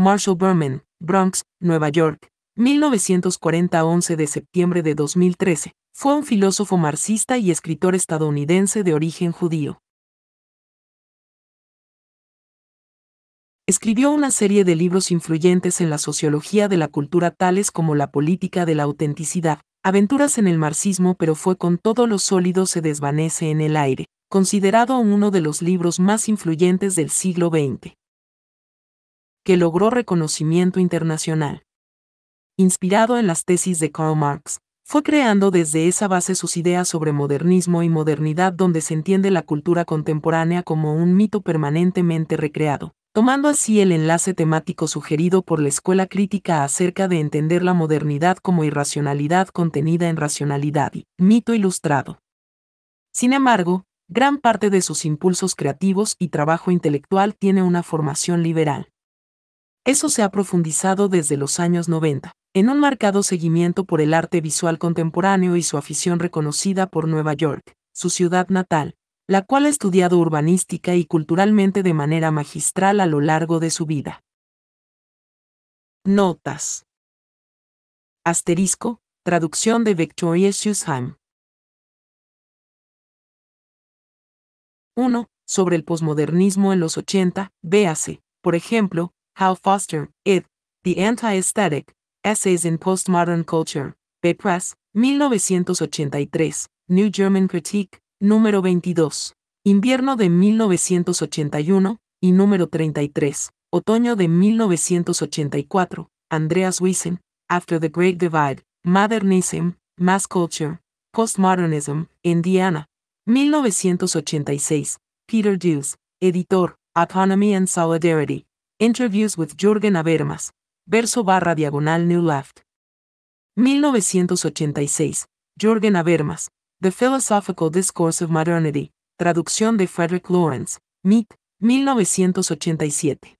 Marshall Berman, Bronx, Nueva York, 1940 11 de septiembre de 2013, fue un filósofo marxista y escritor estadounidense de origen judío. Escribió una serie de libros influyentes en la sociología de la cultura tales como La política de la autenticidad, Aventuras en el marxismo pero fue con todo lo sólido se desvanece en el aire, considerado uno de los libros más influyentes del siglo XX que logró reconocimiento internacional. Inspirado en las tesis de Karl Marx, fue creando desde esa base sus ideas sobre modernismo y modernidad donde se entiende la cultura contemporánea como un mito permanentemente recreado, tomando así el enlace temático sugerido por la escuela crítica acerca de entender la modernidad como irracionalidad contenida en racionalidad y mito ilustrado. Sin embargo, gran parte de sus impulsos creativos y trabajo intelectual tiene una formación liberal. Eso se ha profundizado desde los años 90, en un marcado seguimiento por el arte visual contemporáneo y su afición reconocida por Nueva York, su ciudad natal, la cual ha estudiado urbanística y culturalmente de manera magistral a lo largo de su vida. Notas. Asterisco, traducción de Victoria Schusheim. 1. Sobre el posmodernismo en los 80, véase, por ejemplo, How Foster, It, The Anti-Aesthetic, Essays in Postmodern Culture, B. Press, 1983, New German Critique, número 22, Invierno de 1981, y número 33, Otoño de 1984, Andreas Wiesen, After the Great Divide, Modernism, Mass Culture, Postmodernism, Indiana, 1986, Peter Dews, editor, Autonomy and Solidarity, Interviews with Jürgen Habermas, verso barra diagonal New Left. 1986. Jürgen Habermas, The Philosophical Discourse of Modernity, traducción de Frederick Lawrence, MIT, 1987.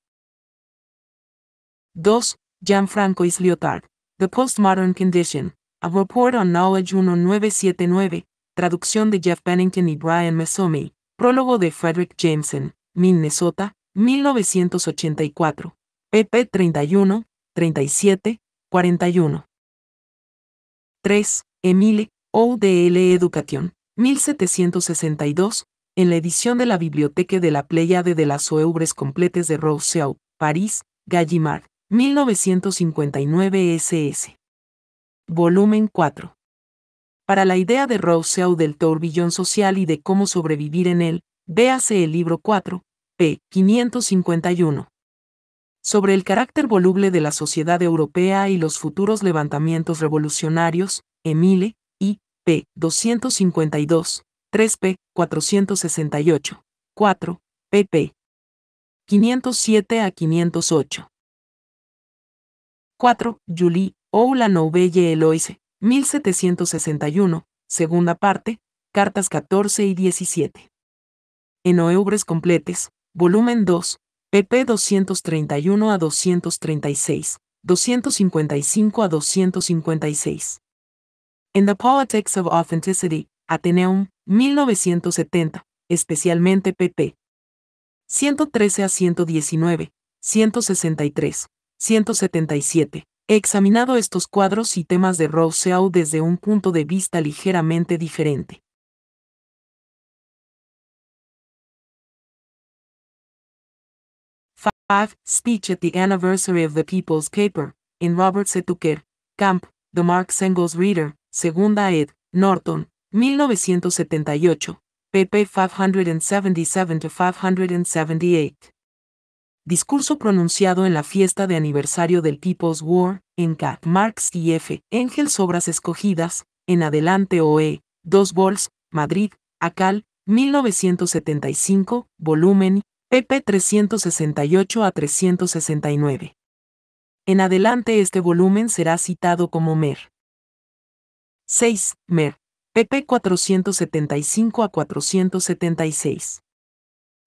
2. Gianfranco Lyotard, The Postmodern Condition, A Report on Knowledge 1979, traducción de Jeff Bennington y Brian Mesomi, prólogo de Frederick Jameson, Minnesota, 1984, pp 31, 37, 41. 3. Emile, ODL Educación, 1762, en la edición de la Biblioteca de la Pléyade de las Oeuvres Completes de Rousseau, París, Gallimard, 1959 SS. Volumen 4. Para la idea de Rousseau del torbillón social y de cómo sobrevivir en él, véase el libro 4, p. 551. Sobre el carácter voluble de la sociedad europea y los futuros levantamientos revolucionarios, Emile, I. p. 252, 3p. 468, 4, pp. 507 a 508. 4. Julie, Oula la Nouvelle Eloise, 1761, segunda parte, cartas 14 y 17. En Oeuvres completes, volumen 2, pp 231 a 236, 255 a 256. In the Politics of Authenticity, Ateneum, 1970, especialmente pp. 113 a 119, 163, 177. He examinado estos cuadros y temas de Rousseau desde un punto de vista ligeramente diferente. 5. Speech at the Anniversary of the People's Caper, in Robert Setuker, Camp, The Marx Engels Reader, Segunda ed., Norton, 1978, pp. 577-578. Discurso pronunciado en la fiesta de aniversario del People's War, en K. Marx y F. Engels Obras Escogidas, en Adelante OE, Dos Vols, Madrid, Acal, 1975, volumen pp 368 a 369. En adelante este volumen será citado como MER. 6. MER. pp 475 a 476.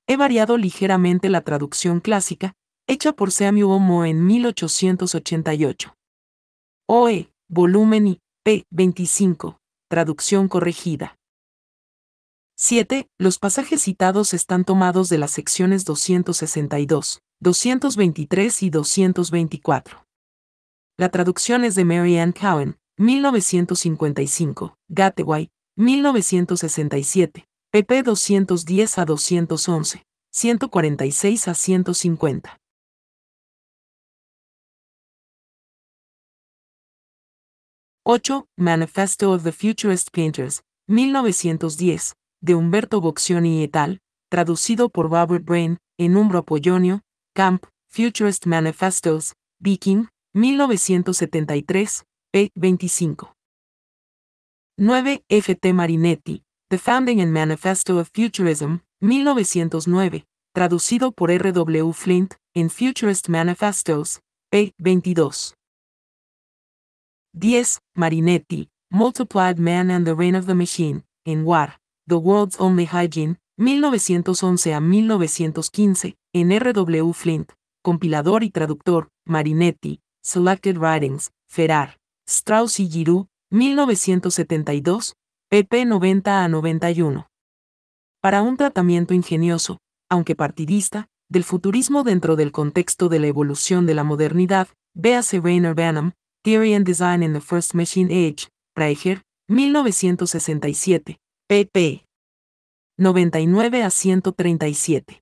He variado ligeramente la traducción clásica, hecha por Samuel Homo en 1888. OE, volumen I. p 25, traducción corregida. 7. Los pasajes citados están tomados de las secciones 262, 223 y 224. La traducción es de Mary Ann Cowan, 1955, Gateway, 1967, pp. 210 a 211, 146 a 150. 8. Manifesto of the Futurist Painters, 1910, de Humberto Boccioni et al., traducido por Robert Brain, en Umbro Apollonio, Camp, Futurist Manifestos, Viking, 1973, p. 25. 9. F. Marinetti, The Founding and Manifesto of Futurism, 1909, traducido por R. W. Flint, en Futurist Manifestos, p. 22. 10. Marinetti, Multiplied Man and the Reign of the Machine, en War, The World's Only Hygiene, 1911 a 1915, en R. W. Flint, compilador y traductor, Marinetti, Selected Writings, Ferrar, Strauss y Giroux, 1972, pp. 90 a 91. Para un tratamiento ingenioso, aunque partidista, del futurismo dentro del contexto de la evolución de la modernidad, véase Rainer Banham, Theory and Design in the First Machine Age, Reicher, 1967, pp. 99 a 137.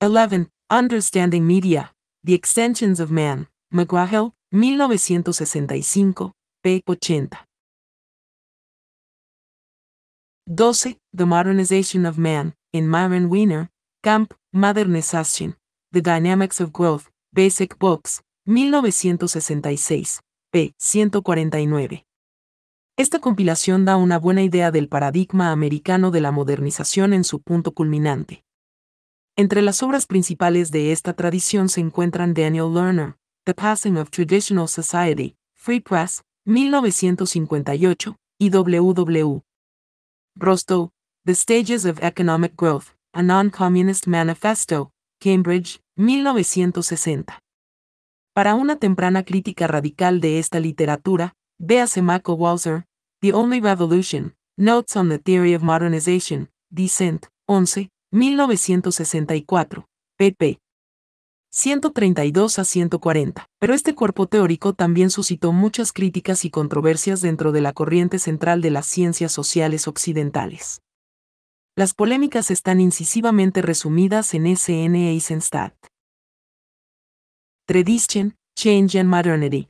11. Understanding Media, The Extensions of Man, McGraw-Hill, 1965, p. 80. 12. The Modernization of Man, in Myron Wiener, Camp, Modernization, The Dynamics of Growth, Basic Books, 1966, p. 149. Esta compilación da una buena idea del paradigma americano de la modernización en su punto culminante. Entre las obras principales de esta tradición se encuentran Daniel Lerner, The Passing of Traditional Society, Free Press, 1958, y W.W. Rostow, The Stages of Economic Growth, A Non-Communist Manifesto, Cambridge, 1960. Para una temprana crítica radical de esta literatura, véase Michael Walzer, The Only Revolution, Notes on the Theory of Modernization, Dissent, 11, 1964, pp. 132 a 140. Pero este cuerpo teórico también suscitó muchas críticas y controversias dentro de la corriente central de las ciencias sociales occidentales. Las polémicas están incisivamente resumidas en S.N. E Eisenstadt. Tradition, Change and Modernity.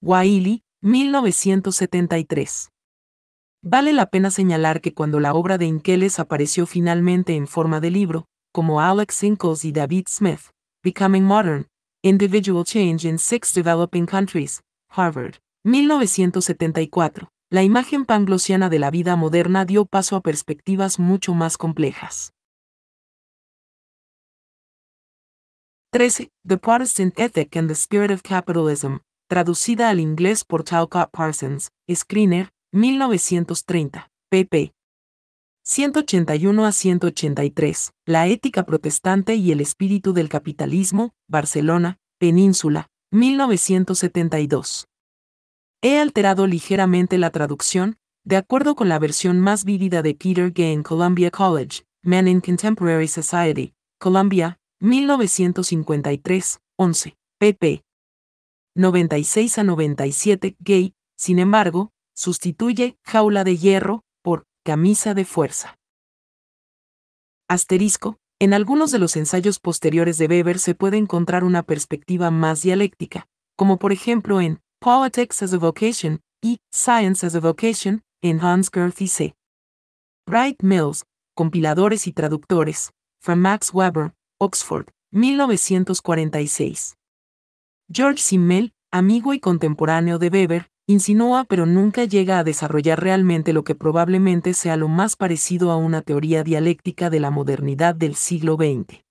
Wiley, 1973. Vale la pena señalar que cuando la obra de Inkeles apareció finalmente en forma de libro, como Alex Inkles y David Smith, Becoming Modern, Individual Change in Six Developing Countries, Harvard, 1974, la imagen panglosiana de la vida moderna dio paso a perspectivas mucho más complejas. 13. The Protestant Ethic and the Spirit of Capitalism, traducida al inglés por Talcott Parsons, Screener, 1930, pp. 181 a 183, La ética protestante y el espíritu del capitalismo, Barcelona, Península, 1972. He alterado ligeramente la traducción, de acuerdo con la versión más vívida de Peter Gay en Columbia College, Man in Contemporary Society, Columbia, 1953, 11, pp. 96 a 97 gay, sin embargo, sustituye jaula de hierro por camisa de fuerza. Asterisco, en algunos de los ensayos posteriores de Weber se puede encontrar una perspectiva más dialéctica, como por ejemplo en Politics as a Vocation y Science as a Vocation en Hans Gerth y C. Wright Mills, compiladores y traductores, from Max Weber, Oxford, 1946. George Simmel, amigo y contemporáneo de Weber, insinúa pero nunca llega a desarrollar realmente lo que probablemente sea lo más parecido a una teoría dialéctica de la modernidad del siglo XX.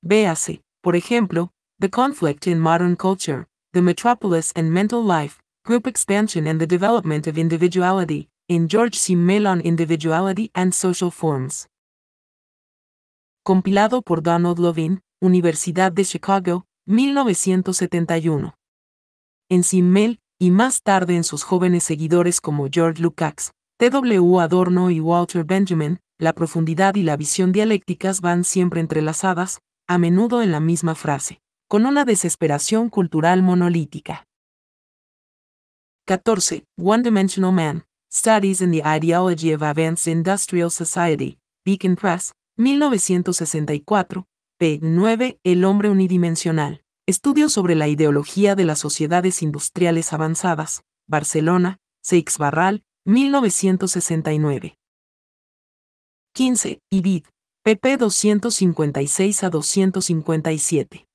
Véase, por ejemplo, The Conflict in Modern Culture, The Metropolis and Mental Life, Group Expansion and the Development of Individuality, in George C. on Individuality and Social Forms. Compilado por Donald Lovin, Universidad de Chicago, 1971. En Simmel, y más tarde en sus jóvenes seguidores como George Lukács, T.W. Adorno y Walter Benjamin, la profundidad y la visión dialécticas van siempre entrelazadas, a menudo en la misma frase, con una desesperación cultural monolítica. 14. One Dimensional Man, Studies in the Ideology of Advanced Industrial Society, Beacon Press, 1964, P9, El hombre unidimensional. Estudio sobre la ideología de las sociedades industriales avanzadas. Barcelona, Seix Barral, 1969. 15. Ibid. pp. 256 a 257.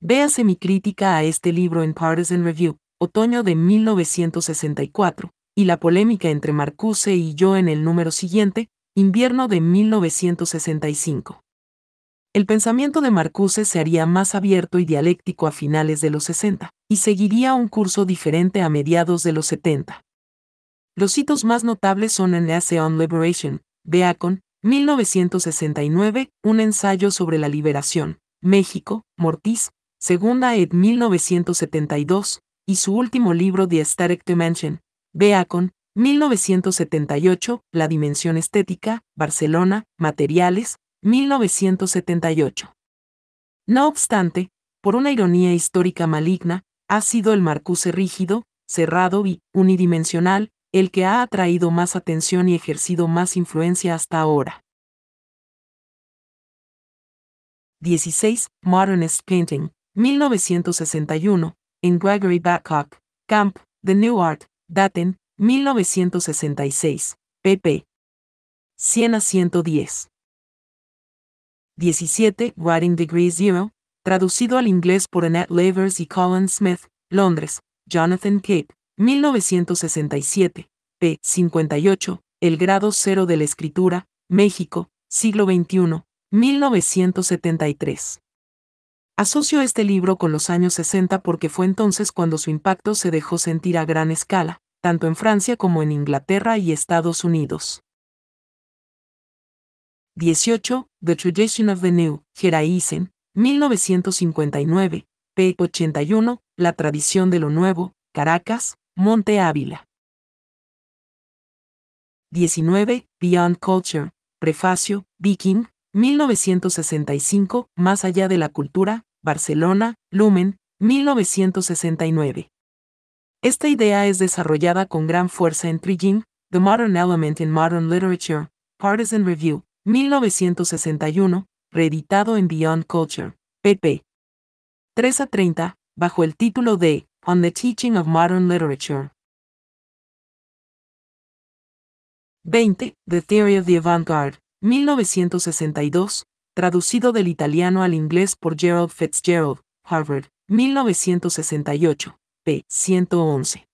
Véase mi crítica a este libro en Partisan Review, otoño de 1964, y la polémica entre Marcuse y yo en el número siguiente, invierno de 1965. El pensamiento de Marcuse se haría más abierto y dialéctico a finales de los 60, y seguiría un curso diferente a mediados de los 70. Los hitos más notables son en on Liberation, Beacon, 1969, un ensayo sobre la liberación, México, Mortiz, segunda ed 1972, y su último libro The Aesthetic Dimension, Beacon, 1978, La Dimensión Estética, Barcelona, Materiales, 1978. No obstante, por una ironía histórica maligna, ha sido el Marcuse rígido, cerrado y unidimensional, el que ha atraído más atención y ejercido más influencia hasta ahora. 16. Modernist Painting, 1961, en Gregory Babcock, Camp, The New Art, Daten, 1966, pp. 100 a 110. 17, Writing Degree Zero, traducido al inglés por Annette Lavers y Colin Smith, Londres, Jonathan Cape, 1967, p. 58, El grado cero de la escritura, México, siglo XXI, 1973. Asocio este libro con los años 60 porque fue entonces cuando su impacto se dejó sentir a gran escala, tanto en Francia como en Inglaterra y Estados Unidos. 18, The Tradition of the New, Geraisen, 1959, p. 81, La Tradición de lo Nuevo, Caracas, Monte Ávila. 19, Beyond Culture, Prefacio, Viking, 1965, Más allá de la cultura, Barcelona, Lumen, 1969. Esta idea es desarrollada con gran fuerza en Trigin, The Modern Element in Modern Literature, Partisan Review, 1961, reeditado en Beyond Culture, pp. 3 a 30, bajo el título de On the Teaching of Modern Literature. 20. The Theory of the Avant-Garde, 1962, traducido del italiano al inglés por Gerald Fitzgerald, Harvard, 1968, p. 111.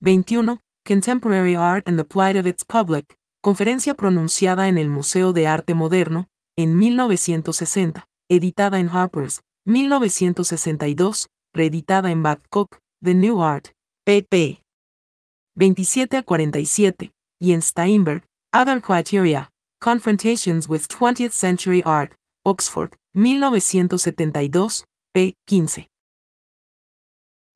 21. Contemporary Art and the Plight of Its Public, conferencia pronunciada en el Museo de Arte Moderno, en 1960, editada en Harper's, 1962, reeditada en Babcock, The New Art, pp. 27 a 47, y en Steinberg, Other Criteria, Confrontations with 20th Century Art, Oxford, 1972, p. 15.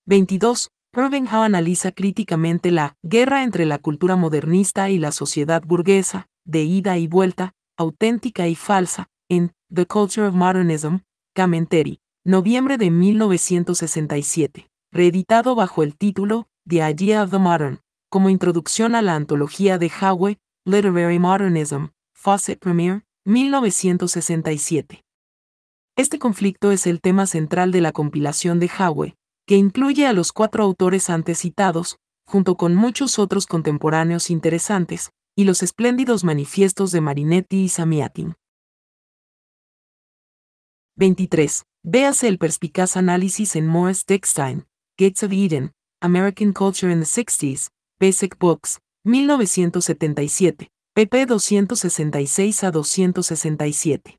22. Howe analiza críticamente la guerra entre la cultura modernista y la sociedad burguesa, de ida y vuelta, auténtica y falsa, en The Culture of Modernism, Camenteri, noviembre de 1967, reeditado bajo el título The Idea of the Modern, como introducción a la antología de Howe, Literary Modernism, Fawcett Premier, 1967. Este conflicto es el tema central de la compilación de Howe, que incluye a los cuatro autores antes citados, junto con muchos otros contemporáneos interesantes, y los espléndidos manifiestos de Marinetti y Samiatin. 23. Véase el perspicaz análisis en Morris Dickstein, Gates of Eden, American Culture in the 60s, Books, 1977, pp 266 a 267.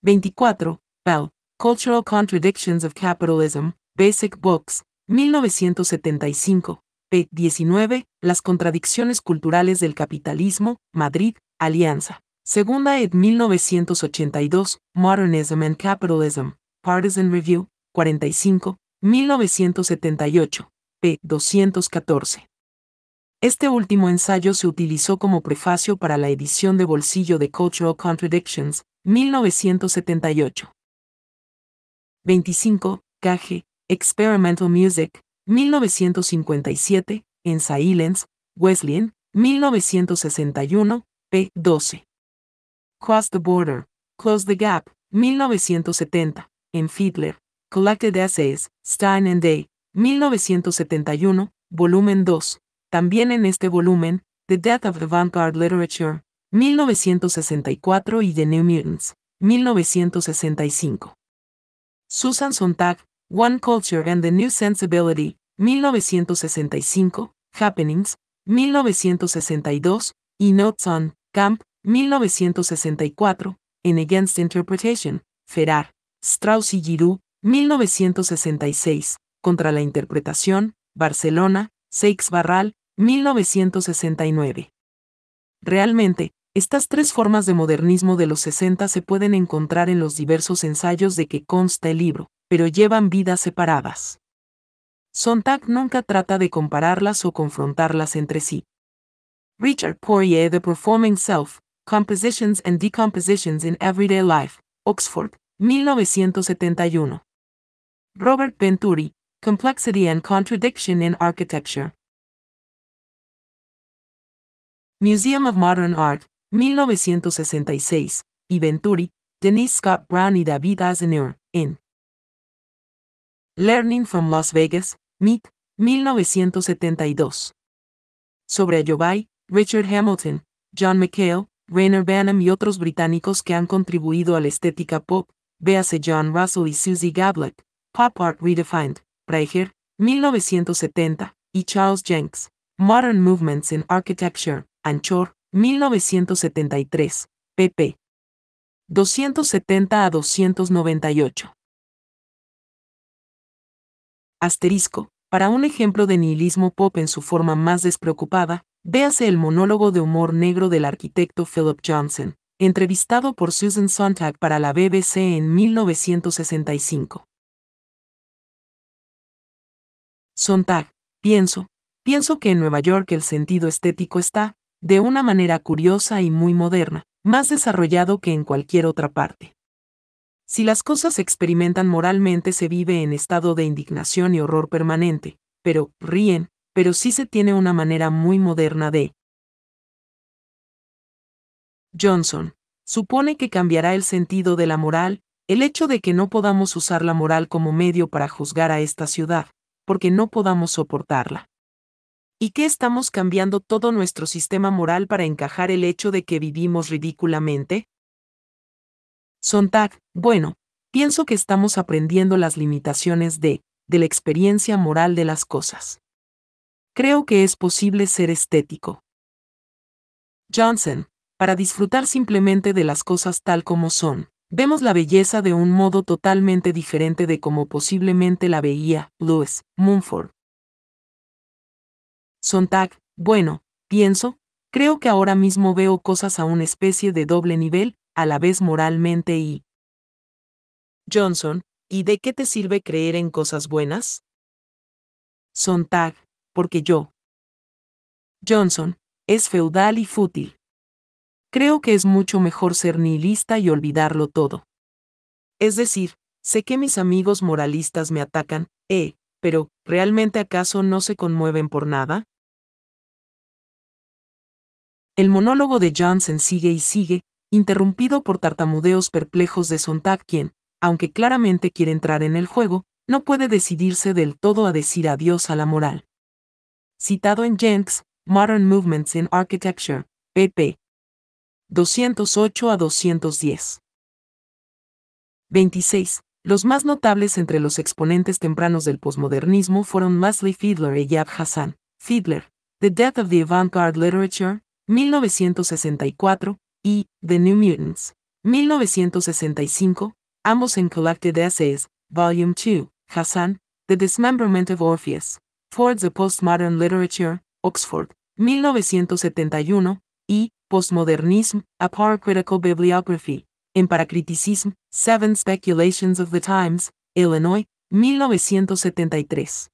24. Bell, Cultural Contradictions of Capitalism, Basic Books, 1975, p. 19, Las contradicciones culturales del capitalismo, Madrid, Alianza. Segunda ed. 1982, Modernism and Capitalism, Partisan Review, 45, 1978, p. 214. Este último ensayo se utilizó como prefacio para la edición de bolsillo de Cultural Contradictions, 1978. 25, Cage, Experimental Music, 1957, en Silence, Wesleyan, 1961, p. 12. Cross the Border, Close the Gap, 1970, en Fiedler, Collected Essays, Stein and Day, 1971, volumen 2. También en este volumen, The Death of the Vanguard Literature, 1964 y The New Mutants, 1965. Susan Sontag, One Culture and the New Sensibility, 1965, Happenings, 1962, y Notes on Camp, 1964, en Against Interpretation, Ferrar, Strauss y Giroux, 1966, Contra la Interpretación, Barcelona, Seix Barral, 1969. Realmente, estas tres formas de modernismo de los 60 se pueden encontrar en los diversos ensayos de que consta el libro, pero llevan vidas separadas. Sontag nunca trata de compararlas o confrontarlas entre sí. Richard Poirier The Performing Self, Compositions and Decompositions in Everyday Life, Oxford, 1971. Robert Venturi, Complexity and Contradiction in Architecture. Museum of Modern Art, 1966, y Venturi, Denise Scott Brown y David en Learning from Las Vegas, Meet, 1972. Sobre Ayobay, Richard Hamilton, John McHale, Rainer Banham y otros británicos que han contribuido a la estética pop, véase John Russell y Susie Gablack, Pop Art Redefined, Prager, 1970, y Charles Jenks, Modern Movements in Architecture, Anchor, 1973, pp. 270 a 298. Asterisco. Para un ejemplo de nihilismo pop en su forma más despreocupada, véase el monólogo de humor negro del arquitecto Philip Johnson, entrevistado por Susan Sontag para la BBC en 1965. Sontag, pienso, pienso que en Nueva York el sentido estético está, de una manera curiosa y muy moderna, más desarrollado que en cualquier otra parte. Si las cosas se experimentan moralmente se vive en estado de indignación y horror permanente, pero, ríen, pero sí se tiene una manera muy moderna de. Johnson, supone que cambiará el sentido de la moral, el hecho de que no podamos usar la moral como medio para juzgar a esta ciudad, porque no podamos soportarla y qué estamos cambiando todo nuestro sistema moral para encajar el hecho de que vivimos ridículamente? Sontag, bueno, pienso que estamos aprendiendo las limitaciones de, de la experiencia moral de las cosas. Creo que es posible ser estético. Johnson, para disfrutar simplemente de las cosas tal como son, vemos la belleza de un modo totalmente diferente de como posiblemente la veía Lewis, Mumford, Sontag, bueno, pienso, creo que ahora mismo veo cosas a una especie de doble nivel, a la vez moralmente y... Johnson, ¿y de qué te sirve creer en cosas buenas? Sontag, porque yo. Johnson, es feudal y fútil. Creo que es mucho mejor ser nihilista y olvidarlo todo. Es decir, sé que mis amigos moralistas me atacan, eh, pero ¿realmente acaso no se conmueven por nada? El monólogo de Johnson sigue y sigue, interrumpido por tartamudeos perplejos de Sontag quien, aunque claramente quiere entrar en el juego, no puede decidirse del todo a decir adiós a la moral. Citado en Jenks, Modern Movements in Architecture, pp. 208 a 210. 26. Los más notables entre los exponentes tempranos del posmodernismo fueron Masley Fiedler y Yab Hassan. Fiedler, The Death of the Avant-Garde Literature, 1964, y The New Mutants, 1965, ambos en Collected Essays, Volume 2, Hassan, The Dismemberment of Orpheus, Ford's the Postmodern Literature, Oxford, 1971, y Postmodernism, a Paracritical Bibliography, en Paracriticism, Seven Speculations of the Times, Illinois, 1973.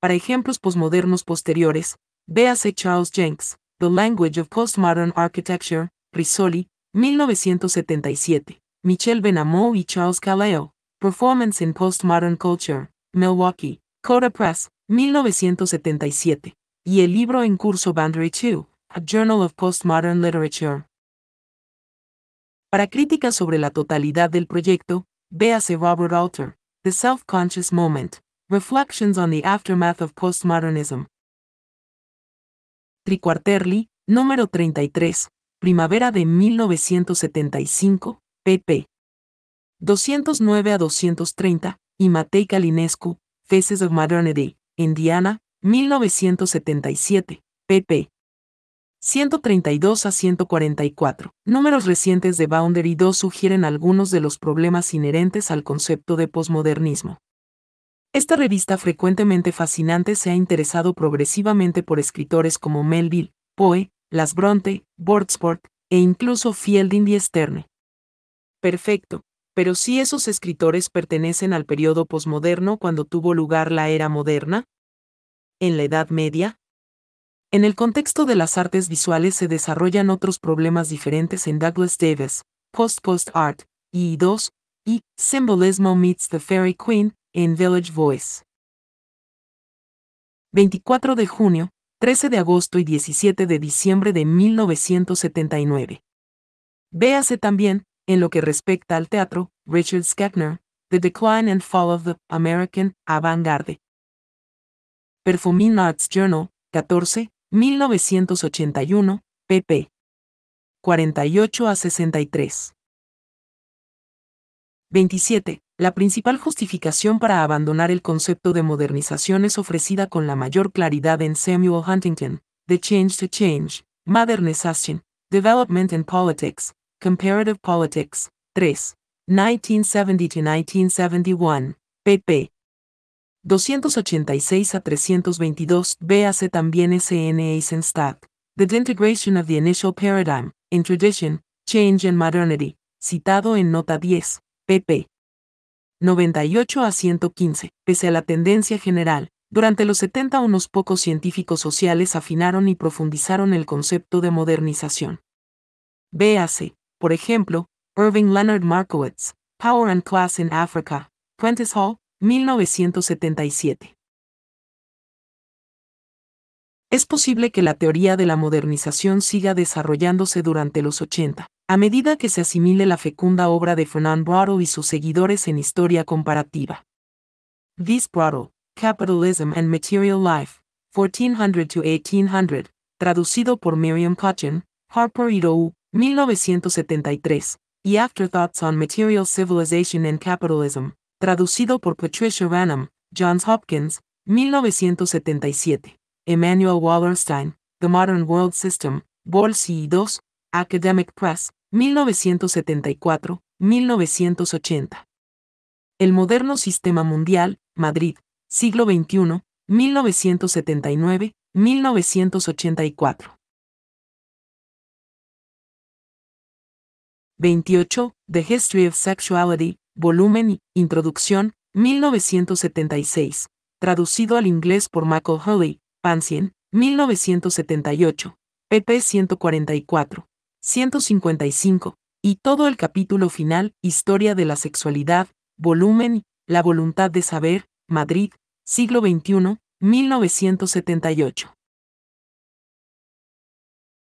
Para ejemplos posmodernos posteriores, véase Charles Jenks, The Language of Postmodern Architecture, Risoli, 1977. Michel Benamou y Charles Caleo, Performance in Postmodern Culture, Milwaukee, Coda Press, 1977. Y el libro en curso Boundary 2, A Journal of Postmodern Literature. Para críticas sobre la totalidad del proyecto, véase Robert Alter, The Self-Conscious Moment, Reflections on the Aftermath of Postmodernism, Tricuartelli, número 33, primavera de 1975, pp. 209 a 230, y Matei Kalinescu, Faces of Modernity, Indiana, 1977, pp. 132 a 144. Números recientes de Boundary 2 sugieren algunos de los problemas inherentes al concepto de posmodernismo. Esta revista frecuentemente fascinante se ha interesado progresivamente por escritores como Melville, Poe, Las Bronte, Wordsworth e incluso Fielding y Sterne. Perfecto, pero si esos escritores pertenecen al periodo posmoderno cuando tuvo lugar la era moderna, en la Edad Media, en el contexto de las artes visuales se desarrollan otros problemas diferentes en Douglas Davis, Post Post Art, y 2 y Symbolismo Meets the Fairy Queen, en Village Voice. 24 de junio, 13 de agosto y 17 de diciembre de 1979. Véase también, en lo que respecta al teatro, Richard Schaffner, The Decline and Fall of the American Avant-Garde. Perfuming Arts Journal, 14, 1981, pp. 48 a 63. 27 la principal justificación para abandonar el concepto de modernización es ofrecida con la mayor claridad en Samuel Huntington, The Change to Change, Modernization, Development and Politics, Comparative Politics, 3, 1970-1971, pp. 286 a 322, véase también SN Eisenstadt, The Integration of the Initial Paradigm, in Tradition, Change and Modernity, citado en Nota 10, pp. 98 a 115. Pese a la tendencia general, durante los 70 unos pocos científicos sociales afinaron y profundizaron el concepto de modernización. Véase, por ejemplo, Irving Leonard Markowitz, Power and Class in Africa, Prentice Hall, 1977. Es posible que la teoría de la modernización siga desarrollándose durante los 80, a medida que se asimile la fecunda obra de Fernand Braudel y sus seguidores en historia comparativa. This Braudel, Capitalism and Material Life, 1400 1800, traducido por Miriam Cochin, Harper Row, 1973, y Afterthoughts on Material Civilization and Capitalism, traducido por Patricia Ranham, Johns Hopkins, 1977, Emmanuel Wallerstein, The Modern World System, Ball II, Academic Press, 1974-1980. El moderno sistema mundial, Madrid, siglo XXI, 1979-1984. 28. The History of Sexuality, volumen y introducción, 1976. Traducido al inglés por Michael Hurley, Pansien, 1978. pp. 144. 155, y todo el capítulo final, Historia de la Sexualidad, volumen, La Voluntad de Saber, Madrid, siglo XXI, 1978.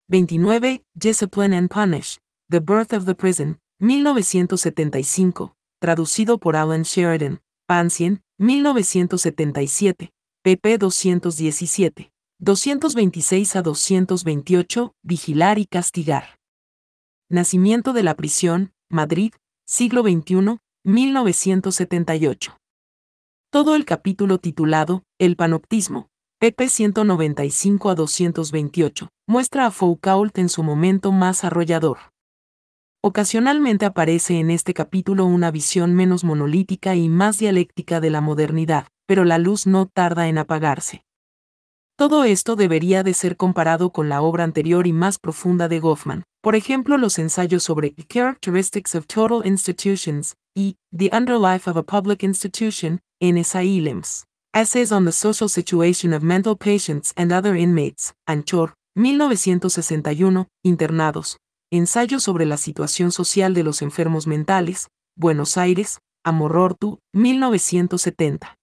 29. Discipline and Punish, The Birth of the Prison, 1975, traducido por Alan Sheridan, Pancien, 1977, pp. 217, 226 a 228, Vigilar y Castigar. Nacimiento de la prisión, Madrid, siglo XXI, 1978. Todo el capítulo titulado El panoptismo, pp 195 a 228, muestra a Foucault en su momento más arrollador. Ocasionalmente aparece en este capítulo una visión menos monolítica y más dialéctica de la modernidad, pero la luz no tarda en apagarse. Todo esto debería de ser comparado con la obra anterior y más profunda de Goffman, por ejemplo los ensayos sobre The Characteristics of Total Institutions y The Underlife of a Public Institution en Asylums, Essays on the Social Situation of Mental Patients and Other Inmates, Anchor, 1961, Internados, Ensayos sobre la situación social de los enfermos mentales, Buenos Aires, Amorortu, 1970.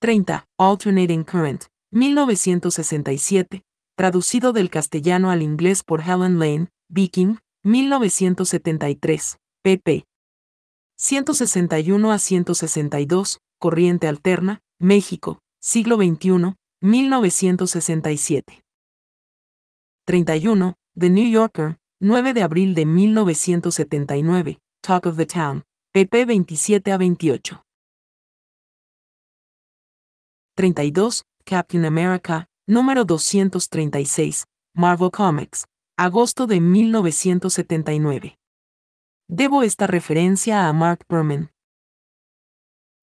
30. Alternating Current, 1967, traducido del castellano al inglés por Helen Lane, Viking, 1973, pp. 161 a 162, Corriente Alterna, México, siglo XXI, 1967. 31. The New Yorker, 9 de abril de 1979, Talk of the Town, pp. 27 a 28. 32, Captain America, número 236, Marvel Comics, agosto de 1979. Debo esta referencia a Mark Perman.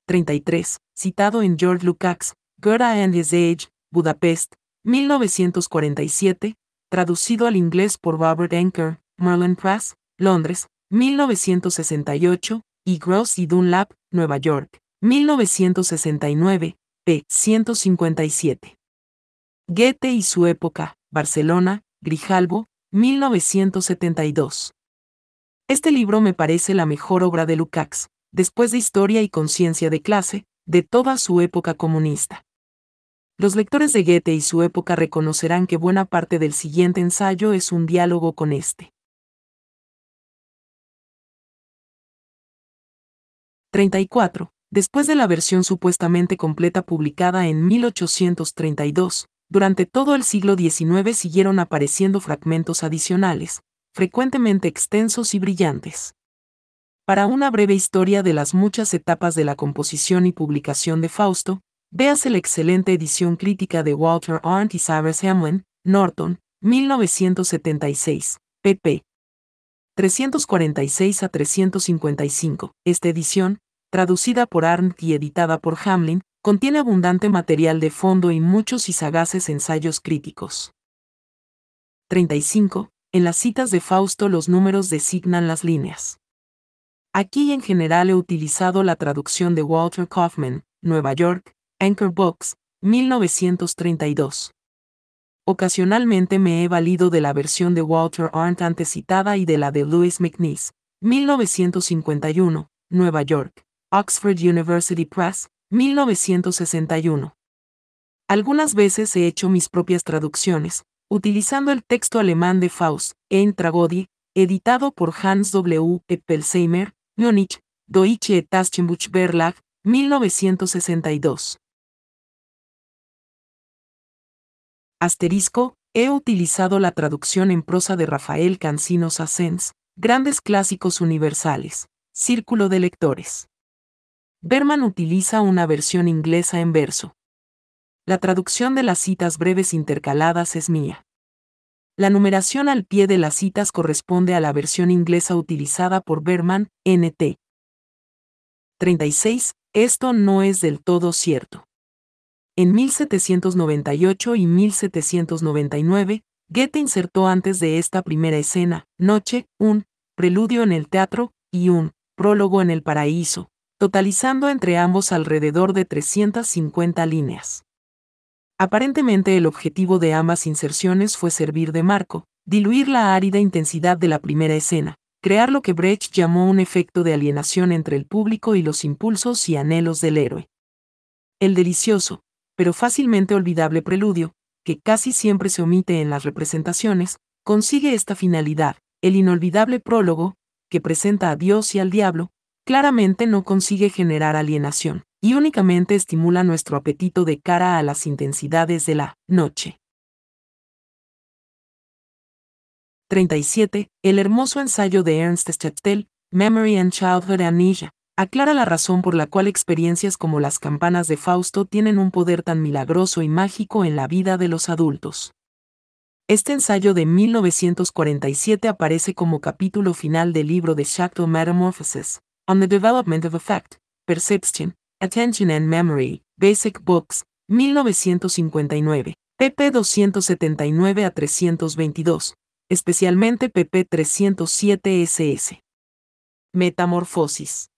33, citado en George Lukács, Goethe and His Age, Budapest, 1947, traducido al inglés por Robert Anker, Merlin Press, Londres, 1968, y Gross y Dunlap, Nueva York, 1969, p. 157. Goethe y su época, Barcelona, Grijalbo, 1972. Este libro me parece la mejor obra de Lukács, después de Historia y Conciencia de Clase, de toda su época comunista. Los lectores de Goethe y su época reconocerán que buena parte del siguiente ensayo es un diálogo con este. 34 después de la versión supuestamente completa publicada en 1832, durante todo el siglo XIX siguieron apareciendo fragmentos adicionales, frecuentemente extensos y brillantes. Para una breve historia de las muchas etapas de la composición y publicación de Fausto, veas la excelente edición crítica de Walter Arndt y Cyrus Hamlin, Norton, 1976, pp. 346 a 355. Esta edición, traducida por Arndt y editada por Hamlin, contiene abundante material de fondo y muchos y sagaces ensayos críticos. 35. En las citas de Fausto los números designan las líneas. Aquí en general he utilizado la traducción de Walter Kaufman, Nueva York, Anchor Books, 1932. Ocasionalmente me he valido de la versión de Walter Arndt citada y de la de Louis McNeice, 1951, Nueva York. Oxford University Press, 1961. Algunas veces he hecho mis propias traducciones, utilizando el texto alemán de Faust, en editado por Hans W. Eppelsheimer, Munich, Deutsche Taschenbuch Verlag, 1962. Asterisco, he utilizado la traducción en prosa de Rafael Cancino Sassens, Grandes Clásicos Universales, Círculo de Lectores. Berman utiliza una versión inglesa en verso. La traducción de las citas breves intercaladas es mía. La numeración al pie de las citas corresponde a la versión inglesa utilizada por Berman, NT. 36. Esto no es del todo cierto. En 1798 y 1799, Goethe insertó antes de esta primera escena, Noche, un preludio en el teatro y un prólogo en el paraíso, totalizando entre ambos alrededor de 350 líneas. Aparentemente el objetivo de ambas inserciones fue servir de marco, diluir la árida intensidad de la primera escena, crear lo que Brecht llamó un efecto de alienación entre el público y los impulsos y anhelos del héroe. El delicioso, pero fácilmente olvidable preludio, que casi siempre se omite en las representaciones, consigue esta finalidad, el inolvidable prólogo, que presenta a Dios y al diablo, claramente no consigue generar alienación, y únicamente estimula nuestro apetito de cara a las intensidades de la noche. 37. El hermoso ensayo de Ernst Schachtel, Memory and Childhood Amnesia, aclara la razón por la cual experiencias como las campanas de Fausto tienen un poder tan milagroso y mágico en la vida de los adultos. Este ensayo de 1947 aparece como capítulo final del libro de Metamorphosis, on the Development of Affect, Perception, Attention and Memory, Basic Books, 1959, pp. 279 a 322, especialmente pp. 307 SS. Metamorfosis.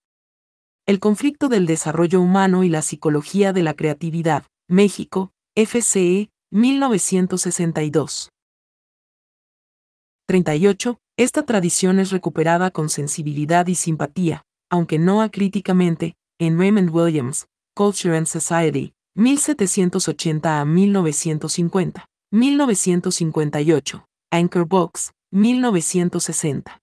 El conflicto del desarrollo humano y la psicología de la creatividad, México, FCE, 1962. 38. Esta tradición es recuperada con sensibilidad y simpatía, aunque no acríticamente, en Raymond Williams, Culture and Society, 1780 a 1950, 1958, Anchor Box, 1960.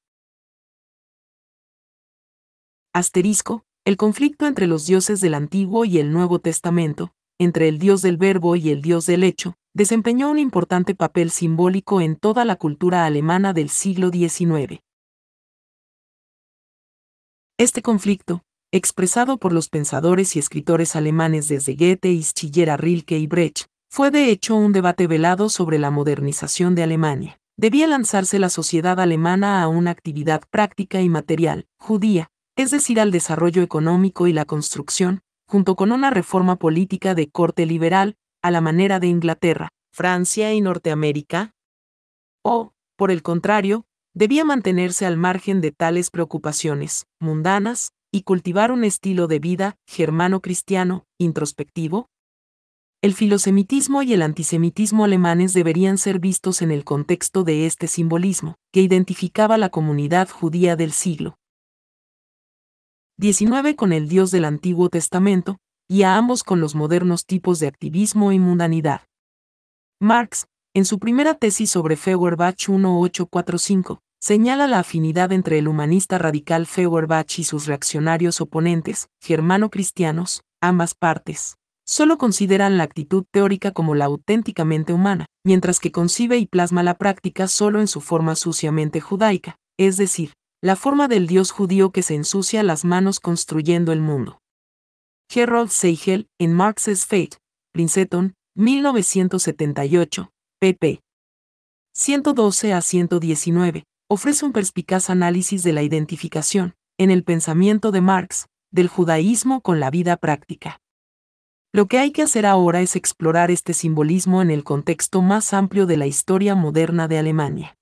Asterisco, el conflicto entre los dioses del Antiguo y el Nuevo Testamento, entre el dios del verbo y el dios del hecho, desempeñó un importante papel simbólico en toda la cultura alemana del siglo XIX. Este conflicto, expresado por los pensadores y escritores alemanes desde Goethe y Schiller Rilke y Brecht, fue de hecho un debate velado sobre la modernización de Alemania. Debía lanzarse la sociedad alemana a una actividad práctica y material, judía, es decir, al desarrollo económico y la construcción, junto con una reforma política de corte liberal, a la manera de Inglaterra, Francia y Norteamérica? ¿O, por el contrario, debía mantenerse al margen de tales preocupaciones mundanas y cultivar un estilo de vida germano-cristiano, introspectivo. El filosemitismo y el antisemitismo alemanes deberían ser vistos en el contexto de este simbolismo, que identificaba la comunidad judía del siglo 19 con el Dios del Antiguo Testamento, y a ambos con los modernos tipos de activismo y mundanidad. Marx, en su primera tesis sobre Feuerbach 1845, señala la afinidad entre el humanista radical Feuerbach y sus reaccionarios oponentes, germano-cristianos, ambas partes. Solo consideran la actitud teórica como la auténticamente humana, mientras que concibe y plasma la práctica solo en su forma suciamente judaica, es decir, la forma del dios judío que se ensucia las manos construyendo el mundo. Gerald Seigel, en Marx's Fate, Princeton, 1978, pp. 112 a 119, ofrece un perspicaz análisis de la identificación, en el pensamiento de Marx, del judaísmo con la vida práctica. Lo que hay que hacer ahora es explorar este simbolismo en el contexto más amplio de la historia moderna de Alemania.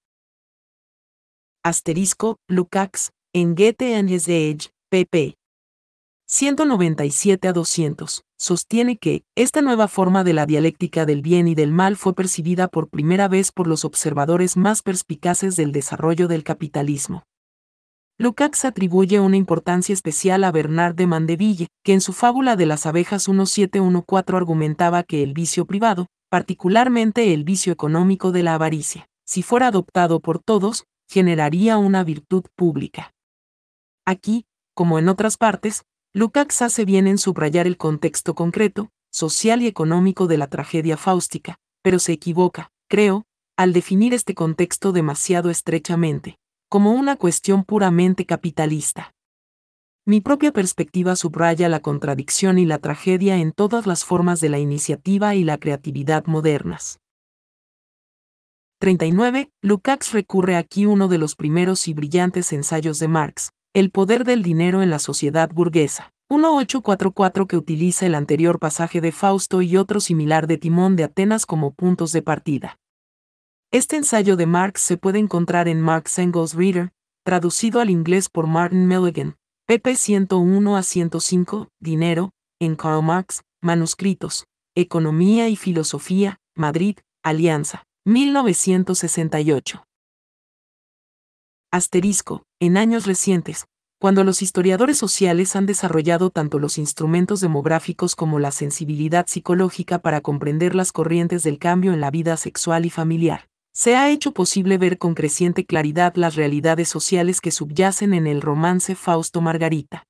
Asterisco, Lukács, en Goethe and His Age, pp. 197 a 200, sostiene que esta nueva forma de la dialéctica del bien y del mal fue percibida por primera vez por los observadores más perspicaces del desarrollo del capitalismo. Lukács atribuye una importancia especial a Bernard de Mandeville, que en su fábula de las abejas 1714 argumentaba que el vicio privado, particularmente el vicio económico de la avaricia, si fuera adoptado por todos, generaría una virtud pública. Aquí, como en otras partes, Lukács hace bien en subrayar el contexto concreto, social y económico de la tragedia fáustica, pero se equivoca, creo, al definir este contexto demasiado estrechamente, como una cuestión puramente capitalista. Mi propia perspectiva subraya la contradicción y la tragedia en todas las formas de la iniciativa y la creatividad modernas. 39. Lukács recurre aquí uno de los primeros y brillantes ensayos de Marx, el poder del dinero en la sociedad burguesa. 1844 que utiliza el anterior pasaje de Fausto y otro similar de Timón de Atenas como puntos de partida. Este ensayo de Marx se puede encontrar en Marx Engels Reader, traducido al inglés por Martin Milligan, pp 101 a 105, Dinero, en Karl Marx, Manuscritos, Economía y Filosofía, Madrid, Alianza, 1968. Asterisco. En años recientes, cuando los historiadores sociales han desarrollado tanto los instrumentos demográficos como la sensibilidad psicológica para comprender las corrientes del cambio en la vida sexual y familiar, se ha hecho posible ver con creciente claridad las realidades sociales que subyacen en el romance Fausto Margarita.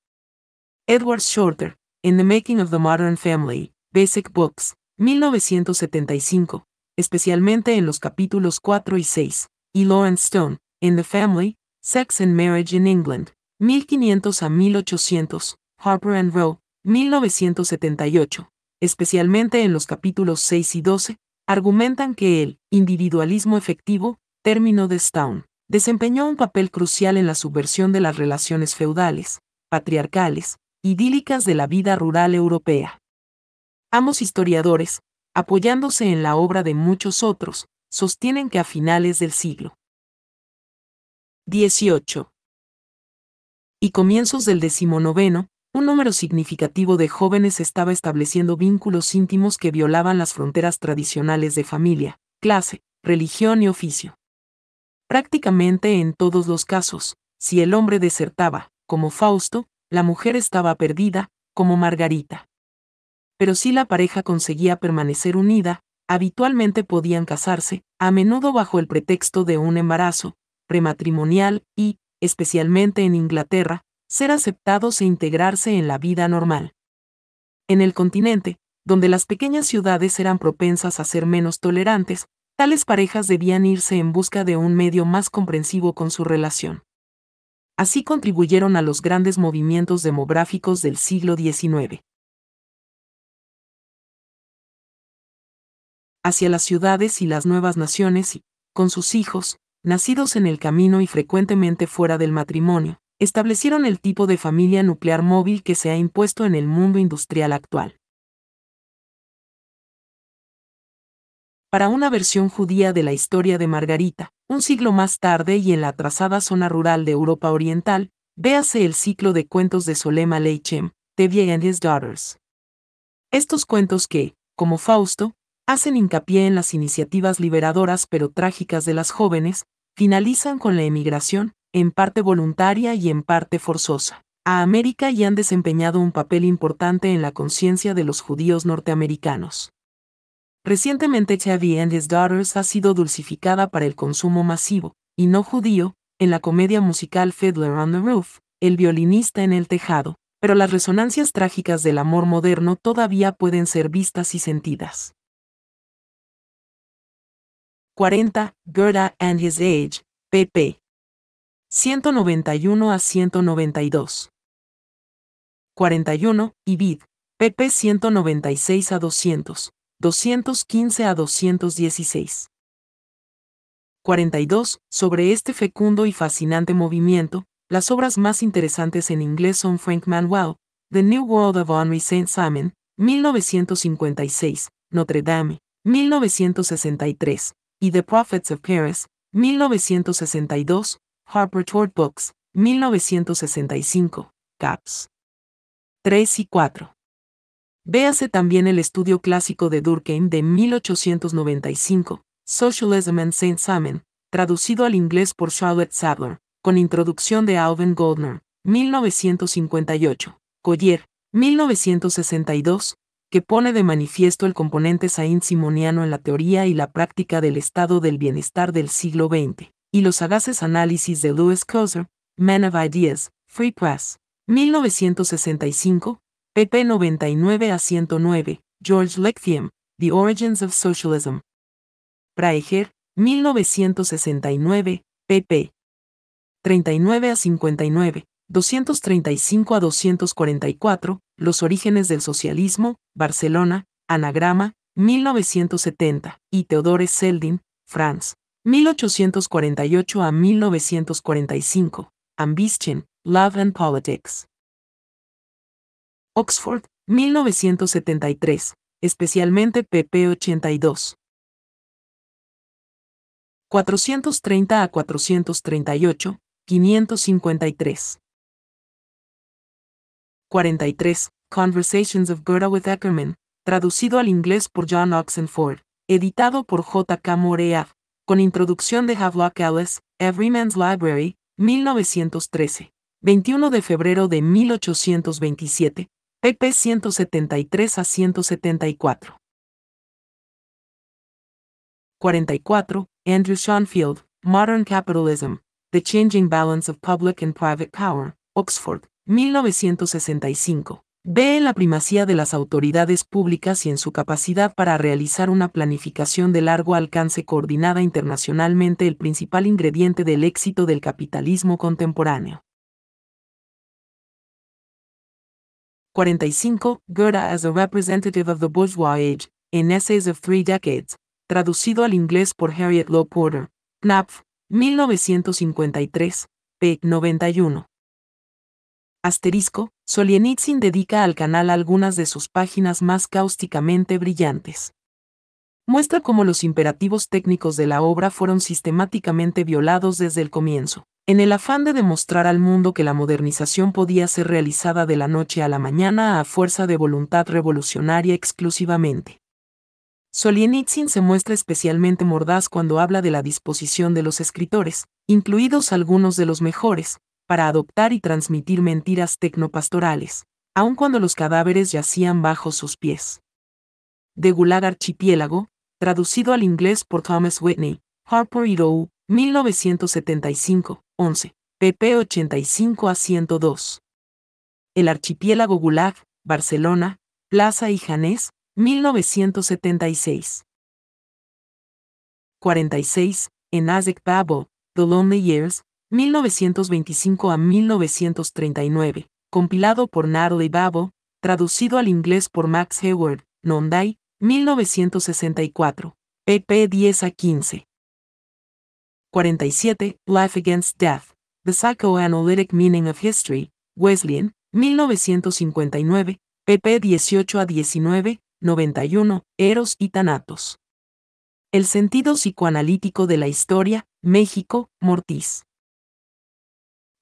Edward Shorter, en the Making of the Modern Family, Basic Books, 1975, especialmente en los capítulos 4 y 6, y Lawrence Stone, In the Family, Sex and Marriage in England, 1500 a 1800, Harper and Row, 1978, especialmente en los capítulos 6 y 12, argumentan que el individualismo efectivo, término de Stone, desempeñó un papel crucial en la subversión de las relaciones feudales, patriarcales, idílicas de la vida rural europea. Ambos historiadores, apoyándose en la obra de muchos otros, sostienen que a finales del siglo 18. Y comienzos del decimonoveno, un número significativo de jóvenes estaba estableciendo vínculos íntimos que violaban las fronteras tradicionales de familia, clase, religión y oficio. Prácticamente en todos los casos, si el hombre desertaba, como Fausto, la mujer estaba perdida, como Margarita. Pero si la pareja conseguía permanecer unida, habitualmente podían casarse, a menudo bajo el pretexto de un embarazo, matrimonial y, especialmente en Inglaterra, ser aceptados e integrarse en la vida normal. En el continente, donde las pequeñas ciudades eran propensas a ser menos tolerantes, tales parejas debían irse en busca de un medio más comprensivo con su relación. Así contribuyeron a los grandes movimientos demográficos del siglo XIX. Hacia las ciudades y las nuevas naciones y, con sus hijos, nacidos en el camino y frecuentemente fuera del matrimonio, establecieron el tipo de familia nuclear móvil que se ha impuesto en el mundo industrial actual. Para una versión judía de la historia de Margarita, un siglo más tarde y en la atrasada zona rural de Europa Oriental, véase el ciclo de cuentos de Solema Leichem, Tevye and His Daughters. Estos cuentos que, como Fausto, hacen hincapié en las iniciativas liberadoras pero trágicas de las jóvenes, finalizan con la emigración, en parte voluntaria y en parte forzosa, a América y han desempeñado un papel importante en la conciencia de los judíos norteamericanos. Recientemente Chevy and His Daughters ha sido dulcificada para el consumo masivo, y no judío, en la comedia musical Fiddler on the Roof, El violinista en el tejado, pero las resonancias trágicas del amor moderno todavía pueden ser vistas y sentidas. 40, Gerda and His Age, pp. 191 a 192. 41, Ibid, pp 196 a 200, 215 a 216. 42. Sobre este fecundo y fascinante movimiento, las obras más interesantes en inglés son Frank Manuel, The New World of Henry Saint-Simon, 1956, Notre Dame, 1963, y The Prophets of Paris, 1962, Harper Tort Books, 1965, Caps. 3 y 4. Véase también el estudio clásico de Durkheim de 1895, Socialism and Saint Simon, traducido al inglés por Charlotte Sadler, con introducción de Alvin Goldner, 1958, Collier, 1962, que pone de manifiesto el componente saint-simoniano en la teoría y la práctica del estado del bienestar del siglo XX, y los sagaces análisis de Lewis Koser, Man of Ideas, Free Press, 1965, pp. 99 a 109, George Lechthiam, The Origins of Socialism. Praeger, 1969, pp. 39 a 59, 235 a 244, Los orígenes del socialismo, Barcelona, Anagrama, 1970, y Theodore Seldin, Franz, 1848 a 1945, Ambition, Love and Politics. Oxford, 1973, especialmente pp. 82. 430 a 438, 553. 43, Conversations of Goethe with Ackerman, traducido al inglés por John Oxenford, editado por J.K. morea con introducción de Havelock Ellis, Everyman's Library, 1913. 21 de febrero de 1827, pp. 173 a 174. 44. Andrew Schoenfield, Modern Capitalism, The Changing Balance of Public and Private Power, Oxford, 1965. Ve en la primacía de las autoridades públicas y en su capacidad para realizar una planificación de largo alcance coordinada internacionalmente el principal ingrediente del éxito del capitalismo contemporáneo. 45. Goethe as a Representative of the Bourgeois Age, in Essays of Three Decades, traducido al inglés por Harriet Law Porter, 1953, p. 91. Asterisco, dedica al canal algunas de sus páginas más cáusticamente brillantes. Muestra cómo los imperativos técnicos de la obra fueron sistemáticamente violados desde el comienzo, en el afán de demostrar al mundo que la modernización podía ser realizada de la noche a la mañana a fuerza de voluntad revolucionaria exclusivamente. Soljenitsin se muestra especialmente mordaz cuando habla de la disposición de los escritores, incluidos algunos de los mejores, para adoptar y transmitir mentiras tecnopastorales, aun cuando los cadáveres yacían bajo sus pies. The Gulag Archipiélago, traducido al inglés por Thomas Whitney, Harper y Rowe, 1975, 11, pp. 85 a 102. El Archipiélago Gulag, Barcelona, Plaza y Janés, 1976. 46. En Azek Babel, The Lonely Years, 1925 a 1939, compilado por Natalie Babo, traducido al inglés por Max Hayward, Nondai, 1964, pp 10 a 15. 47. Life Against Death. The Psychoanalytic Meaning of History, Wesleyan, 1959, pp 18 a 19, 91, Eros y Tanatos. El sentido psicoanalítico de la historia, México, Mortiz.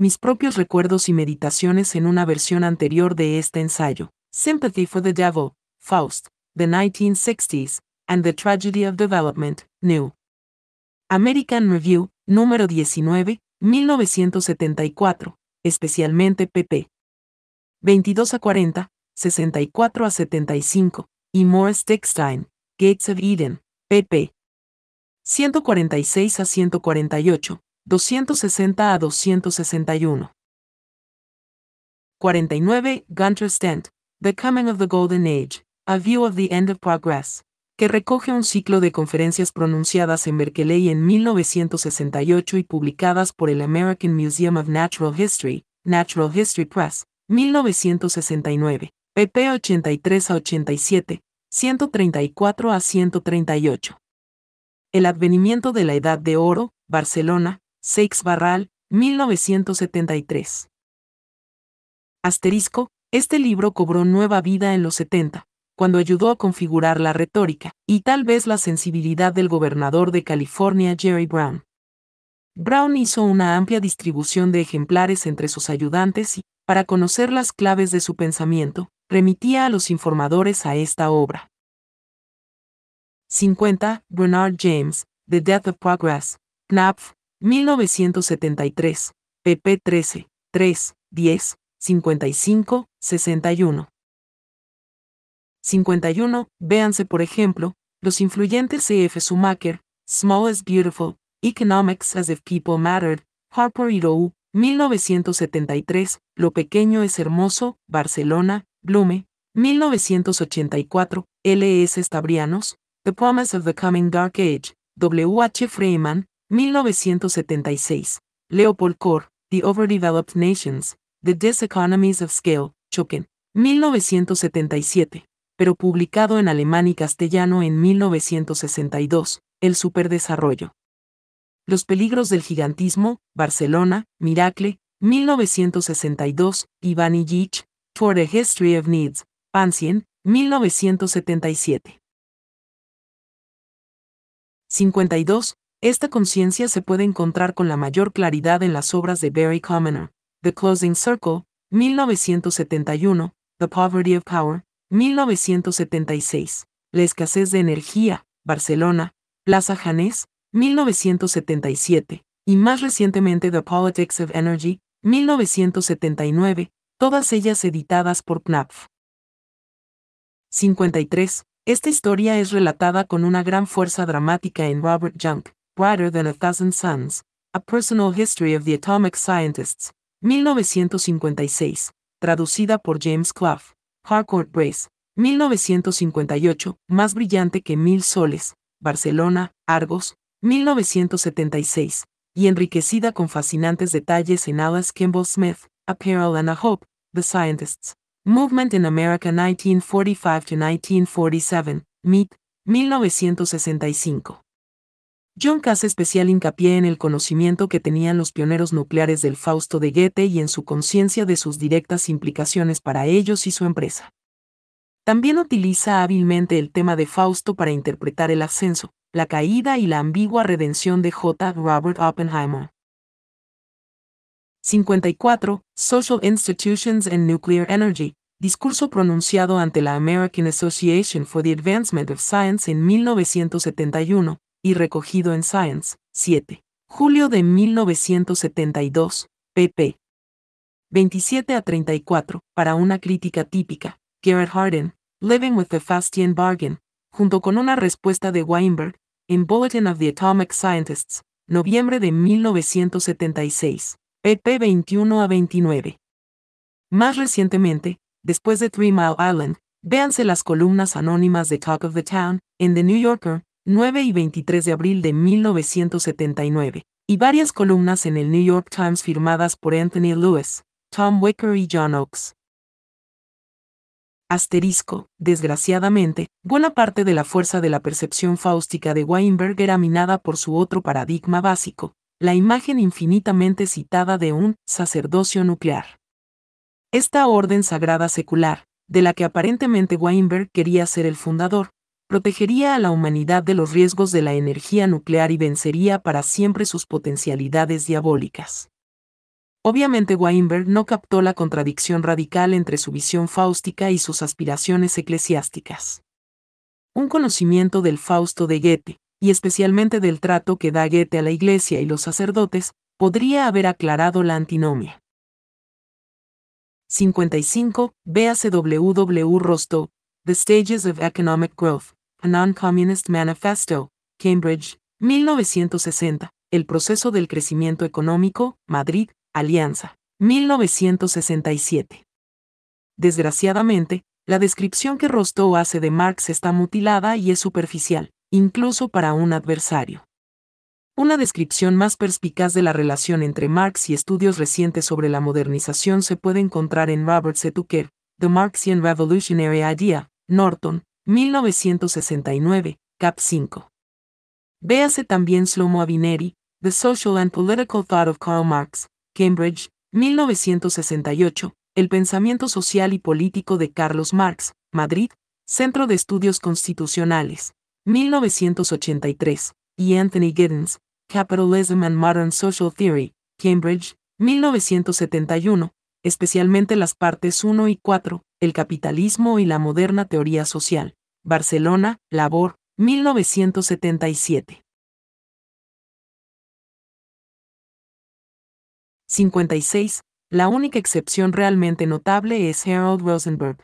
mis propios recuerdos y meditaciones en una versión anterior de este ensayo, Sympathy for the Devil, Faust, The 1960s, and the Tragedy of Development, New. American Review, número 19, 1974, especialmente pp. 22 a 40, 64 a 75, y Morris Dickstein, Gates of Eden, pp. 146 a 148, 260 a 261. 49. Gunter Stent, The Coming of the Golden Age, A View of the End of Progress, que recoge un ciclo de conferencias pronunciadas en Berkeley en 1968 y publicadas por el American Museum of Natural History, Natural History Press, 1969, pp. 83 a 87, 134 a 138. El advenimiento de la Edad de Oro, Barcelona, Seix Barral, 1973. Asterisco, este libro cobró nueva vida en los 70, cuando ayudó a configurar la retórica y tal vez la sensibilidad del gobernador de California Jerry Brown. Brown hizo una amplia distribución de ejemplares entre sus ayudantes y, para conocer las claves de su pensamiento, remitía a los informadores a esta obra. 50. Bernard James, The Death of Progress, Knapp. 1973, pp 13, 3, 10, 55, 61. 51. Véanse, por ejemplo, los influyentes C.F. Schumacher, Small is Beautiful, Economics as if People Mattered, Harper y 1973, Lo Pequeño es Hermoso, Barcelona, Blume, 1984, L.S. Stabrianos, The Promise of the Coming Dark Age, W.H. Freeman, 1976. Leopold Kor, The Overdeveloped Nations, The Diseconomies of Scale, Choken, 1977. Pero publicado en alemán y castellano en 1962. El superdesarrollo. Los peligros del gigantismo, Barcelona, Miracle, 1962, Ivan Illich, For a History of Needs, Pansien, 1977. 52. Esta conciencia se puede encontrar con la mayor claridad en las obras de Barry Commoner, The Closing Circle, 1971, The Poverty of Power, 1976, La escasez de energía, Barcelona, Plaza Janés, 1977, y más recientemente The Politics of Energy, 1979, todas ellas editadas por Knapf. 53. Esta historia es relatada con una gran fuerza dramática en Robert Young. Brighter Than a Thousand Suns, A Personal History of the Atomic Scientists, 1956, traducida por James Clough, Harcourt Brace, 1958, Más brillante que mil soles, Barcelona, Argos, 1976, y enriquecida con fascinantes detalles en Alice Kimball Smith, Apparel and a Hope, The Scientists, Movement in America 1945-1947, Meet. 1965. John especial hincapié en el conocimiento que tenían los pioneros nucleares del Fausto de Goethe y en su conciencia de sus directas implicaciones para ellos y su empresa. También utiliza hábilmente el tema de Fausto para interpretar el ascenso, la caída y la ambigua redención de J. Robert Oppenheimer. 54. Social Institutions and Nuclear Energy. Discurso pronunciado ante la American Association for the Advancement of Science en 1971, y recogido en Science, 7. Julio de 1972, pp. 27 a 34, para una crítica típica, Garrett Hardin, Living with the Fastian Bargain, junto con una respuesta de Weinberg, en Bulletin of the Atomic Scientists, noviembre de 1976, pp 21 a 29. Más recientemente, después de Three Mile Island, véanse las columnas anónimas de Talk of the Town, en The New Yorker, 9 y 23 de abril de 1979, y varias columnas en el New York Times firmadas por Anthony Lewis, Tom Wicker y John Oakes. Asterisco, desgraciadamente, buena parte de la fuerza de la percepción fáustica de Weinberg era minada por su otro paradigma básico, la imagen infinitamente citada de un sacerdocio nuclear. Esta orden sagrada secular, de la que aparentemente Weinberg quería ser el fundador, protegería a la humanidad de los riesgos de la energía nuclear y vencería para siempre sus potencialidades diabólicas. Obviamente Weinberg no captó la contradicción radical entre su visión fáustica y sus aspiraciones eclesiásticas. Un conocimiento del Fausto de Goethe, y especialmente del trato que da Goethe a la Iglesia y los sacerdotes, podría haber aclarado la antinomia. 55. Rostow, The Stages of Economic Growth, a Non-Communist Manifesto, Cambridge, 1960. El proceso del crecimiento económico, Madrid, Alianza, 1967. Desgraciadamente, la descripción que Rostow hace de Marx está mutilada y es superficial, incluso para un adversario. Una descripción más perspicaz de la relación entre Marx y estudios recientes sobre la modernización se puede encontrar en Robert Setuker, The Marxian Revolutionary Idea, Norton, 1969, Cap 5. Véase también Slomo Avineri, The Social and Political Thought of Karl Marx, Cambridge, 1968, El pensamiento social y político de Carlos Marx, Madrid, Centro de Estudios Constitucionales, 1983, y Anthony Giddens, Capitalism and Modern Social Theory, Cambridge, 1971, especialmente las partes 1 y 4, El capitalismo y la moderna teoría social. Barcelona, Labor, 1977. 56. La única excepción realmente notable es Harold Rosenberg.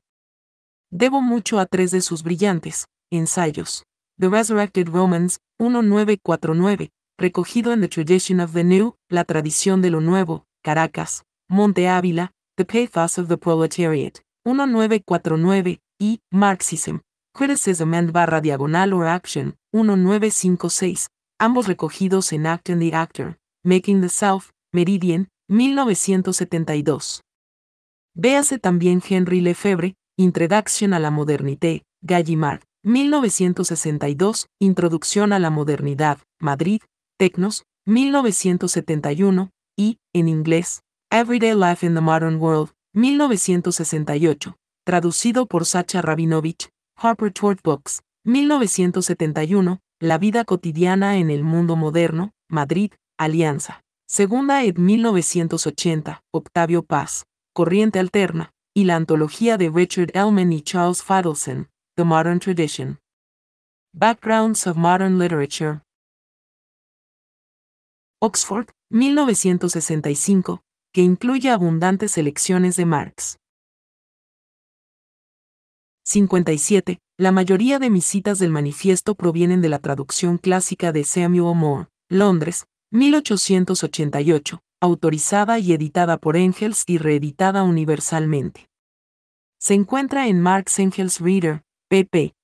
Debo mucho a tres de sus brillantes ensayos. The Resurrected Romans, 1949, recogido en The Tradition of the New, La Tradición de lo Nuevo, Caracas, Monte Ávila, The Pathos of the Proletariat, 1949, y Marxism, Criticism and barra diagonal or Action 1956, ambos recogidos en Act and the Actor, Making the South, Meridian, 1972. Véase también Henry Lefebvre, Introduction a la Modernité, Gallimard, 1962, Introducción a la Modernidad, Madrid, Tecnos, 1971, y, en inglés, Everyday Life in the Modern World, 1968, traducido por Sacha Rabinovich, Harper Tort Books, 1971, La vida cotidiana en el mundo moderno, Madrid, Alianza. Segunda ed 1980, Octavio Paz, Corriente Alterna, y la antología de Richard Elman y Charles Fadelson, The Modern Tradition. Backgrounds of Modern Literature. Oxford, 1965, que incluye abundantes selecciones de Marx. 57. La mayoría de mis citas del manifiesto provienen de la traducción clásica de Samuel Moore, Londres, 1888, autorizada y editada por Engels y reeditada universalmente. Se encuentra en Marx Engels Reader, pp.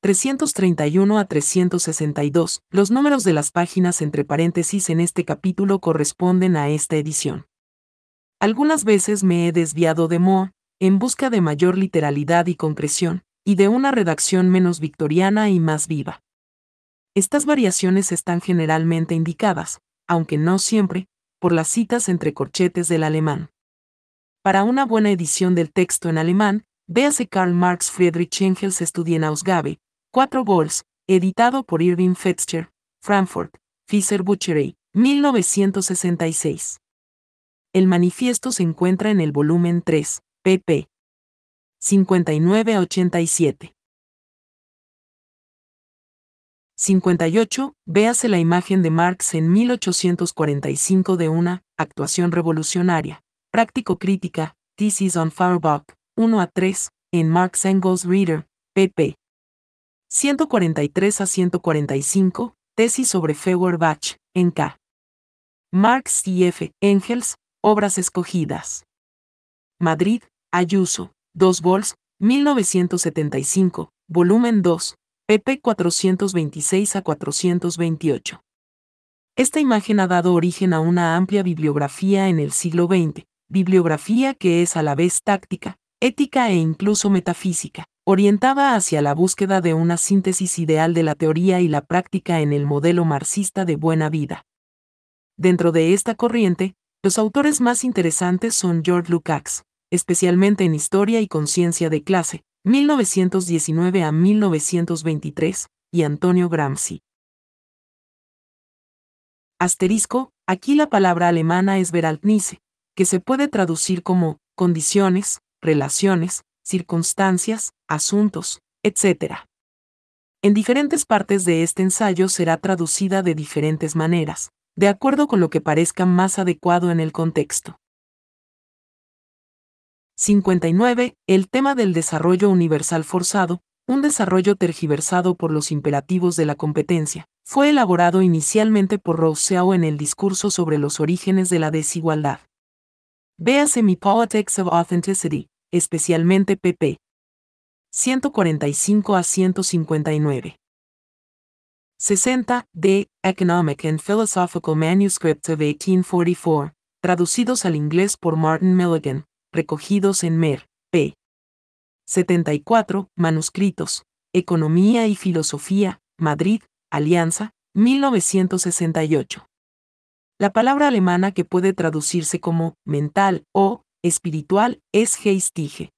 331 a 362. Los números de las páginas entre paréntesis en este capítulo corresponden a esta edición. Algunas veces me he desviado de Moore, en busca de mayor literalidad y concreción, y de una redacción menos victoriana y más viva. Estas variaciones están generalmente indicadas, aunque no siempre, por las citas entre corchetes del alemán. Para una buena edición del texto en alemán, véase Karl Marx Friedrich Engels Ausgabe, 4 vols, editado por Irving Fetzer, Frankfurt, Fischer Butcherey, 1966. El manifiesto se encuentra en el volumen 3, pp. 59 87. 58. Véase la imagen de Marx en 1845 de una actuación revolucionaria. Práctico-crítica, Thesis on Feuerbach, 1 a 3, en Marx Engels Reader, pp. 143 a 145, tesis sobre Feuerbach, en K. Marx y F. Engels, Obras Escogidas. Madrid, Ayuso, 2 vols, 1975, volumen 2, pp 426 a 428. Esta imagen ha dado origen a una amplia bibliografía en el siglo XX, bibliografía que es a la vez táctica, ética e incluso metafísica, orientada hacia la búsqueda de una síntesis ideal de la teoría y la práctica en el modelo marxista de buena vida. Dentro de esta corriente, los autores más interesantes son George Lukács, especialmente en Historia y Conciencia de Clase, 1919 a 1923, y Antonio Gramsci. Asterisco, aquí la palabra alemana es verhältnisse que se puede traducir como condiciones, relaciones, circunstancias, asuntos, etc. En diferentes partes de este ensayo será traducida de diferentes maneras, de acuerdo con lo que parezca más adecuado en el contexto. 59. El tema del desarrollo universal forzado, un desarrollo tergiversado por los imperativos de la competencia, fue elaborado inicialmente por Rousseau en el discurso sobre los orígenes de la desigualdad. Véase mi Politics of Authenticity, especialmente pp. 145 a 159. 60. The Economic and Philosophical Manuscripts of 1844, traducidos al inglés por Martin Milligan, recogidos en Mer, p. 74, Manuscritos, Economía y Filosofía, Madrid, Alianza, 1968. La palabra alemana que puede traducirse como mental o espiritual es Geistige.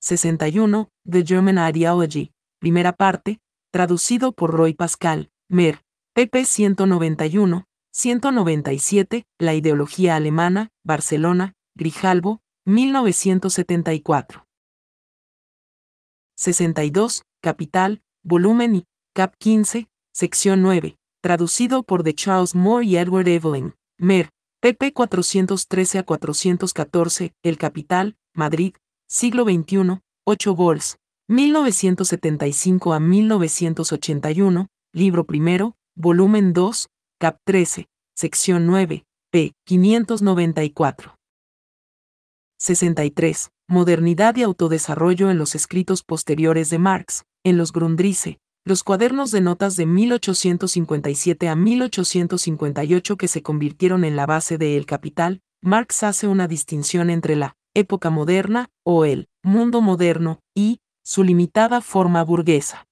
61. The German Ideology, primera parte, traducido por Roy Pascal, Mer, pp. 191, 197, La ideología alemana, Barcelona, Grijalbo, 1974. 62, Capital, volumen I, cap 15, sección 9, traducido por de Charles Moore y Edward Evelyn, Mer, pp 413 a 414, El Capital, Madrid, siglo XXI, 8 vols, 1975 a 1981, libro primero, volumen 2, CAP 13, sección 9, p. 594. 63. Modernidad y autodesarrollo en los escritos posteriores de Marx, en los Grundrisse, los cuadernos de notas de 1857 a 1858 que se convirtieron en la base de El Capital, Marx hace una distinción entre la época moderna, o el mundo moderno, y su limitada forma burguesa.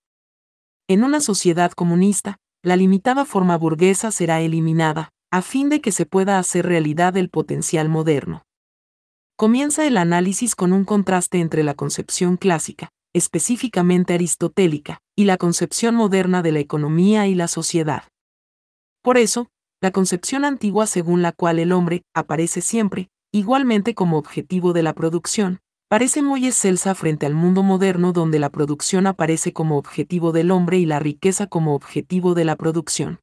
En una sociedad comunista, la limitada forma burguesa será eliminada, a fin de que se pueda hacer realidad el potencial moderno. Comienza el análisis con un contraste entre la concepción clásica, específicamente aristotélica, y la concepción moderna de la economía y la sociedad. Por eso, la concepción antigua según la cual el hombre aparece siempre, igualmente como objetivo de la producción, parece muy excelsa frente al mundo moderno donde la producción aparece como objetivo del hombre y la riqueza como objetivo de la producción.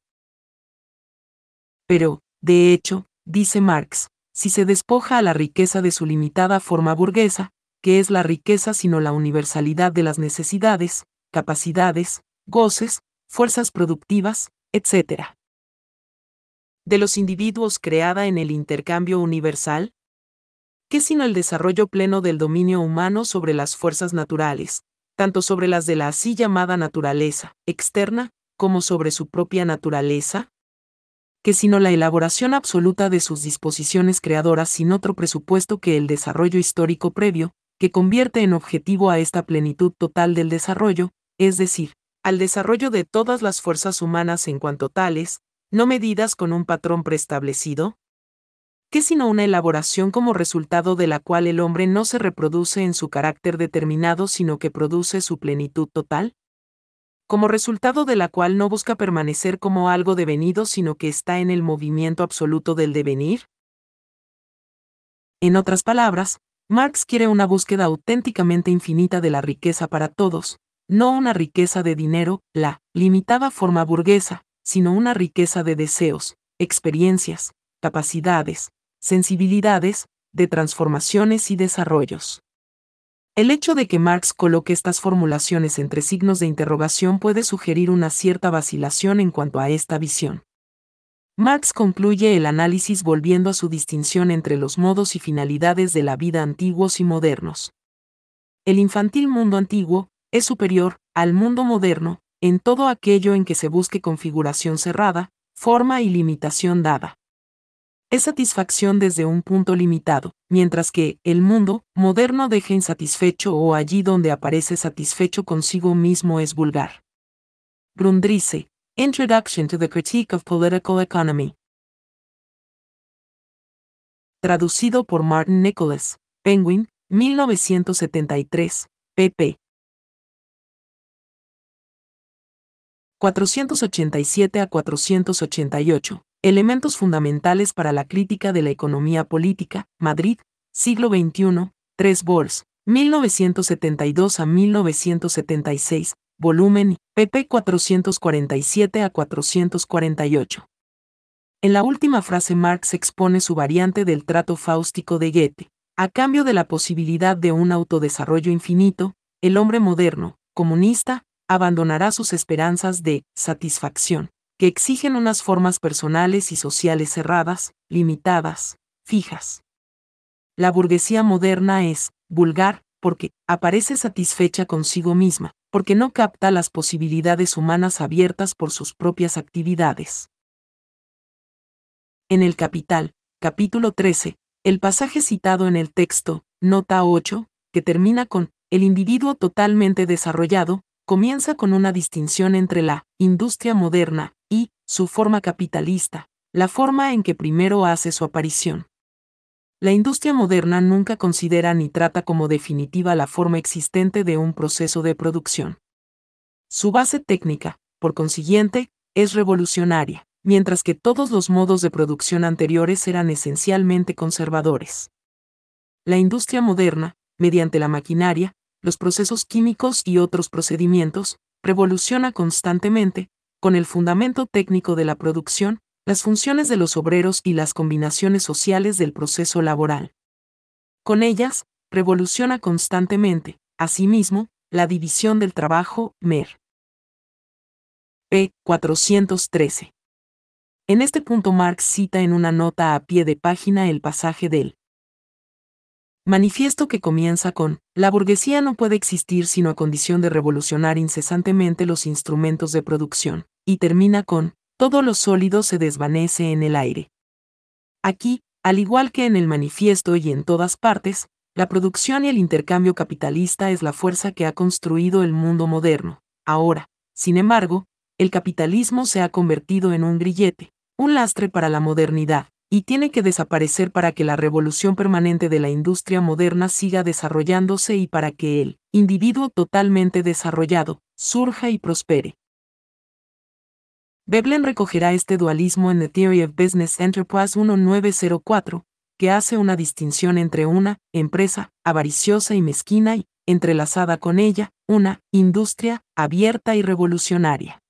Pero, de hecho, dice Marx, si se despoja a la riqueza de su limitada forma burguesa, que es la riqueza sino la universalidad de las necesidades, capacidades, goces, fuerzas productivas, etc. De los individuos creada en el intercambio universal, ¿qué sino el desarrollo pleno del dominio humano sobre las fuerzas naturales, tanto sobre las de la así llamada naturaleza externa, como sobre su propia naturaleza? ¿Qué sino la elaboración absoluta de sus disposiciones creadoras sin otro presupuesto que el desarrollo histórico previo, que convierte en objetivo a esta plenitud total del desarrollo, es decir, al desarrollo de todas las fuerzas humanas en cuanto tales, no medidas con un patrón preestablecido? ¿qué sino una elaboración como resultado de la cual el hombre no se reproduce en su carácter determinado, sino que produce su plenitud total? Como resultado de la cual no busca permanecer como algo devenido, sino que está en el movimiento absoluto del devenir? En otras palabras, Marx quiere una búsqueda auténticamente infinita de la riqueza para todos, no una riqueza de dinero, la limitada forma burguesa, sino una riqueza de deseos, experiencias, capacidades, sensibilidades, de transformaciones y desarrollos. El hecho de que Marx coloque estas formulaciones entre signos de interrogación puede sugerir una cierta vacilación en cuanto a esta visión. Marx concluye el análisis volviendo a su distinción entre los modos y finalidades de la vida antiguos y modernos. El infantil mundo antiguo es superior al mundo moderno en todo aquello en que se busque configuración cerrada, forma y limitación dada es satisfacción desde un punto limitado, mientras que el mundo moderno deja insatisfecho o allí donde aparece satisfecho consigo mismo es vulgar. Grundrisse, Introduction to the Critique of Political Economy. Traducido por Martin Nicholas, Penguin, 1973, pp. 487 a 488. Elementos fundamentales para la crítica de la economía política, Madrid, siglo XXI, 3 vols, 1972 a 1976, volumen, pp 447 a 448. En la última frase Marx expone su variante del trato fáustico de Goethe. A cambio de la posibilidad de un autodesarrollo infinito, el hombre moderno, comunista, abandonará sus esperanzas de satisfacción que exigen unas formas personales y sociales cerradas, limitadas, fijas. La burguesía moderna es, vulgar, porque, aparece satisfecha consigo misma, porque no capta las posibilidades humanas abiertas por sus propias actividades. En el Capital, capítulo 13, el pasaje citado en el texto, nota 8, que termina con, el individuo totalmente desarrollado, comienza con una distinción entre la industria moderna y su forma capitalista, la forma en que primero hace su aparición. La industria moderna nunca considera ni trata como definitiva la forma existente de un proceso de producción. Su base técnica, por consiguiente, es revolucionaria, mientras que todos los modos de producción anteriores eran esencialmente conservadores. La industria moderna, mediante la maquinaria, los procesos químicos y otros procedimientos, revoluciona constantemente, con el fundamento técnico de la producción, las funciones de los obreros y las combinaciones sociales del proceso laboral. Con ellas, revoluciona constantemente, asimismo, la división del trabajo, MER. P. 413. En este punto Marx cita en una nota a pie de página el pasaje del manifiesto que comienza con, la burguesía no puede existir sino a condición de revolucionar incesantemente los instrumentos de producción, y termina con, todo lo sólido se desvanece en el aire. Aquí, al igual que en el manifiesto y en todas partes, la producción y el intercambio capitalista es la fuerza que ha construido el mundo moderno. Ahora, sin embargo, el capitalismo se ha convertido en un grillete, un lastre para la modernidad, y tiene que desaparecer para que la revolución permanente de la industria moderna siga desarrollándose y para que el individuo totalmente desarrollado surja y prospere. Veblen recogerá este dualismo en The Theory of Business Enterprise 1904, que hace una distinción entre una empresa avariciosa y mezquina y, entrelazada con ella, una industria abierta y revolucionaria.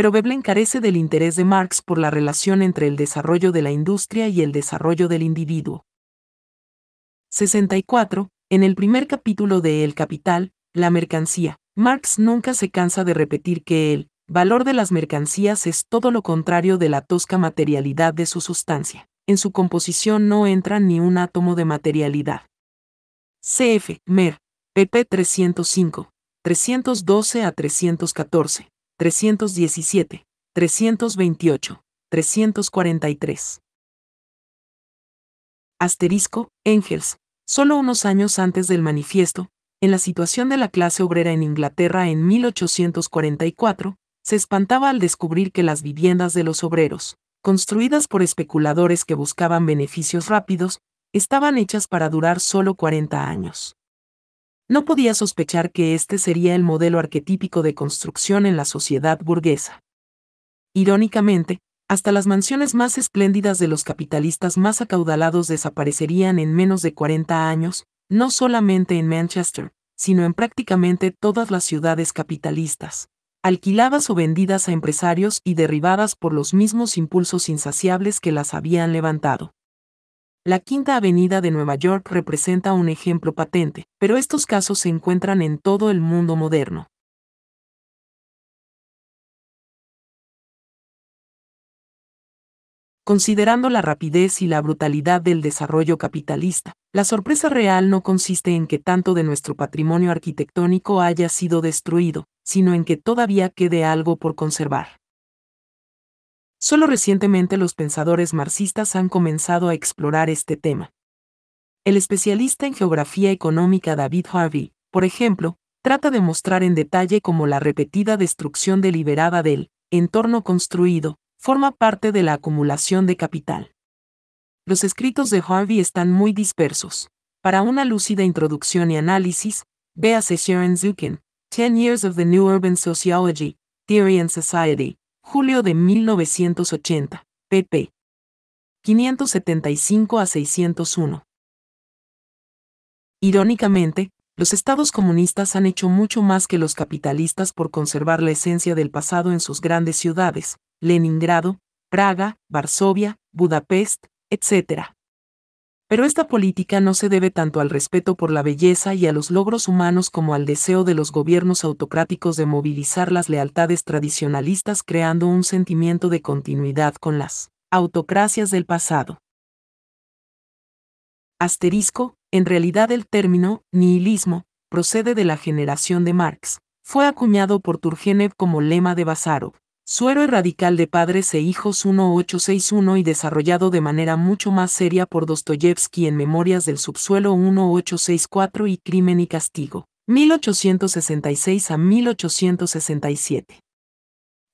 Pero Veblen carece del interés de Marx por la relación entre el desarrollo de la industria y el desarrollo del individuo. 64. En el primer capítulo de El Capital, la mercancía, Marx nunca se cansa de repetir que el valor de las mercancías es todo lo contrario de la tosca materialidad de su sustancia. En su composición no entra ni un átomo de materialidad. CF, Mer, pp 305, 312 a 314. 317, 328, 343. Asterisco, Engels, solo unos años antes del manifiesto, en la situación de la clase obrera en Inglaterra en 1844, se espantaba al descubrir que las viviendas de los obreros, construidas por especuladores que buscaban beneficios rápidos, estaban hechas para durar solo 40 años no podía sospechar que este sería el modelo arquetípico de construcción en la sociedad burguesa. Irónicamente, hasta las mansiones más espléndidas de los capitalistas más acaudalados desaparecerían en menos de 40 años, no solamente en Manchester, sino en prácticamente todas las ciudades capitalistas, alquiladas o vendidas a empresarios y derribadas por los mismos impulsos insaciables que las habían levantado. La Quinta Avenida de Nueva York representa un ejemplo patente, pero estos casos se encuentran en todo el mundo moderno. Considerando la rapidez y la brutalidad del desarrollo capitalista, la sorpresa real no consiste en que tanto de nuestro patrimonio arquitectónico haya sido destruido, sino en que todavía quede algo por conservar. Solo recientemente los pensadores marxistas han comenzado a explorar este tema. El especialista en geografía económica David Harvey, por ejemplo, trata de mostrar en detalle cómo la repetida destrucción deliberada del entorno construido forma parte de la acumulación de capital. Los escritos de Harvey están muy dispersos. Para una lúcida introducción y análisis, véase Sharon Zukin, Ten Years of the New Urban Sociology, Theory and Society, julio de 1980, pp. 575 a 601. Irónicamente, los estados comunistas han hecho mucho más que los capitalistas por conservar la esencia del pasado en sus grandes ciudades, Leningrado, Praga, Varsovia, Budapest, etc. Pero esta política no se debe tanto al respeto por la belleza y a los logros humanos como al deseo de los gobiernos autocráticos de movilizar las lealtades tradicionalistas creando un sentimiento de continuidad con las autocracias del pasado. Asterisco, en realidad el término nihilismo procede de la generación de Marx. Fue acuñado por Turgenev como lema de Basarov, Suero radical de padres e hijos 1861 y desarrollado de manera mucho más seria por Dostoyevsky en Memorias del subsuelo 1864 y Crimen y Castigo 1866 a 1867.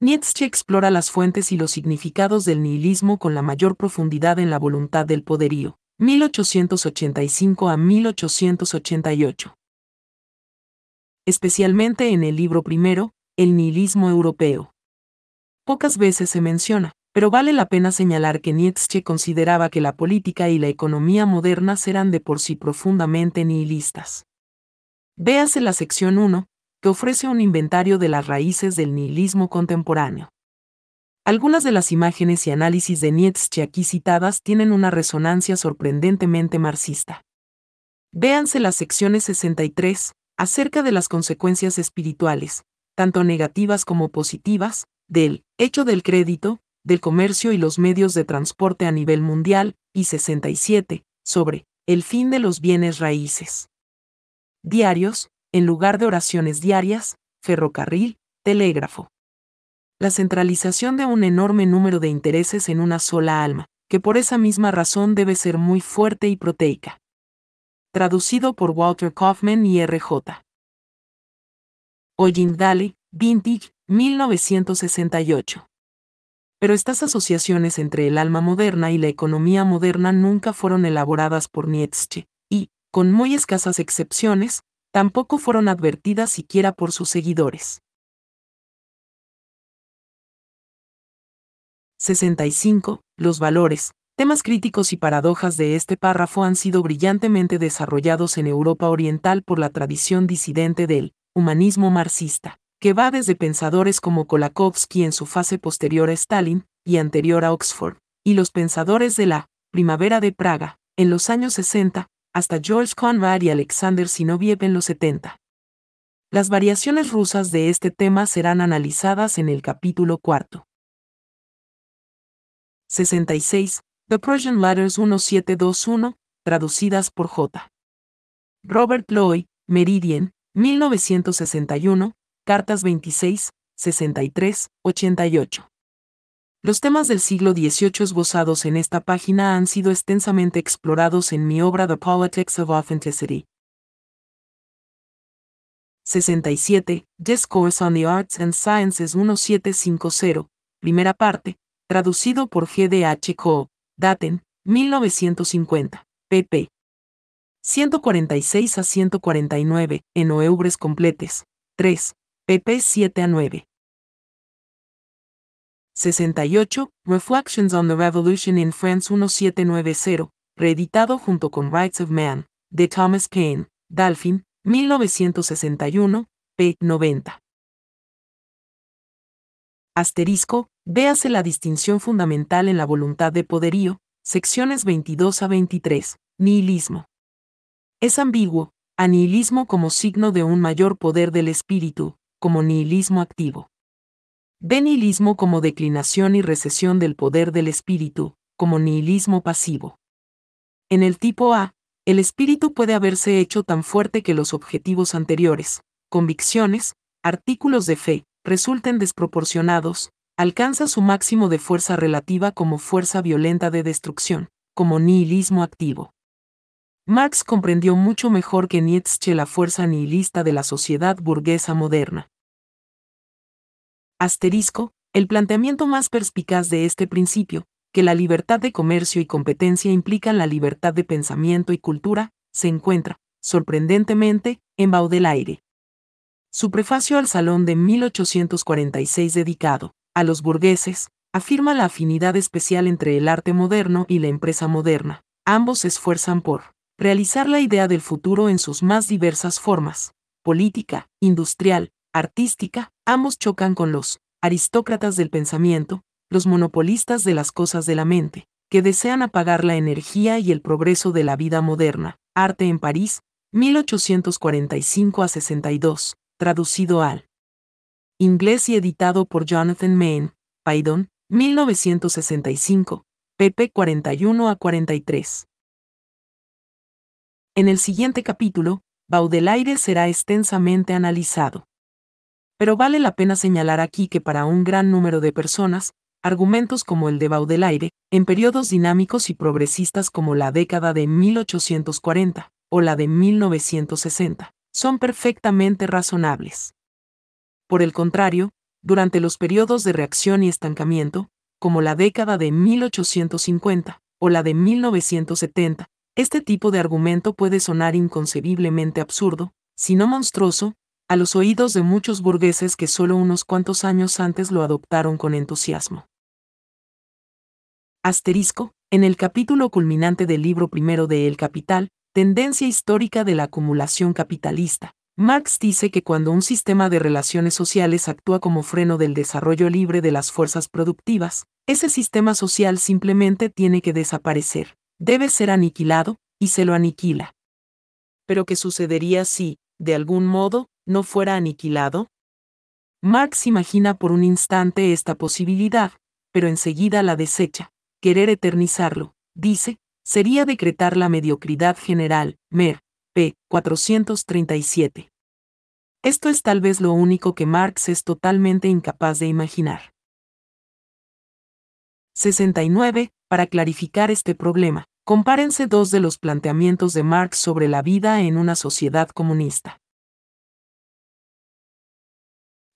Nietzsche explora las fuentes y los significados del nihilismo con la mayor profundidad en La voluntad del poderío 1885 a 1888. Especialmente en el libro primero, El nihilismo europeo pocas veces se menciona, pero vale la pena señalar que Nietzsche consideraba que la política y la economía modernas eran de por sí profundamente nihilistas. Véanse la sección 1, que ofrece un inventario de las raíces del nihilismo contemporáneo. Algunas de las imágenes y análisis de Nietzsche aquí citadas tienen una resonancia sorprendentemente marxista. Véanse las secciones 63, acerca de las consecuencias espirituales, tanto negativas como positivas, del hecho del crédito, del comercio y los medios de transporte a nivel mundial, y 67, sobre el fin de los bienes raíces. Diarios, en lugar de oraciones diarias, ferrocarril, telégrafo. La centralización de un enorme número de intereses en una sola alma, que por esa misma razón debe ser muy fuerte y proteica. Traducido por Walter Kaufman y R.J. Ojindale, Vintage, 1968. Pero estas asociaciones entre el alma moderna y la economía moderna nunca fueron elaboradas por Nietzsche, y, con muy escasas excepciones, tampoco fueron advertidas siquiera por sus seguidores. 65. Los valores, temas críticos y paradojas de este párrafo han sido brillantemente desarrollados en Europa Oriental por la tradición disidente del humanismo marxista que va desde pensadores como Kolakowski en su fase posterior a Stalin y anterior a Oxford, y los pensadores de la Primavera de Praga, en los años 60, hasta George Conrad y Alexander Sinoviev en los 70. Las variaciones rusas de este tema serán analizadas en el capítulo cuarto. 66. The Prussian Letters 1721, traducidas por J. Robert Lloyd, Meridian, 1961, Cartas 26, 63, 88. Los temas del siglo XVIII esbozados en esta página han sido extensamente explorados en mi obra The Politics of Authenticity. 67, Discourse on the Arts and Sciences 1750, primera parte, traducido por G. D. H. Coe, Daten, 1950, pp. 146 a 149, en Oeuvres Completes, 3, pp 7 a 9. 68. Reflections on the Revolution in France 1790, reeditado junto con Rights of Man, de Thomas Paine, Dalphin, 1961, p. 90. Asterisco, véase la distinción fundamental en la voluntad de poderío, secciones 22 a 23, nihilismo. Es ambiguo, a nihilismo como signo de un mayor poder del espíritu, como nihilismo activo. Ve nihilismo como declinación y recesión del poder del espíritu, como nihilismo pasivo. En el tipo A, el espíritu puede haberse hecho tan fuerte que los objetivos anteriores, convicciones, artículos de fe, resulten desproporcionados, alcanza su máximo de fuerza relativa como fuerza violenta de destrucción, como nihilismo activo. Marx comprendió mucho mejor que Nietzsche la fuerza nihilista de la sociedad burguesa moderna. Asterisco, el planteamiento más perspicaz de este principio, que la libertad de comercio y competencia implican la libertad de pensamiento y cultura, se encuentra, sorprendentemente, en Baudelaire. Su prefacio al Salón de 1846 dedicado a los burgueses, afirma la afinidad especial entre el arte moderno y la empresa moderna. Ambos se esfuerzan por realizar la idea del futuro en sus más diversas formas, política, industrial, artística, ambos chocan con los aristócratas del pensamiento, los monopolistas de las cosas de la mente, que desean apagar la energía y el progreso de la vida moderna. Arte en París, 1845 a 62, traducido al inglés y editado por Jonathan Mayne, Paidon, 1965, pp 41 a 43. En el siguiente capítulo, Baudelaire será extensamente analizado. Pero vale la pena señalar aquí que para un gran número de personas, argumentos como el de Baudelaire, en periodos dinámicos y progresistas como la década de 1840 o la de 1960, son perfectamente razonables. Por el contrario, durante los periodos de reacción y estancamiento, como la década de 1850 o la de 1970, este tipo de argumento puede sonar inconcebiblemente absurdo, si no monstruoso, a los oídos de muchos burgueses que solo unos cuantos años antes lo adoptaron con entusiasmo. Asterisco, en el capítulo culminante del libro primero de El Capital, Tendencia histórica de la acumulación capitalista, Marx dice que cuando un sistema de relaciones sociales actúa como freno del desarrollo libre de las fuerzas productivas, ese sistema social simplemente tiene que desaparecer debe ser aniquilado, y se lo aniquila. Pero ¿qué sucedería si, de algún modo, no fuera aniquilado? Marx imagina por un instante esta posibilidad, pero enseguida la desecha. Querer eternizarlo, dice, sería decretar la mediocridad general, Mer, p. 437. Esto es tal vez lo único que Marx es totalmente incapaz de imaginar. 69, para clarificar este problema. Compárense dos de los planteamientos de Marx sobre la vida en una sociedad comunista.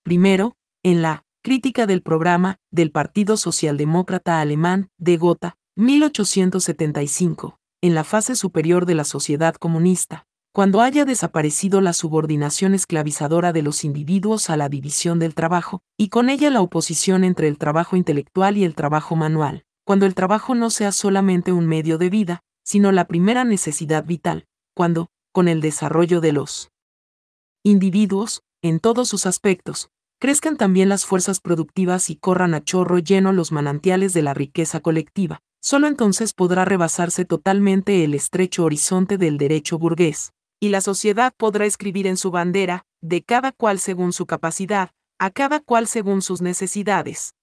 Primero, en la Crítica del programa del Partido Socialdemócrata Alemán de Gotha, 1875, en la fase superior de la sociedad comunista, cuando haya desaparecido la subordinación esclavizadora de los individuos a la división del trabajo, y con ella la oposición entre el trabajo intelectual y el trabajo manual, cuando el trabajo no sea solamente un medio de vida, sino la primera necesidad vital, cuando, con el desarrollo de los individuos, en todos sus aspectos, crezcan también las fuerzas productivas y corran a chorro lleno los manantiales de la riqueza colectiva, solo entonces podrá rebasarse totalmente el estrecho horizonte del derecho burgués, y la sociedad podrá escribir en su bandera, de cada cual según su capacidad, a cada cual según sus necesidades.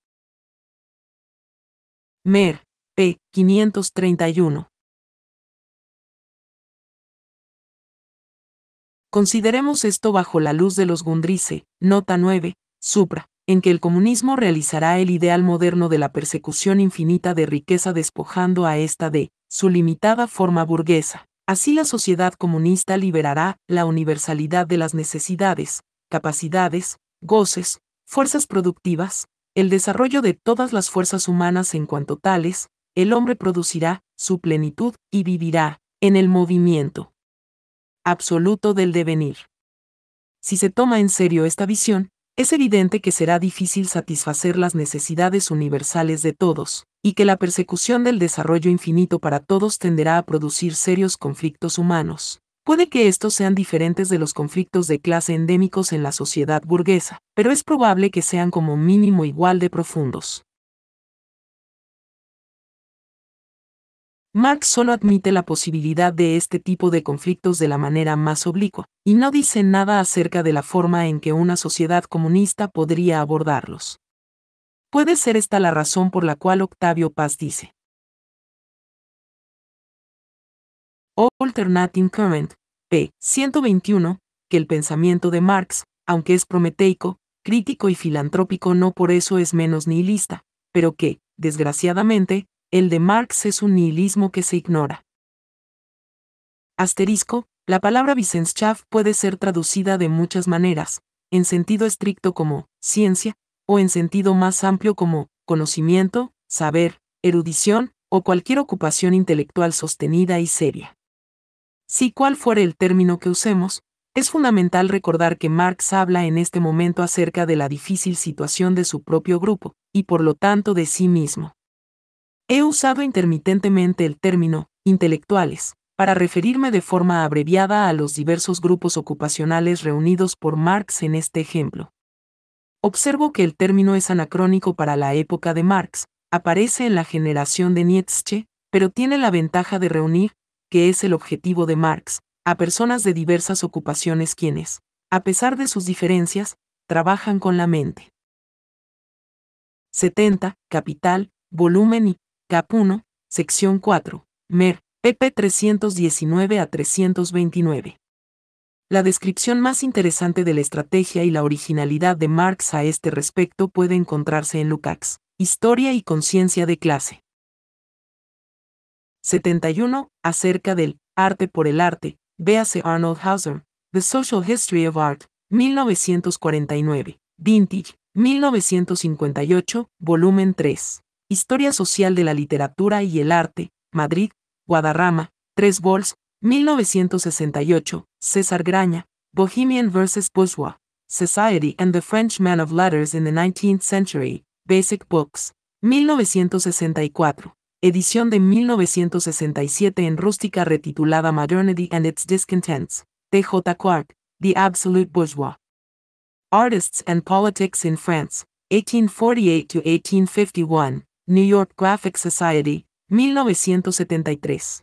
Mer. P. 531. Consideremos esto bajo la luz de los Gundrice, nota 9, supra, en que el comunismo realizará el ideal moderno de la persecución infinita de riqueza despojando a esta de su limitada forma burguesa. Así la sociedad comunista liberará la universalidad de las necesidades, capacidades, goces, fuerzas productivas, el desarrollo de todas las fuerzas humanas en cuanto tales, el hombre producirá su plenitud y vivirá en el movimiento absoluto del devenir. Si se toma en serio esta visión, es evidente que será difícil satisfacer las necesidades universales de todos, y que la persecución del desarrollo infinito para todos tenderá a producir serios conflictos humanos. Puede que estos sean diferentes de los conflictos de clase endémicos en la sociedad burguesa, pero es probable que sean como mínimo igual de profundos. Marx solo admite la posibilidad de este tipo de conflictos de la manera más oblicua, y no dice nada acerca de la forma en que una sociedad comunista podría abordarlos. Puede ser esta la razón por la cual Octavio Paz dice. Alternating Current, p. 121, que el pensamiento de Marx, aunque es prometeico, crítico y filantrópico, no por eso es menos nihilista, pero que, desgraciadamente, el de Marx es un nihilismo que se ignora. Asterisco, la palabra Wissenschaft puede ser traducida de muchas maneras, en sentido estricto como ciencia, o en sentido más amplio como conocimiento, saber, erudición, o cualquier ocupación intelectual sostenida y seria. Si cual fuera el término que usemos, es fundamental recordar que Marx habla en este momento acerca de la difícil situación de su propio grupo, y por lo tanto de sí mismo. He usado intermitentemente el término intelectuales para referirme de forma abreviada a los diversos grupos ocupacionales reunidos por Marx en este ejemplo. Observo que el término es anacrónico para la época de Marx, aparece en la generación de Nietzsche, pero tiene la ventaja de reunir, que es el objetivo de Marx, a personas de diversas ocupaciones quienes, a pesar de sus diferencias, trabajan con la mente. 70, Capital, Volumen y Cap 1, sección 4, Mer, pp 319 a 329. La descripción más interesante de la estrategia y la originalidad de Marx a este respecto puede encontrarse en Lukács, Historia y Conciencia de Clase. 71. Acerca del arte por el arte, véase Arnold Hauser, The Social History of Art, 1949, Vintage, 1958, volumen 3. Historia Social de la Literatura y el Arte, Madrid, Guadarrama, Tres vols, 1968, César Graña, Bohemian vs. Bourgeois, Society and the French Man of Letters in the 19th Century, Basic Books, 1964, edición de 1967 en rústica retitulada Modernity and its Discontents, T.J. Clark, The Absolute Bourgeois. Artists and Politics in France, 1848 1851, New York Graphic Society, 1973.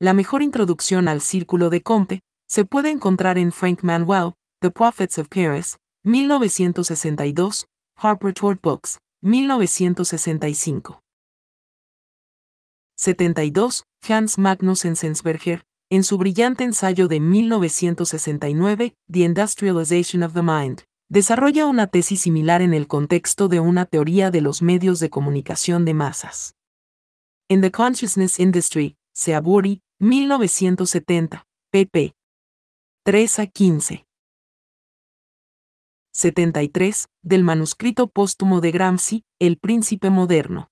La mejor introducción al círculo de Comte se puede encontrar en Frank Manuel, The Prophets of Paris, 1962, Harper tort Books, 1965. 72. Hans Magnus Enzensberger, en su brillante ensayo de 1969, The Industrialization of the Mind, desarrolla una tesis similar en el contexto de una teoría de los medios de comunicación de masas. En The Consciousness Industry, Seaburi, 1970, pp. 3 a 15. 73, del manuscrito póstumo de Gramsci, El Príncipe Moderno.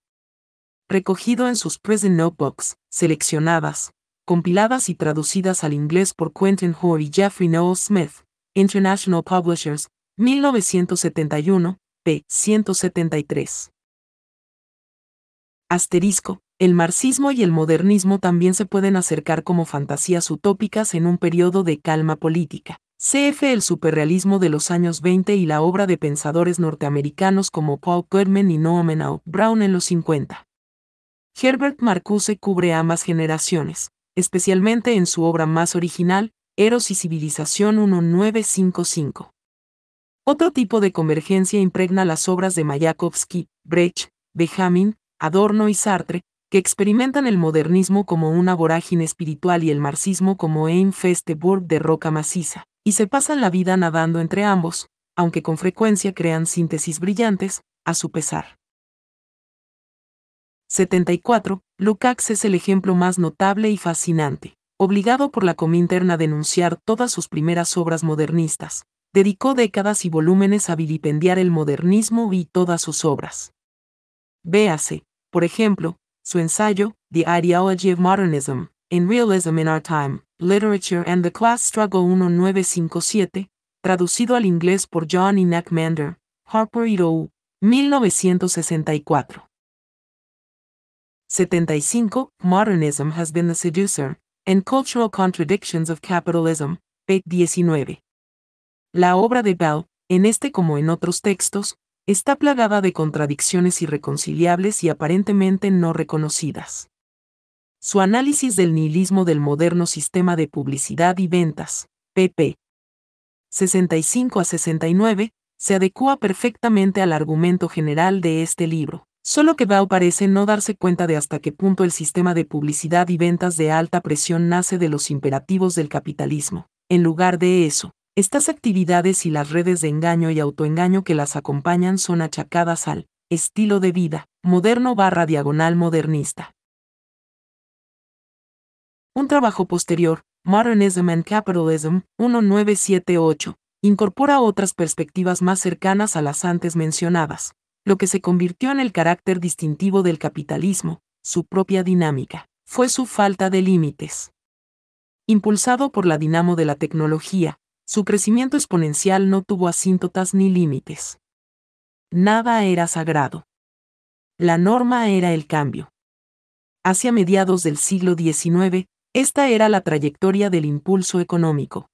Recogido en sus Present Notebooks, seleccionadas, compiladas y traducidas al inglés por Quentin Hoare y Jeffrey Noel Smith, International Publishers, 1971, p. 173. Asterisco. El marxismo y el modernismo también se pueden acercar como fantasías utópicas en un periodo de calma política. CF el superrealismo de los años 20 y la obra de pensadores norteamericanos como Paul Kerman y Noam Brown en los 50. Herbert Marcuse cubre ambas generaciones, especialmente en su obra más original, Eros y Civilización 1955. Otro tipo de convergencia impregna las obras de Mayakovsky, Brecht, Benjamin, Adorno y Sartre, que experimentan el modernismo como una vorágine espiritual y el marxismo como un festebord de roca maciza, y se pasan la vida nadando entre ambos, aunque con frecuencia crean síntesis brillantes, a su pesar. 74. Lukács es el ejemplo más notable y fascinante, obligado por la Cominterna a denunciar todas sus primeras obras modernistas, dedicó décadas y volúmenes a vilipendiar el modernismo y todas sus obras. Véase, por ejemplo, su ensayo, The Ideology of Modernism, in Realism in Our Time, Literature and the Class Struggle 1957, traducido al inglés por John Enoch Mander, Harper Row, 1964. 75. Modernism has been the seducer, and cultural contradictions of capitalism, p. 19. La obra de Bell, en este como en otros textos, está plagada de contradicciones irreconciliables y aparentemente no reconocidas. Su análisis del nihilismo del moderno sistema de publicidad y ventas, pp. 65 a 69, se adecua perfectamente al argumento general de este libro. Solo que Bao parece no darse cuenta de hasta qué punto el sistema de publicidad y ventas de alta presión nace de los imperativos del capitalismo. En lugar de eso, estas actividades y las redes de engaño y autoengaño que las acompañan son achacadas al estilo de vida moderno barra diagonal modernista. Un trabajo posterior, Modernism and Capitalism, 1978, incorpora otras perspectivas más cercanas a las antes mencionadas, lo que se convirtió en el carácter distintivo del capitalismo, su propia dinámica, fue su falta de límites. Impulsado por la dinamo de la tecnología, su crecimiento exponencial no tuvo asíntotas ni límites. Nada era sagrado. La norma era el cambio. Hacia mediados del siglo XIX, esta era la trayectoria del impulso económico.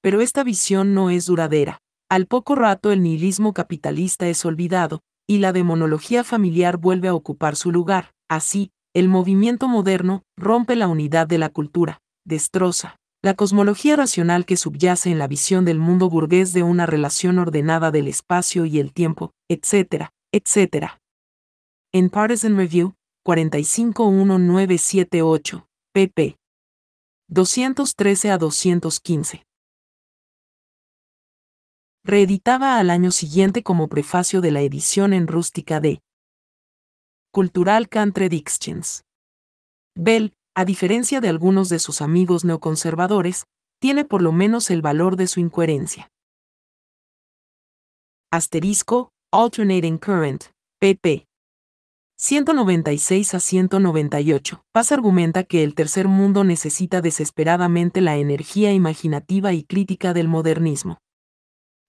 Pero esta visión no es duradera. Al poco rato el nihilismo capitalista es olvidado, y la demonología familiar vuelve a ocupar su lugar. Así, el movimiento moderno rompe la unidad de la cultura, destroza, la cosmología racional que subyace en la visión del mundo burgués de una relación ordenada del espacio y el tiempo, etcétera, etcétera. En Partisan Review, 451978, pp. 213 a 215. Reeditaba al año siguiente como prefacio de la edición en rústica de Cultural Country Dictions. Bell, a diferencia de algunos de sus amigos neoconservadores, tiene por lo menos el valor de su incoherencia. Asterisco, Alternating Current, pp. 196 a 198. Paz argumenta que el tercer mundo necesita desesperadamente la energía imaginativa y crítica del modernismo.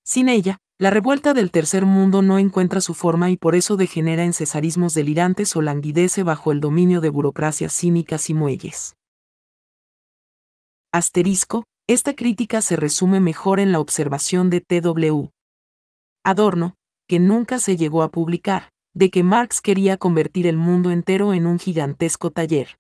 Sin ella, la revuelta del tercer mundo no encuentra su forma y por eso degenera en cesarismos delirantes o languidece bajo el dominio de burocracias cínicas y muelles. Asterisco, esta crítica se resume mejor en la observación de T.W. Adorno, que nunca se llegó a publicar, de que Marx quería convertir el mundo entero en un gigantesco taller.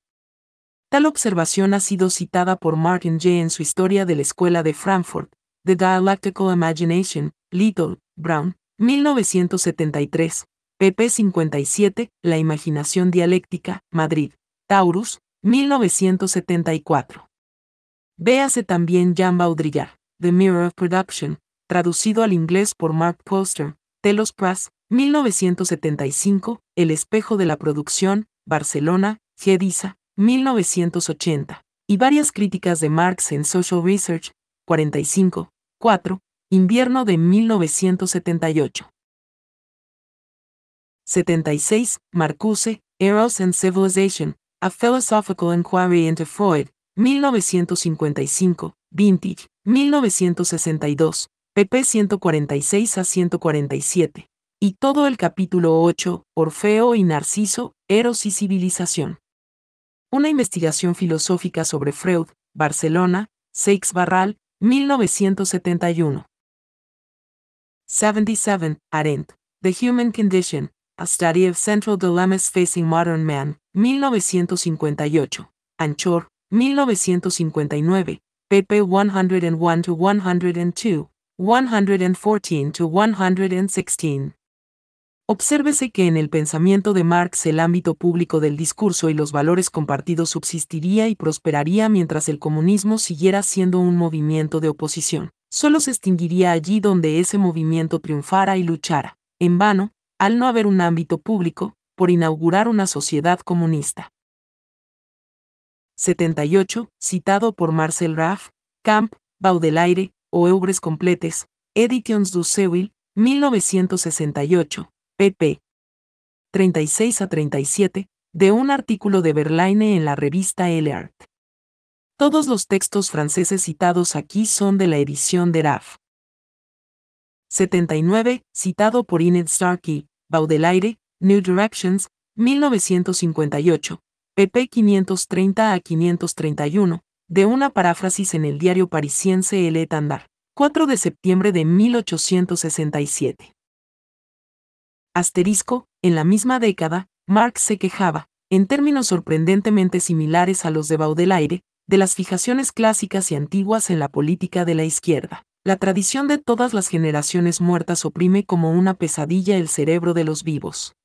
Tal observación ha sido citada por Martin J. en su Historia de la Escuela de Frankfurt, The Dialectical Imagination, Little, Brown, 1973, pp. 57, La Imaginación Dialéctica, Madrid, Taurus, 1974. Véase también Jean Baudrillard, The Mirror of Production, traducido al inglés por Mark Poster, Telos Press, 1975, El espejo de la producción, Barcelona, Gedisa, 1980, y varias críticas de Marx en Social Research, 45, 4. Invierno de 1978. 76. Marcuse, Eros and Civilization, A Philosophical Inquiry into Freud, 1955, Vintage, 1962, pp. 146 a 147. Y todo el capítulo 8, Orfeo y Narciso, Eros y Civilización. Una investigación filosófica sobre Freud, Barcelona, Seix Barral, 1971. 77. Arendt, The Human Condition, A Study of Central Dilemmas Facing Modern Man, 1958. Anchor, 1959. Pepe 101 to 102, 114 to 116. Obsérvese que en el pensamiento de Marx el ámbito público del discurso y los valores compartidos subsistiría y prosperaría mientras el comunismo siguiera siendo un movimiento de oposición. Solo se extinguiría allí donde ese movimiento triunfara y luchara. En vano, al no haber un ámbito público, por inaugurar una sociedad comunista. 78, citado por Marcel Raff, Camp, Baudelaire, o Eubres Completes, Editions du Seuil, 1968, pp. 36 a 37, de un artículo de Verlaine en la revista L'Art. Todos los textos franceses citados aquí son de la edición de RAF. 79, citado por Inet Starkey, Baudelaire, New Directions, 1958, pp. 530 a 531, de una paráfrasis en el diario parisiense L. 4 de septiembre de 1867. Asterisco, en la misma década, Marx se quejaba, en términos sorprendentemente similares a los de Baudelaire, de las fijaciones clásicas y antiguas en la política de la izquierda. La tradición de todas las generaciones muertas oprime como una pesadilla el cerebro de los vivos.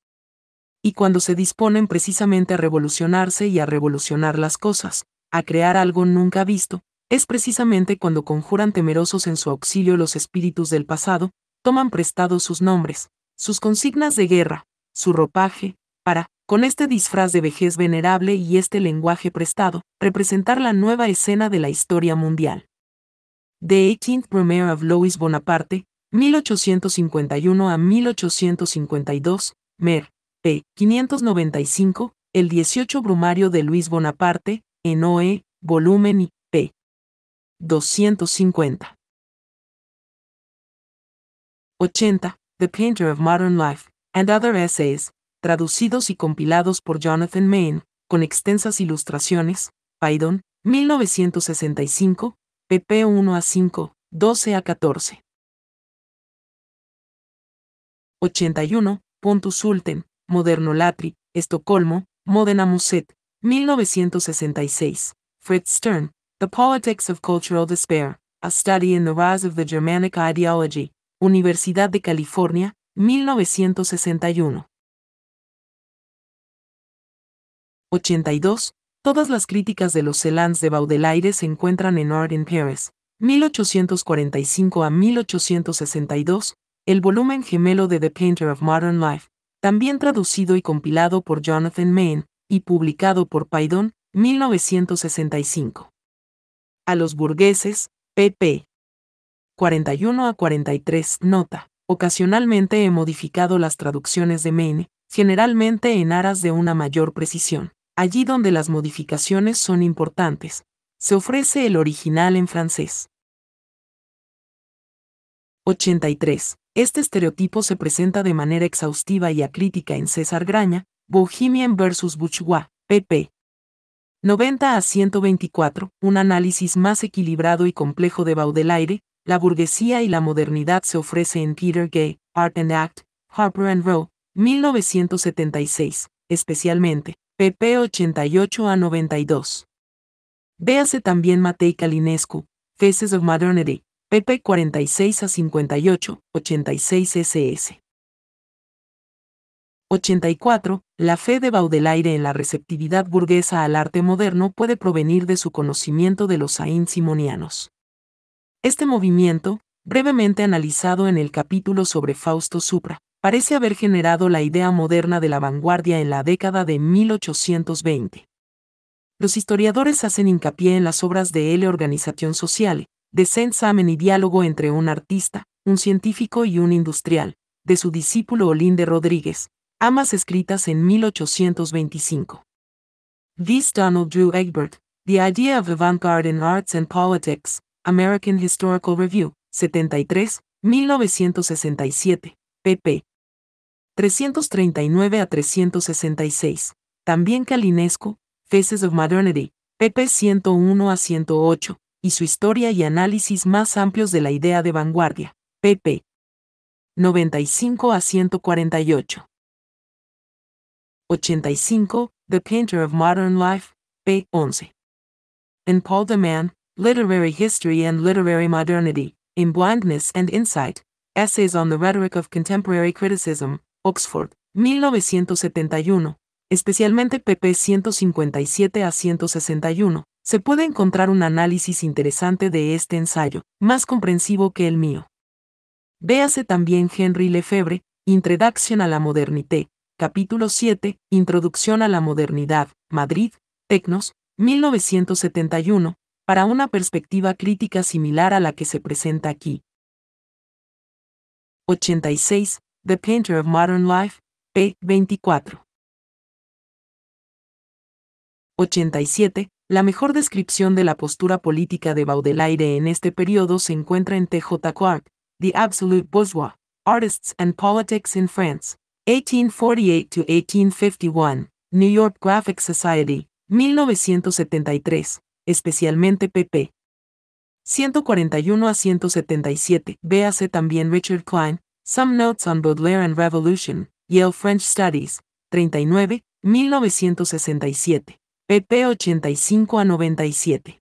Y cuando se disponen precisamente a revolucionarse y a revolucionar las cosas, a crear algo nunca visto, es precisamente cuando conjuran temerosos en su auxilio los espíritus del pasado, toman prestados sus nombres, sus consignas de guerra, su ropaje, para, con este disfraz de vejez venerable y este lenguaje prestado, representar la nueva escena de la historia mundial. The 18th Premier of Louis Bonaparte, 1851 a 1852, Mer, p. 595, el 18 Brumario de Luis Bonaparte, en OE, volumen y p. 250. 80. The Painter of Modern Life, and Other Essays, traducidos y compilados por Jonathan Mayne, con extensas ilustraciones, Paydon, 1965, pp 1 a 5, 12 a 14. 81. Sulten, Moderno Latri, Estocolmo, Modena Muset, 1966. Fritz Stern, The Politics of Cultural Despair, A Study in the Rise of the Germanic Ideology, Universidad de California, 1961. 82. Todas las críticas de los Celans de Baudelaire se encuentran en Art in Paris, 1845 a 1862, el volumen gemelo de The Painter of Modern Life, también traducido y compilado por Jonathan Mayne y publicado por Paidon, 1965. A los burgueses, pp. 41 a 43, nota. Ocasionalmente he modificado las traducciones de Maine, generalmente en aras de una mayor precisión. Allí donde las modificaciones son importantes, se ofrece el original en francés. 83. Este estereotipo se presenta de manera exhaustiva y acrítica en César Graña, Bohemian vs. Bouchois, pp. 90 a 124, un análisis más equilibrado y complejo de Baudelaire, la burguesía y la modernidad se ofrece en Peter Gay, Art and Act, Harper and Row, 1976, especialmente, pp 88 a 92. Véase también Matei Kalinescu, Faces of Modernity, pp 46 a 58, 86 SS. 84. La fe de Baudelaire en la receptividad burguesa al arte moderno puede provenir de su conocimiento de los Ain simonianos. Este movimiento, brevemente analizado en el capítulo sobre Fausto Supra, parece haber generado la idea moderna de la vanguardia en la década de 1820. Los historiadores hacen hincapié en las obras de L. Organización Social, de Saint-Samen y Diálogo entre un artista, un científico y un industrial, de su discípulo Olinde Rodríguez, ambas escritas en 1825. This Donald Drew Egbert, The Idea of avant in Arts and Politics, American Historical Review, 73, 1967, pp. 339 a 366. También Calinesco, Faces of Modernity, pp. 101 a 108, y su historia y análisis más amplios de la idea de vanguardia, pp. 95 a 148. 85, The Painter of Modern Life, p. 11. En Paul de Man, Literary History and Literary Modernity, in Blindness and Insight, Essays on the Rhetoric of Contemporary Criticism, Oxford, 1971, especialmente pp 157 a 161, se puede encontrar un análisis interesante de este ensayo, más comprensivo que el mío. Véase también Henry Lefebvre, Introduction a la Modernité, capítulo 7, Introducción a la Modernidad, Madrid, Tecnos, 1971, para una perspectiva crítica similar a la que se presenta aquí. 86. The Painter of Modern Life, p. 24. 87. La mejor descripción de la postura política de Baudelaire en este periodo se encuentra en T.J. Clark, The Absolute Bourgeois, Artists and Politics in France, 1848-1851, New York Graphic Society, 1973 especialmente PP. 141 a 177. Véase también Richard Klein, Some Notes on Baudelaire and Revolution, Yale French Studies, 39, 1967. pp. 85 a 97.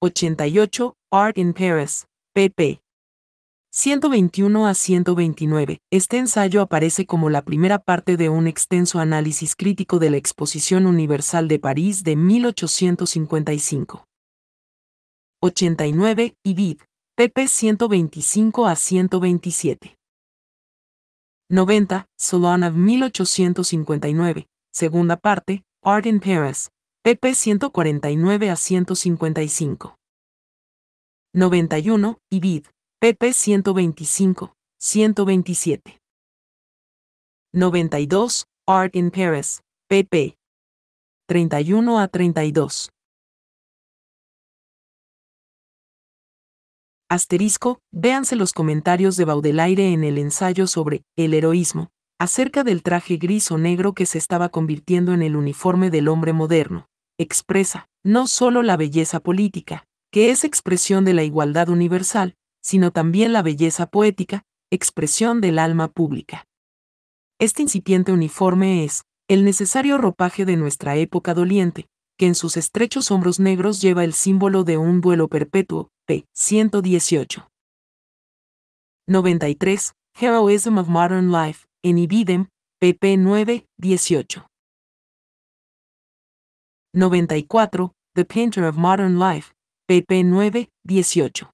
88. Art in Paris, pp. 121 a 129. Este ensayo aparece como la primera parte de un extenso análisis crítico de la Exposición Universal de París de 1855. 89. Ibid. pp. 125 a 127. 90. Solana 1859. Segunda parte. Art in Paris. pp. 149 a 155. 91. Ibid pp 125, 127. 92, Art in Paris, pp. 31 a 32. Asterisco, véanse los comentarios de Baudelaire en el ensayo sobre el heroísmo, acerca del traje gris o negro que se estaba convirtiendo en el uniforme del hombre moderno. Expresa, no solo la belleza política, que es expresión de la igualdad universal, sino también la belleza poética, expresión del alma pública. Este incipiente uniforme es, el necesario ropaje de nuestra época doliente, que en sus estrechos hombros negros lleva el símbolo de un duelo perpetuo, p. 118. 93. Heroism of Modern Life, en Ibidem, pp 9, 18. 94. The Painter of Modern Life, pp 9, 18.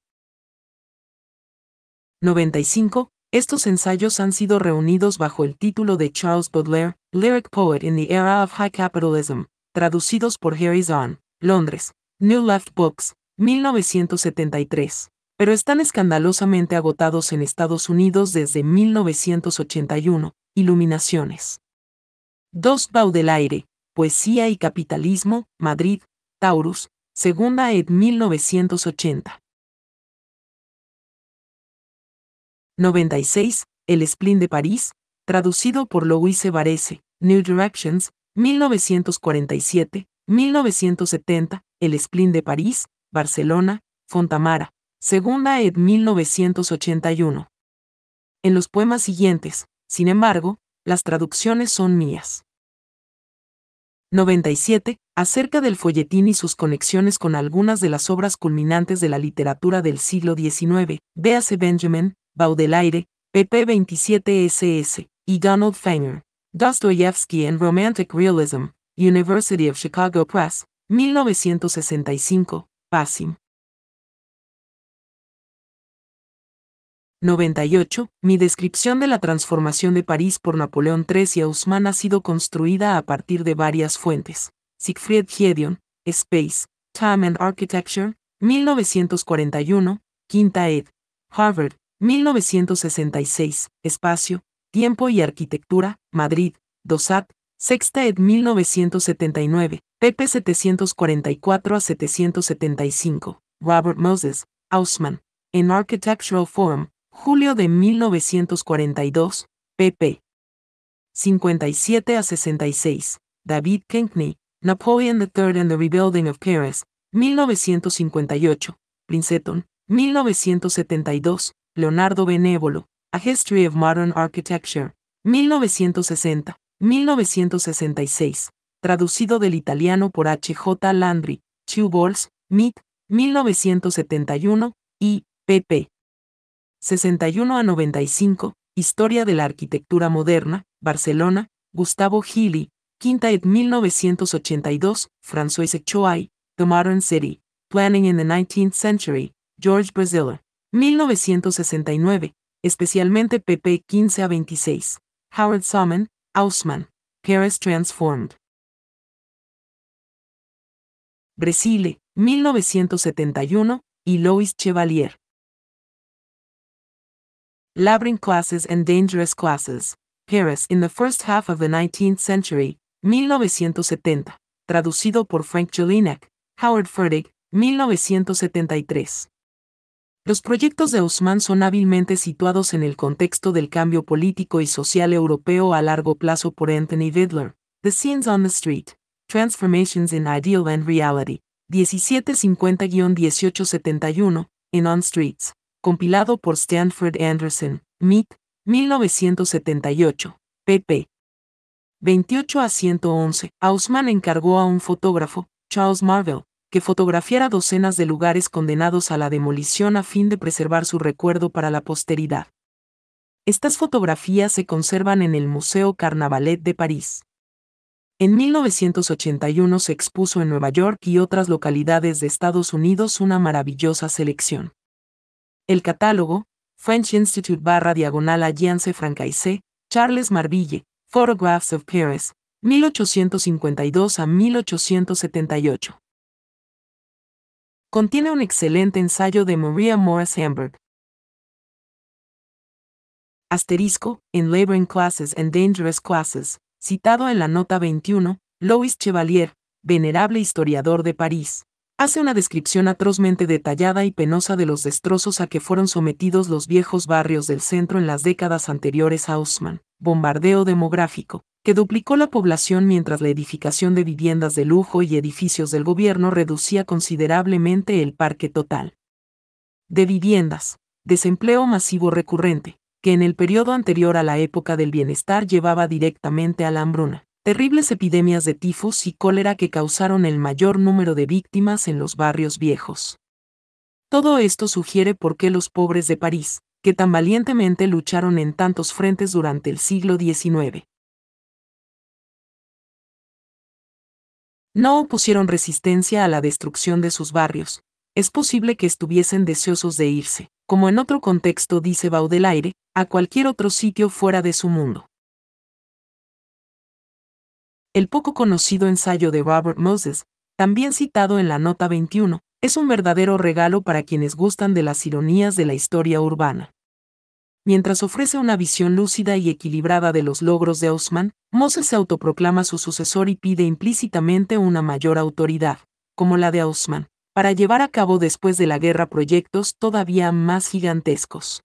95, estos ensayos han sido reunidos bajo el título de Charles Baudelaire, Lyric Poet in the Era of High Capitalism, traducidos por Harry Zahn, Londres, New Left Books, 1973, pero están escandalosamente agotados en Estados Unidos desde 1981, Iluminaciones. 2. Baudelaire, Poesía y Capitalismo, Madrid, Taurus, segunda ed 1980. 96, El Splin de París, traducido por Louise Evarese, New Directions, 1947, 1970, El Splin de París, Barcelona, Fontamara, segunda ed 1981. En los poemas siguientes, sin embargo, las traducciones son mías. 97. Acerca del folletín y sus conexiones con algunas de las obras culminantes de la literatura del siglo XIX, véase Benjamin, Baudelaire, pp. 27 ss, y Donald Fanger. Dostoyevsky and Romantic Realism, University of Chicago Press, 1965, Passim. 98. Mi descripción de la transformación de París por Napoleón III y Haussmann ha sido construida a partir de varias fuentes. Siegfried Hedion, Space, Time and Architecture, 1941, Quinta ed. Harvard, 1966, Espacio, Tiempo y Arquitectura, Madrid, DOSAT, Sexta ed 1979, pp 744 a 775, Robert Moses, Haussmann, en Architectural Forum, julio de 1942, pp. 57 a 66, David Kenney Napoleon III and the Rebuilding of Paris, 1958, Princeton, 1972, Leonardo Benévolo, A History of Modern Architecture, 1960, 1966, traducido del italiano por H. J. Landry, Two Balls, 1971, y pp. 61 a 95, Historia de la Arquitectura Moderna, Barcelona, Gustavo Gili, Quinta et 1982, François choay The Modern City, Planning in the 19th Century, George Braziller, 1969, especialmente pp. 15 a 26. Howard Summon, Ausman, Paris Transformed. Brasile, 1971, y Lois Chevalier. Labyrinth Classes and Dangerous Classes. Paris in the First Half of the 19th Century, 1970. Traducido por Frank Jelinek. Howard Furtick, 1973. Los proyectos de Osman son hábilmente situados en el contexto del cambio político y social europeo a largo plazo por Anthony Vidler, The Scenes on the Street, Transformations in Ideal and Reality, 1750-1871, en On Streets, compilado por Stanford Anderson, MIT, 1978, pp. 28 a 111. Ausman encargó a un fotógrafo, Charles Marvel, que fotografiara docenas de lugares condenados a la demolición a fin de preservar su recuerdo para la posteridad. Estas fotografías se conservan en el Museo Carnavalet de París. En 1981 se expuso en Nueva York y otras localidades de Estados Unidos una maravillosa selección. El catálogo, French Institute barra diagonal Alliance Francaisé, Charles Marville, Photographs of Paris, 1852 a 1878 contiene un excelente ensayo de Maria Morris Hamburg. Asterisco, en Laboring Classes and Dangerous Classes, citado en la nota 21, Louis Chevalier, venerable historiador de París, hace una descripción atrozmente detallada y penosa de los destrozos a que fueron sometidos los viejos barrios del centro en las décadas anteriores a Haussmann, bombardeo demográfico, que duplicó la población mientras la edificación de viviendas de lujo y edificios del gobierno reducía considerablemente el parque total. De viviendas, desempleo masivo recurrente, que en el periodo anterior a la época del bienestar llevaba directamente a la hambruna, terribles epidemias de tifus y cólera que causaron el mayor número de víctimas en los barrios viejos. Todo esto sugiere por qué los pobres de París, que tan valientemente lucharon en tantos frentes durante el siglo XIX, No opusieron resistencia a la destrucción de sus barrios. Es posible que estuviesen deseosos de irse, como en otro contexto dice Baudelaire, a cualquier otro sitio fuera de su mundo. El poco conocido ensayo de Robert Moses, también citado en la Nota 21, es un verdadero regalo para quienes gustan de las ironías de la historia urbana. Mientras ofrece una visión lúcida y equilibrada de los logros de Osman, Moses se autoproclama su sucesor y pide implícitamente una mayor autoridad, como la de Osman, para llevar a cabo después de la guerra proyectos todavía más gigantescos.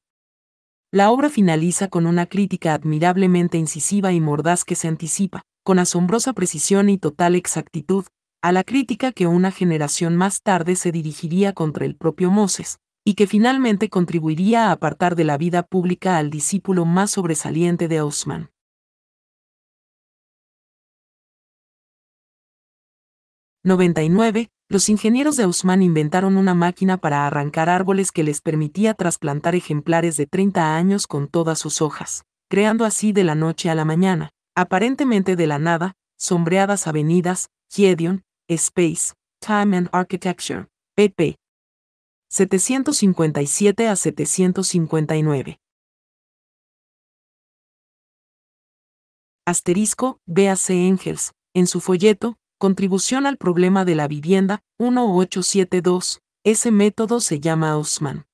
La obra finaliza con una crítica admirablemente incisiva y mordaz que se anticipa, con asombrosa precisión y total exactitud, a la crítica que una generación más tarde se dirigiría contra el propio Moses, y que finalmente contribuiría a apartar de la vida pública al discípulo más sobresaliente de 99. Los ingenieros de Hausmann inventaron una máquina para arrancar árboles que les permitía trasplantar ejemplares de 30 años con todas sus hojas, creando así de la noche a la mañana, aparentemente de la nada, sombreadas avenidas, Gedeon, Space, Time and Architecture, pp. 757 a 759. Asterisco, B.A.C. Engels, en su folleto, Contribución al problema de la vivienda, 1872, ese método se llama Ausman.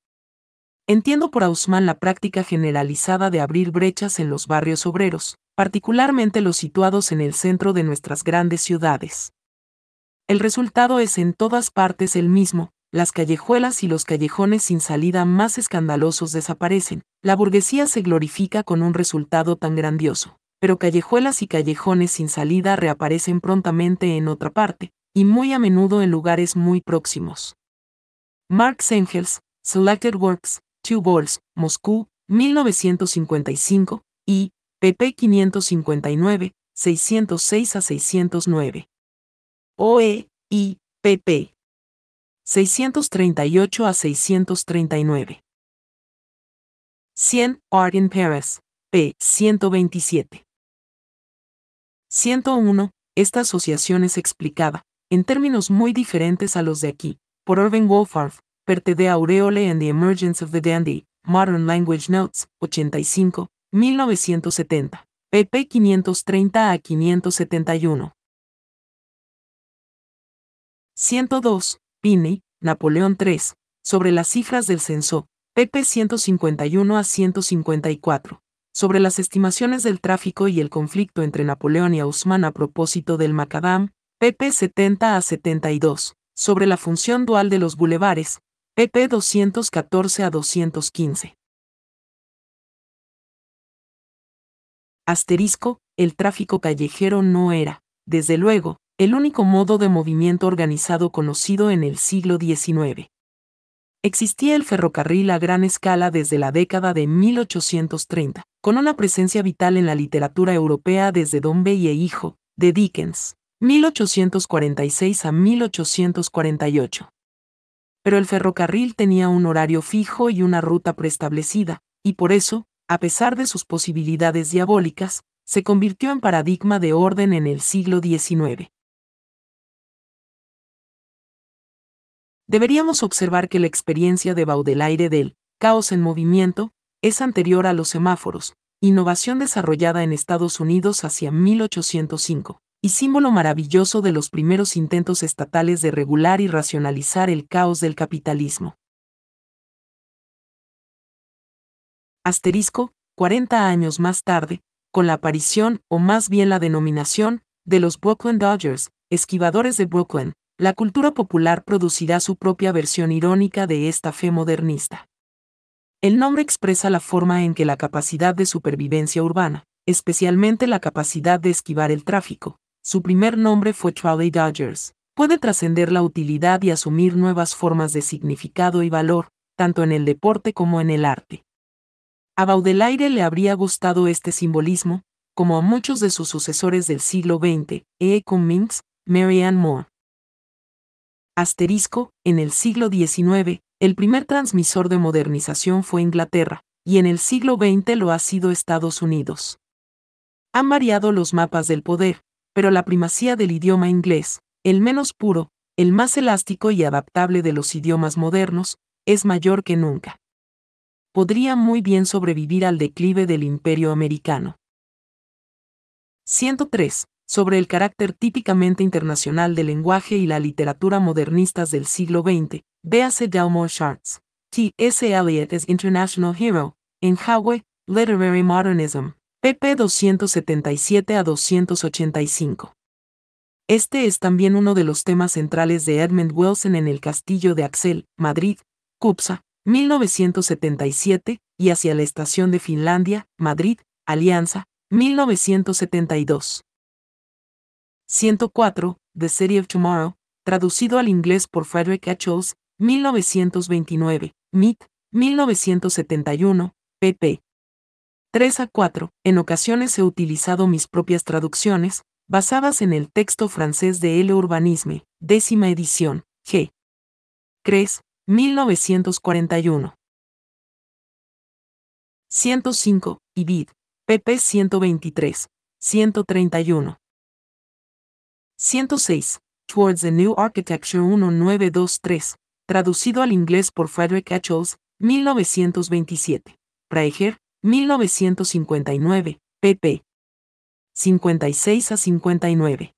Entiendo por Ausman la práctica generalizada de abrir brechas en los barrios obreros, particularmente los situados en el centro de nuestras grandes ciudades. El resultado es en todas partes el mismo, las callejuelas y los callejones sin salida más escandalosos desaparecen, la burguesía se glorifica con un resultado tan grandioso, pero callejuelas y callejones sin salida reaparecen prontamente en otra parte, y muy a menudo en lugares muy próximos. Marx Engels, Selected Works, Two Balls, Moscú, 1955, y pp 559, 606 a 609. OE, y pp. 638 a 639. 100, Art in Paris, p. 127. 101. Esta asociación es explicada, en términos muy diferentes a los de aquí, por Irving Wolfarth, Perte de Aureole and the Emergence of the Dandy, Modern Language Notes, 85, 1970, pp. 530 a 571. 102. Pini, Napoleón III, sobre las cifras del censo, pp 151 a 154, sobre las estimaciones del tráfico y el conflicto entre Napoleón y Ausmán a propósito del Macadam, pp 70 a 72, sobre la función dual de los bulevares, pp 214 a 215. Asterisco, el tráfico callejero no era, desde luego, el único modo de movimiento organizado conocido en el siglo XIX. Existía el ferrocarril a gran escala desde la década de 1830, con una presencia vital en la literatura europea desde Don e Hijo, de Dickens, 1846 a 1848. Pero el ferrocarril tenía un horario fijo y una ruta preestablecida, y por eso, a pesar de sus posibilidades diabólicas, se convirtió en paradigma de orden en el siglo XIX. deberíamos observar que la experiencia de Baudelaire del caos en movimiento es anterior a los semáforos, innovación desarrollada en Estados Unidos hacia 1805, y símbolo maravilloso de los primeros intentos estatales de regular y racionalizar el caos del capitalismo. Asterisco, 40 años más tarde, con la aparición, o más bien la denominación, de los Brooklyn Dodgers, esquivadores de Brooklyn, la cultura popular producirá su propia versión irónica de esta fe modernista. El nombre expresa la forma en que la capacidad de supervivencia urbana, especialmente la capacidad de esquivar el tráfico, su primer nombre fue Trolley Dodgers, puede trascender la utilidad y asumir nuevas formas de significado y valor, tanto en el deporte como en el arte. A Baudelaire le habría gustado este simbolismo, como a muchos de sus sucesores del siglo XX, E. Cummings, Marianne Moore. Asterisco, en el siglo XIX, el primer transmisor de modernización fue Inglaterra, y en el siglo XX lo ha sido Estados Unidos. Han variado los mapas del poder, pero la primacía del idioma inglés, el menos puro, el más elástico y adaptable de los idiomas modernos, es mayor que nunca. Podría muy bien sobrevivir al declive del imperio americano. 103 sobre el carácter típicamente internacional del lenguaje y la literatura modernistas del siglo XX, véase Delmore Sharts, T.S. Eliot as International Hero, en Howe, Literary Modernism, pp. 277 a 285. Este es también uno de los temas centrales de Edmund Wilson en el Castillo de Axel, Madrid, Cupsa, 1977, y hacia la Estación de Finlandia, Madrid, Alianza, 1972. 104, The City of Tomorrow, traducido al inglés por Frederick H. 1929, MIT, 1971, pp. 3 a 4. En ocasiones he utilizado mis propias traducciones, basadas en el texto francés de L. Urbanisme, décima edición, G. Cres, 1941. 105, Ibid, pp. 123, 131. 106. Towards the New Architecture 1923, traducido al inglés por Frederick Echols, 1927. Praeger, 1959, pp. 56 a 59.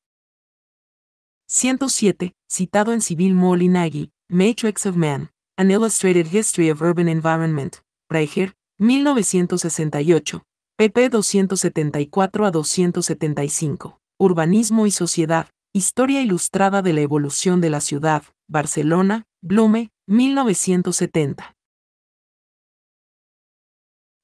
107, citado en Civil Molinagi, Matrix of Man, An Illustrated History of Urban Environment, Praeger, 1968, pp. 274 a 275. Urbanismo y Sociedad, Historia Ilustrada de la Evolución de la Ciudad, Barcelona, Blume, 1970.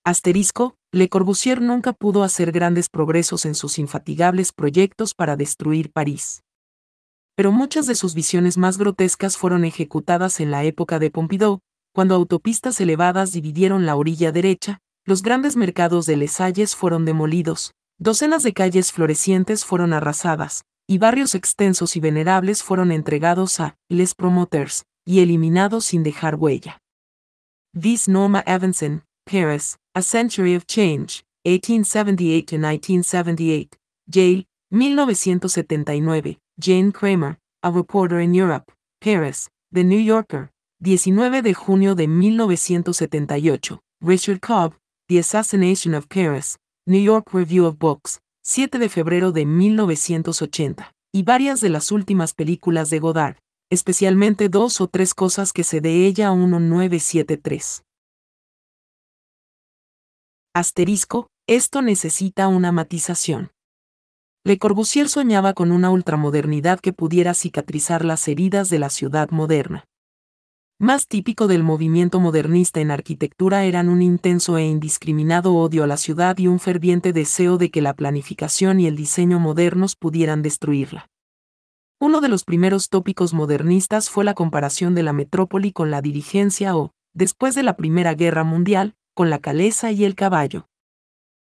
Asterisco, Le Corbusier nunca pudo hacer grandes progresos en sus infatigables proyectos para destruir París. Pero muchas de sus visiones más grotescas fueron ejecutadas en la época de Pompidou, cuando autopistas elevadas dividieron la orilla derecha, los grandes mercados de Les fueron demolidos, Docenas de calles florecientes fueron arrasadas, y barrios extensos y venerables fueron entregados a les promoters y eliminados sin dejar huella. This Norma Evanson, Paris, A Century of Change, 1878-1978, Yale, 1979, Jane Kramer, A Reporter in Europe, Paris, The New Yorker, 19 de junio de 1978, Richard Cobb, The Assassination of Paris, New York Review of Books, 7 de febrero de 1980, y varias de las últimas películas de Godard, especialmente dos o tres cosas que se de ella 1973. Asterisco, esto necesita una matización. Le Corbusier soñaba con una ultramodernidad que pudiera cicatrizar las heridas de la ciudad moderna más típico del movimiento modernista en arquitectura eran un intenso e indiscriminado odio a la ciudad y un ferviente deseo de que la planificación y el diseño modernos pudieran destruirla. Uno de los primeros tópicos modernistas fue la comparación de la metrópoli con la dirigencia o, después de la Primera Guerra Mundial, con la caleza y el caballo.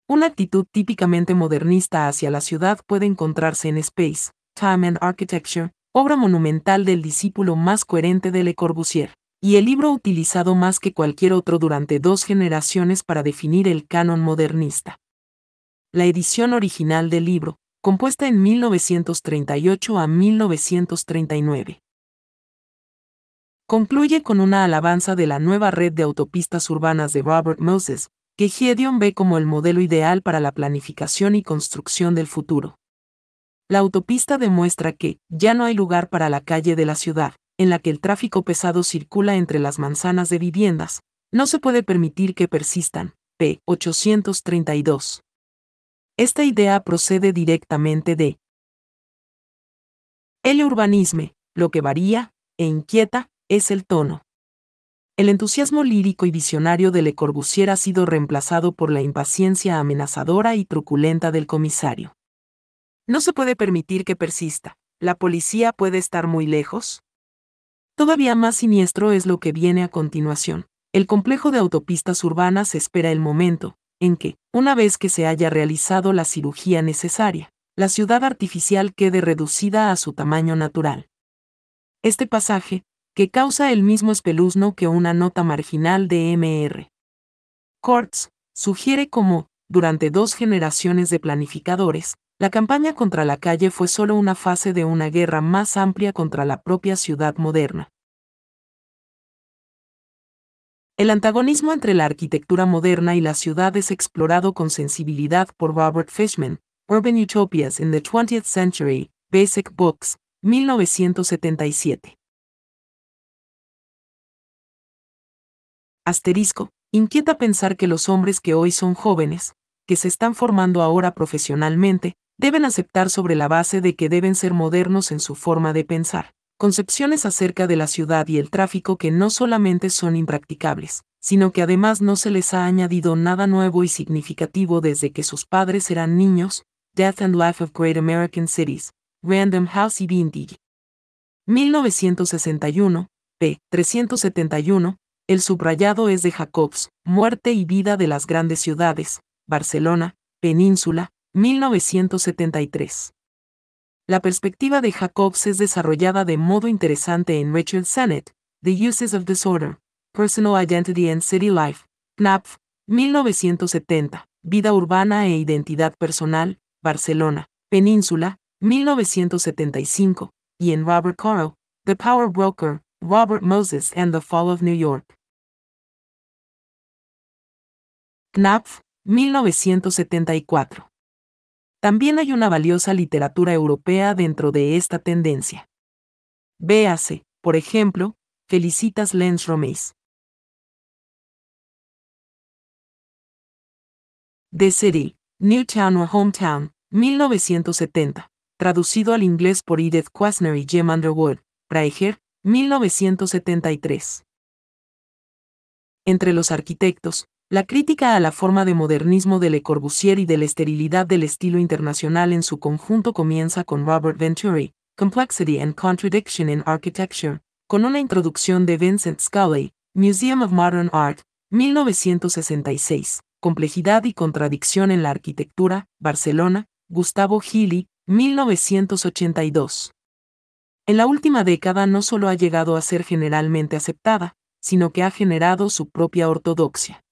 Una actitud típicamente modernista hacia la ciudad puede encontrarse en Space, Time and Architecture, obra monumental del discípulo más coherente de Le Corbusier y el libro utilizado más que cualquier otro durante dos generaciones para definir el canon modernista. La edición original del libro, compuesta en 1938 a 1939. Concluye con una alabanza de la nueva red de autopistas urbanas de Robert Moses, que Gideon ve como el modelo ideal para la planificación y construcción del futuro. La autopista demuestra que ya no hay lugar para la calle de la ciudad, en la que el tráfico pesado circula entre las manzanas de viviendas, no se puede permitir que persistan. P. 832. Esta idea procede directamente de el urbanismo, lo que varía, e inquieta, es el tono. El entusiasmo lírico y visionario de Le Corbusier ha sido reemplazado por la impaciencia amenazadora y truculenta del comisario. No se puede permitir que persista. La policía puede estar muy lejos, Todavía más siniestro es lo que viene a continuación. El complejo de autopistas urbanas espera el momento en que, una vez que se haya realizado la cirugía necesaria, la ciudad artificial quede reducida a su tamaño natural. Este pasaje, que causa el mismo espeluzno que una nota marginal de MR. Kortz sugiere cómo, durante dos generaciones de planificadores, la campaña contra la calle fue solo una fase de una guerra más amplia contra la propia ciudad moderna. El antagonismo entre la arquitectura moderna y la ciudad es explorado con sensibilidad por Robert Fishman, Urban Utopias in the 20th Century, Basic Books, 1977. Asterisco. Inquieta pensar que los hombres que hoy son jóvenes, que se están formando ahora profesionalmente, deben aceptar sobre la base de que deben ser modernos en su forma de pensar, concepciones acerca de la ciudad y el tráfico que no solamente son impracticables, sino que además no se les ha añadido nada nuevo y significativo desde que sus padres eran niños, Death and Life of Great American Cities, Random House y Vintage. 1961, p. 371, el subrayado es de Jacobs, Muerte y Vida de las Grandes Ciudades, Barcelona, Península, 1973. La perspectiva de Jacobs es desarrollada de modo interesante en Richard Sennett, The Uses of Disorder, Personal Identity and City Life, Knapf, 1970, Vida Urbana e Identidad Personal, Barcelona, Península, 1975, y en Robert Carl, The Power Broker, Robert Moses and the Fall of New York. Knapf, 1974. También hay una valiosa literatura europea dentro de esta tendencia. Véase, por ejemplo, Felicitas Lens Romeis. The City, Newtown or Hometown, 1970, traducido al inglés por Edith Quasner y Jim Underwood, Praeger, 1973. Entre los arquitectos, la crítica a la forma de modernismo de Le Corbusier y de la esterilidad del estilo internacional en su conjunto comienza con Robert Venturi, Complexity and Contradiction in Architecture, con una introducción de Vincent Scully, Museum of Modern Art, 1966, Complejidad y Contradicción en la Arquitectura, Barcelona, Gustavo Gili, 1982. En la última década no solo ha llegado a ser generalmente aceptada, sino que ha generado su propia ortodoxia.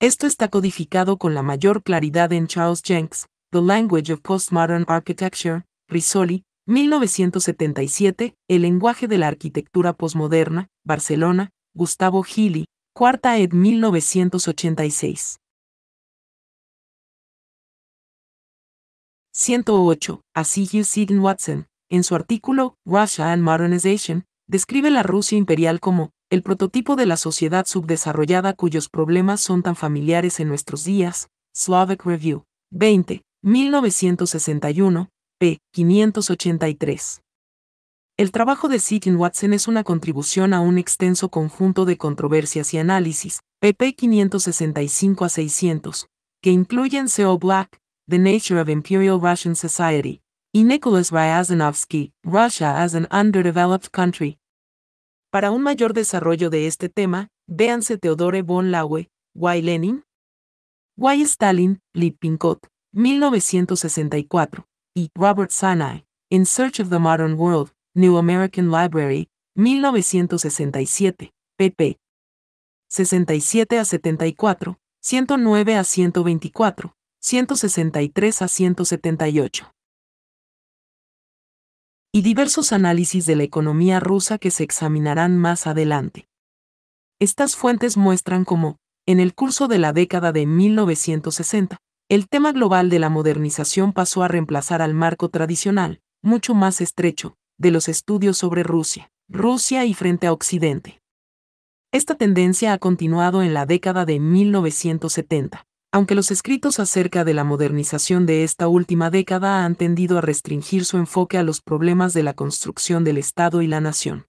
Esto está codificado con la mayor claridad en Charles Jenks, The Language of Postmodern Architecture, Risoli, 1977, El lenguaje de la arquitectura posmoderna, Barcelona, Gustavo Gili, cuarta ed 1986. 108. Así Hugh Sidney Watson, en su artículo Russia and Modernization, describe la Rusia imperial como el prototipo de la sociedad subdesarrollada cuyos problemas son tan familiares en nuestros días, Slavic Review, 20, 1961, p. 583. El trabajo de Sitting Watson es una contribución a un extenso conjunto de controversias y análisis, pp 565 a 600, que incluyen C.O. Black, The Nature of Imperial Russian Society, y Nicholas Ryazanovsky, Russia as an Underdeveloped Country, para un mayor desarrollo de este tema, véanse Teodore von Laue, Why Lenin? Why Stalin, Lippincott, 1964, y Robert Sinai, In Search of the Modern World, New American Library, 1967, pp. 67 a 74, 109 a 124, 163 a 178 y diversos análisis de la economía rusa que se examinarán más adelante. Estas fuentes muestran cómo, en el curso de la década de 1960, el tema global de la modernización pasó a reemplazar al marco tradicional, mucho más estrecho, de los estudios sobre Rusia, Rusia y frente a Occidente. Esta tendencia ha continuado en la década de 1970, aunque los escritos acerca de la modernización de esta última década han tendido a restringir su enfoque a los problemas de la construcción del Estado y la nación.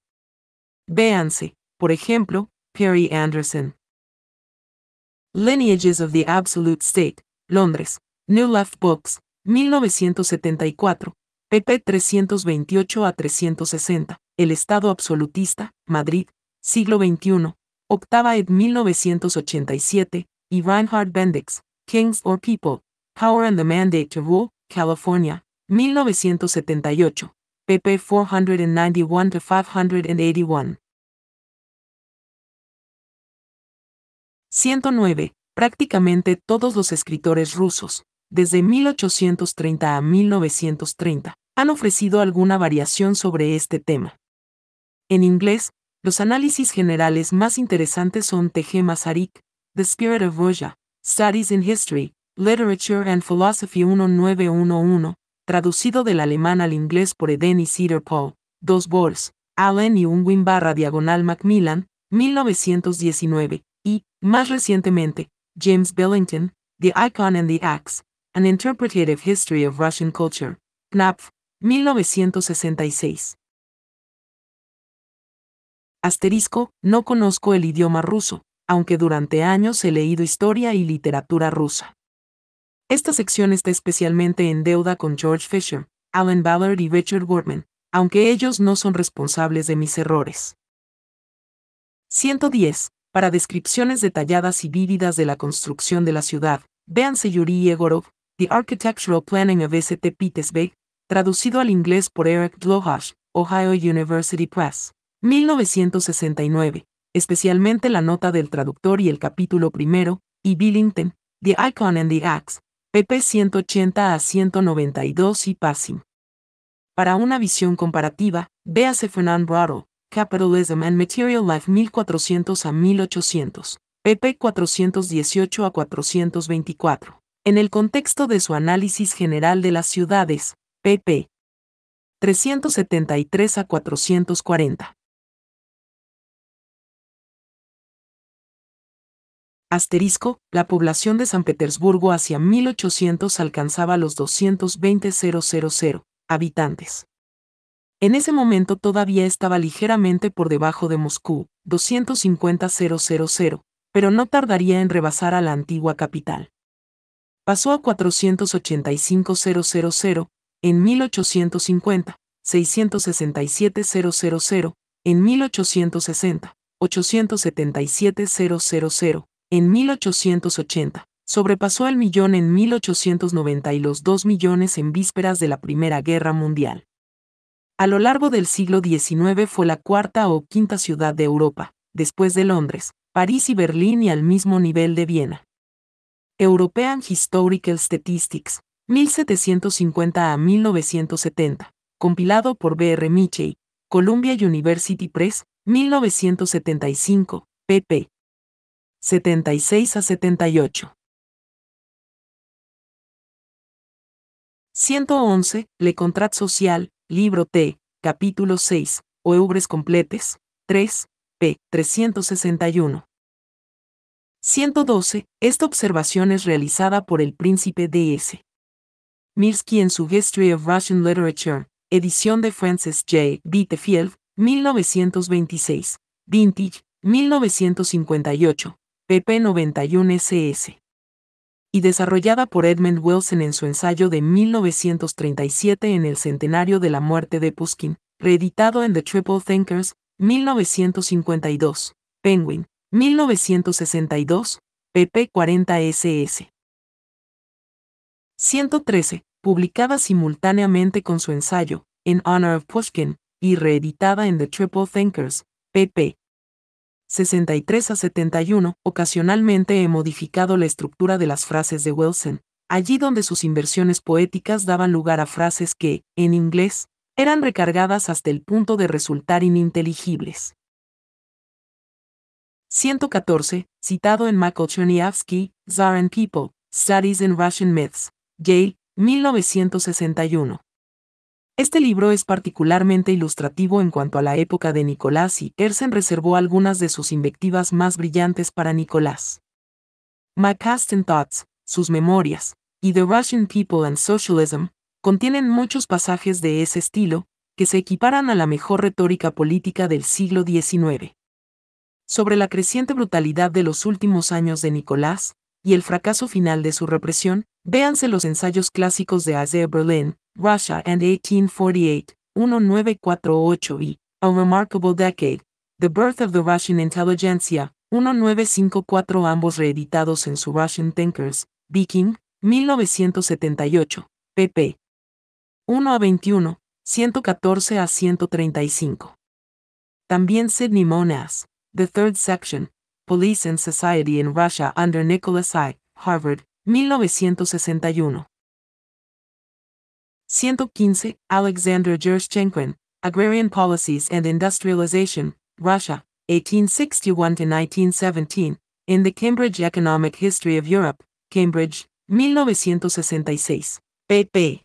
Véanse, por ejemplo, Perry Anderson. Lineages of the Absolute State, Londres, New Left Books, 1974, pp 328 a 360, El Estado Absolutista, Madrid, siglo XXI, octava ed 1987, y Reinhard Bendix, Kings or People, Power and the Mandate to Rule, California, 1978, pp. 491-581. 109. Prácticamente todos los escritores rusos, desde 1830 a 1930, han ofrecido alguna variación sobre este tema. En inglés, los análisis generales más interesantes son T.G. Masaryk, The Spirit of Russia, Studies in History, Literature and Philosophy 1911, traducido del alemán al inglés por Eden y Cedar Paul, 2 vols, Allen y Unwin barra diagonal Macmillan, 1919, y, más recientemente, James Billington, The Icon and the Axe, An Interpretative History of Russian Culture, Knapf, 1966. Asterisco, no conozco el idioma ruso, aunque durante años he leído historia y literatura rusa. Esta sección está especialmente en deuda con George Fisher, Alan Ballard y Richard Gorman, aunque ellos no son responsables de mis errores. 110. Para descripciones detalladas y vívidas de la construcción de la ciudad, véanse Yuri Egorov, The Architectural Planning of St. Petersburg, traducido al inglés por Eric Dlohash, Ohio University Press, 1969, especialmente la nota del traductor y el capítulo primero, y Billington, The Icon and the Axe, pp 180 a 192 y Passing. Para una visión comparativa, véase Fernand Brattle, Capitalism and Material Life 1400 a 1800, pp 418 a 424, en el contexto de su análisis general de las ciudades, pp 373 a 440. Asterisco, la población de San Petersburgo hacia 1800 alcanzaba los 220.000 habitantes. En ese momento todavía estaba ligeramente por debajo de Moscú, 250.000, pero no tardaría en rebasar a la antigua capital. Pasó a 485.000 en 1850, 667.000 en 1860, 877.000 en 1880. Sobrepasó el millón en 1890 y los dos millones en vísperas de la Primera Guerra Mundial. A lo largo del siglo XIX fue la cuarta o quinta ciudad de Europa, después de Londres, París y Berlín y al mismo nivel de Viena. European Historical Statistics, 1750 a 1970, compilado por B.R. Mitchell, Columbia University Press, 1975, pp. 76 a 78. 111, Le Contrat Social, Libro T, capítulo 6, Oeuvres Completes, 3, p. 361. 112. Esta observación es realizada por el príncipe D.S. Mirsky en su History of Russian Literature, edición de Francis J. Tefiel, 1926, Vintage, 1958, PP91SS. Y desarrollada por Edmund Wilson en su ensayo de 1937 en el centenario de la muerte de Puskin, reeditado en The Triple Thinkers, 1952, Penguin, 1962, pp 40SS. 113, publicada simultáneamente con su ensayo, In Honor of Pushkin, y reeditada en The Triple Thinkers, pp. 63 a 71, ocasionalmente he modificado la estructura de las frases de Wilson, allí donde sus inversiones poéticas daban lugar a frases que, en inglés, eran recargadas hasta el punto de resultar ininteligibles. 114, citado en Michael Tsar and People, Studies in Russian Myths, Yale, 1961. Este libro es particularmente ilustrativo en cuanto a la época de Nicolás y Ersen reservó algunas de sus invectivas más brillantes para Nicolás. My Thoughts, sus memorias, y The Russian People and Socialism, contienen muchos pasajes de ese estilo, que se equiparan a la mejor retórica política del siglo XIX. Sobre la creciente brutalidad de los últimos años de Nicolás, y el fracaso final de su represión, véanse los ensayos clásicos de Isaiah Berlin, Russia and 1848, 1948 y A Remarkable Decade, The Birth of the Russian Intelligentsia, 1954 ambos reeditados en su Russian Thinkers, Viking, 1978, pp. 1 a 21, 114 a 135. También Sidney Monas, The Third Section, Police and Society in Russia under Nicholas I., Harvard, 1961. 115. Alexander Jerschenko, Agrarian Policies and Industrialization, Russia, 1861 1917, in the Cambridge Economic History of Europe, Cambridge, 1966, pp.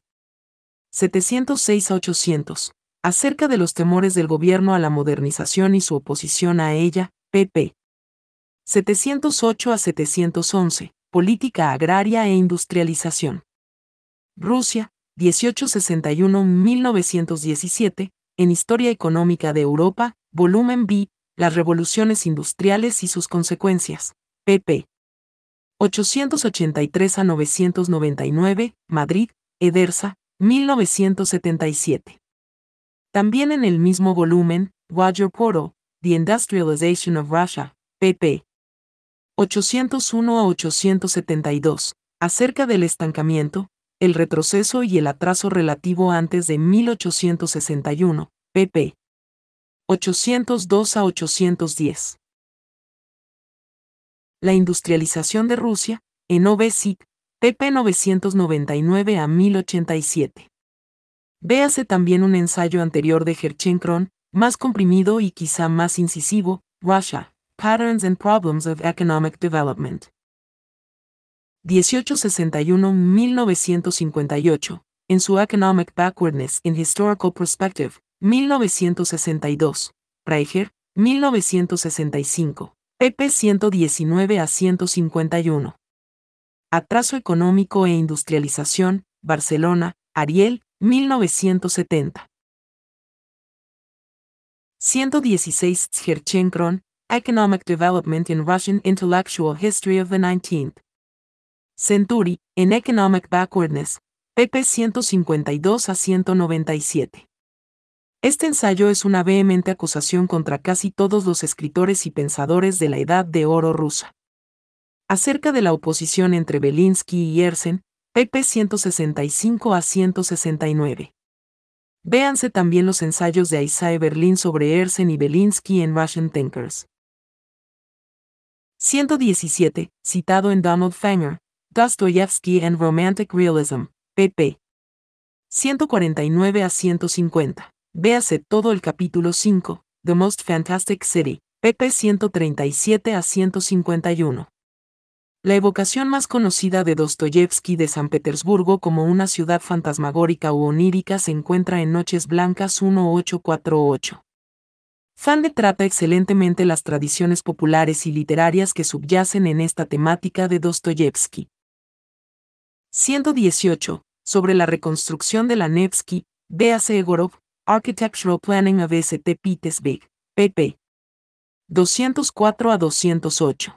706 800. Acerca de los temores del gobierno a la modernización y su oposición a ella, pp. 708 711. Política agraria e industrialización. Rusia, 1861-1917, en Historia Económica de Europa, volumen B, Las revoluciones industriales y sus consecuencias, pp. 883 999, Madrid, Edersa, 1977. También en el mismo volumen, Roger Portal, The Industrialization of Russia, pp. 801 872, acerca del estancamiento, el retroceso y el atraso relativo antes de 1861, pp. 802 a 810. La industrialización de Rusia, en OBSIC, pp 999 a 1087. Véase también un ensayo anterior de Herchenkron, más comprimido y quizá más incisivo, Russia, Patterns and Problems of Economic Development. 1861-1958, en su Economic Backwardness in Historical Perspective, 1962, Reicher, 1965, pp. 119 a 151. Atraso económico e industrialización, Barcelona, Ariel, 1970. 116 Scherchenkron, Economic Development in Russian Intellectual History of the 19th, Centuri, en Economic Backwardness, pp 152 a 197. Este ensayo es una vehemente acusación contra casi todos los escritores y pensadores de la Edad de Oro rusa. Acerca de la oposición entre Belinsky y Ersen, pp 165 a 169. Véanse también los ensayos de Isaiah Berlin sobre Ersen y Belinsky en Russian Thinkers. 117, citado en Donald Fanger, Dostoyevsky and Romantic Realism, pp. 149 a 150. Véase todo el capítulo 5, The Most Fantastic City, pp. 137 a 151. La evocación más conocida de Dostoyevsky de San Petersburgo como una ciudad fantasmagórica u onírica se encuentra en Noches Blancas 1848. Fande trata excelentemente las tradiciones populares y literarias que subyacen en esta temática de Dostoyevsky. 118. Sobre la reconstrucción de la Nevsky, B.A. Segorov, Architectural Planning of St. Petersburg, pp. 204 a 208.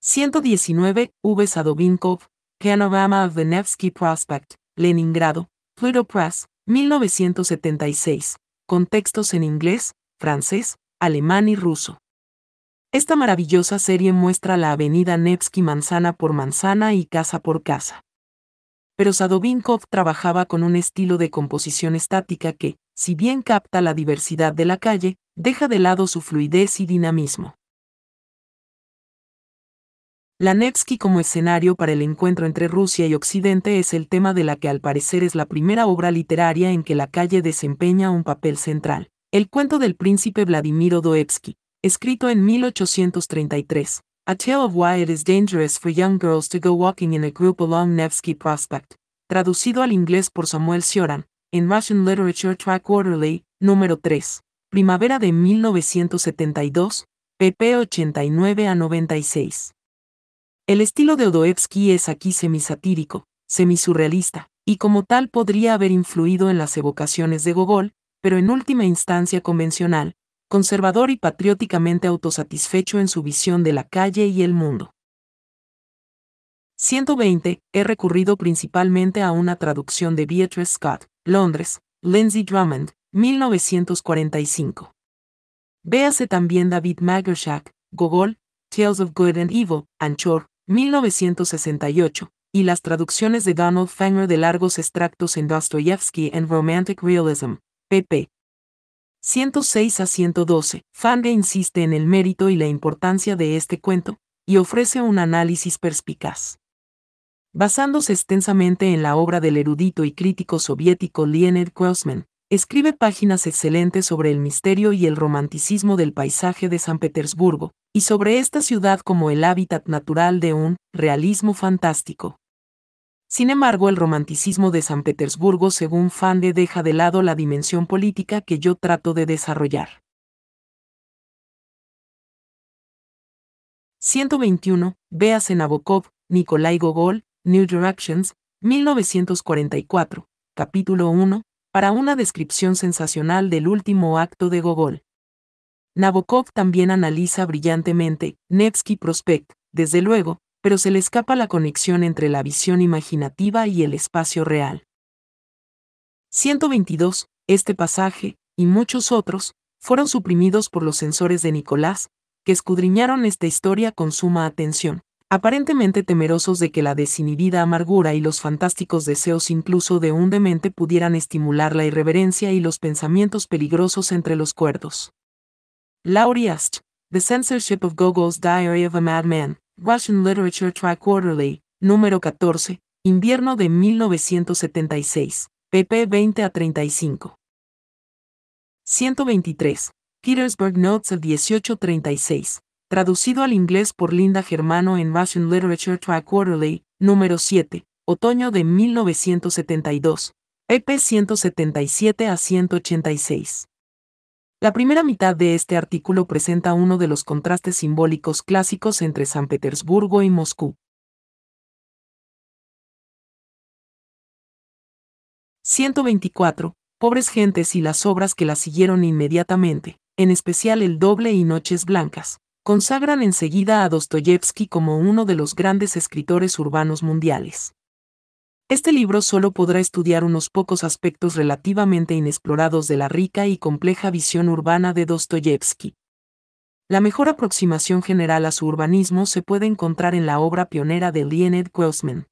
119. V. Sadovinkov, Panorama of the Nevsky Prospect, Leningrado, Pluto Press, 1976. Contextos en inglés, francés, alemán y ruso. Esta maravillosa serie muestra la avenida Nevsky manzana por manzana y casa por casa. Pero Sadovinkov trabajaba con un estilo de composición estática que, si bien capta la diversidad de la calle, deja de lado su fluidez y dinamismo. La Nevsky como escenario para el encuentro entre Rusia y Occidente es el tema de la que al parecer es la primera obra literaria en que la calle desempeña un papel central, el cuento del príncipe Vladimiro Doevsky, escrito en 1833. A Tale of Why It Is Dangerous for Young Girls to Go Walking in a Group Along Nevsky Prospect, traducido al inglés por Samuel Sioran, en Russian Literature Track Quarterly, número 3, primavera de 1972, pp 89 a 96. El estilo de Odoevsky es aquí semisatírico, semisurrealista, y como tal podría haber influido en las evocaciones de Gogol, pero en última instancia convencional, conservador y patrióticamente autosatisfecho en su visión de la calle y el mundo. 120. He recurrido principalmente a una traducción de Beatrice Scott, Londres, Lindsay Drummond, 1945. Véase también David Magershack, Gogol, Tales of Good and Evil, Anchor, 1968, y las traducciones de Donald Fanger de largos extractos en Dostoyevsky and Romantic Realism, pp. 106 a 112, Fange insiste en el mérito y la importancia de este cuento, y ofrece un análisis perspicaz. Basándose extensamente en la obra del erudito y crítico soviético Leonid Kraussman, escribe páginas excelentes sobre el misterio y el romanticismo del paisaje de San Petersburgo, y sobre esta ciudad como el hábitat natural de un realismo fantástico. Sin embargo, el romanticismo de San Petersburgo, según Fande, deja de lado la dimensión política que yo trato de desarrollar. 121. Véase Nabokov, Nikolai Gogol, New Directions, 1944, capítulo 1, para una descripción sensacional del último acto de Gogol. Nabokov también analiza brillantemente Nevsky Prospect, desde luego, pero se le escapa la conexión entre la visión imaginativa y el espacio real. 122. Este pasaje, y muchos otros, fueron suprimidos por los censores de Nicolás, que escudriñaron esta historia con suma atención, aparentemente temerosos de que la desinhibida amargura y los fantásticos deseos incluso de un demente pudieran estimular la irreverencia y los pensamientos peligrosos entre los cuerdos. Laurie The Censorship of Gogol's Diary of a Madman, Russian Literature Tri-Quarterly, número 14, invierno de 1976, pp 20 a 35. 123. Petersburg Notes of 1836, traducido al inglés por Linda Germano en Russian Literature Tri-Quarterly, número 7, otoño de 1972, pp 177 a 186. La primera mitad de este artículo presenta uno de los contrastes simbólicos clásicos entre San Petersburgo y Moscú. 124. Pobres gentes y las obras que las siguieron inmediatamente, en especial El Doble y Noches Blancas, consagran enseguida a Dostoyevsky como uno de los grandes escritores urbanos mundiales. Este libro solo podrá estudiar unos pocos aspectos relativamente inexplorados de la rica y compleja visión urbana de Dostoyevsky. La mejor aproximación general a su urbanismo se puede encontrar en la obra pionera de Leonid Grossman.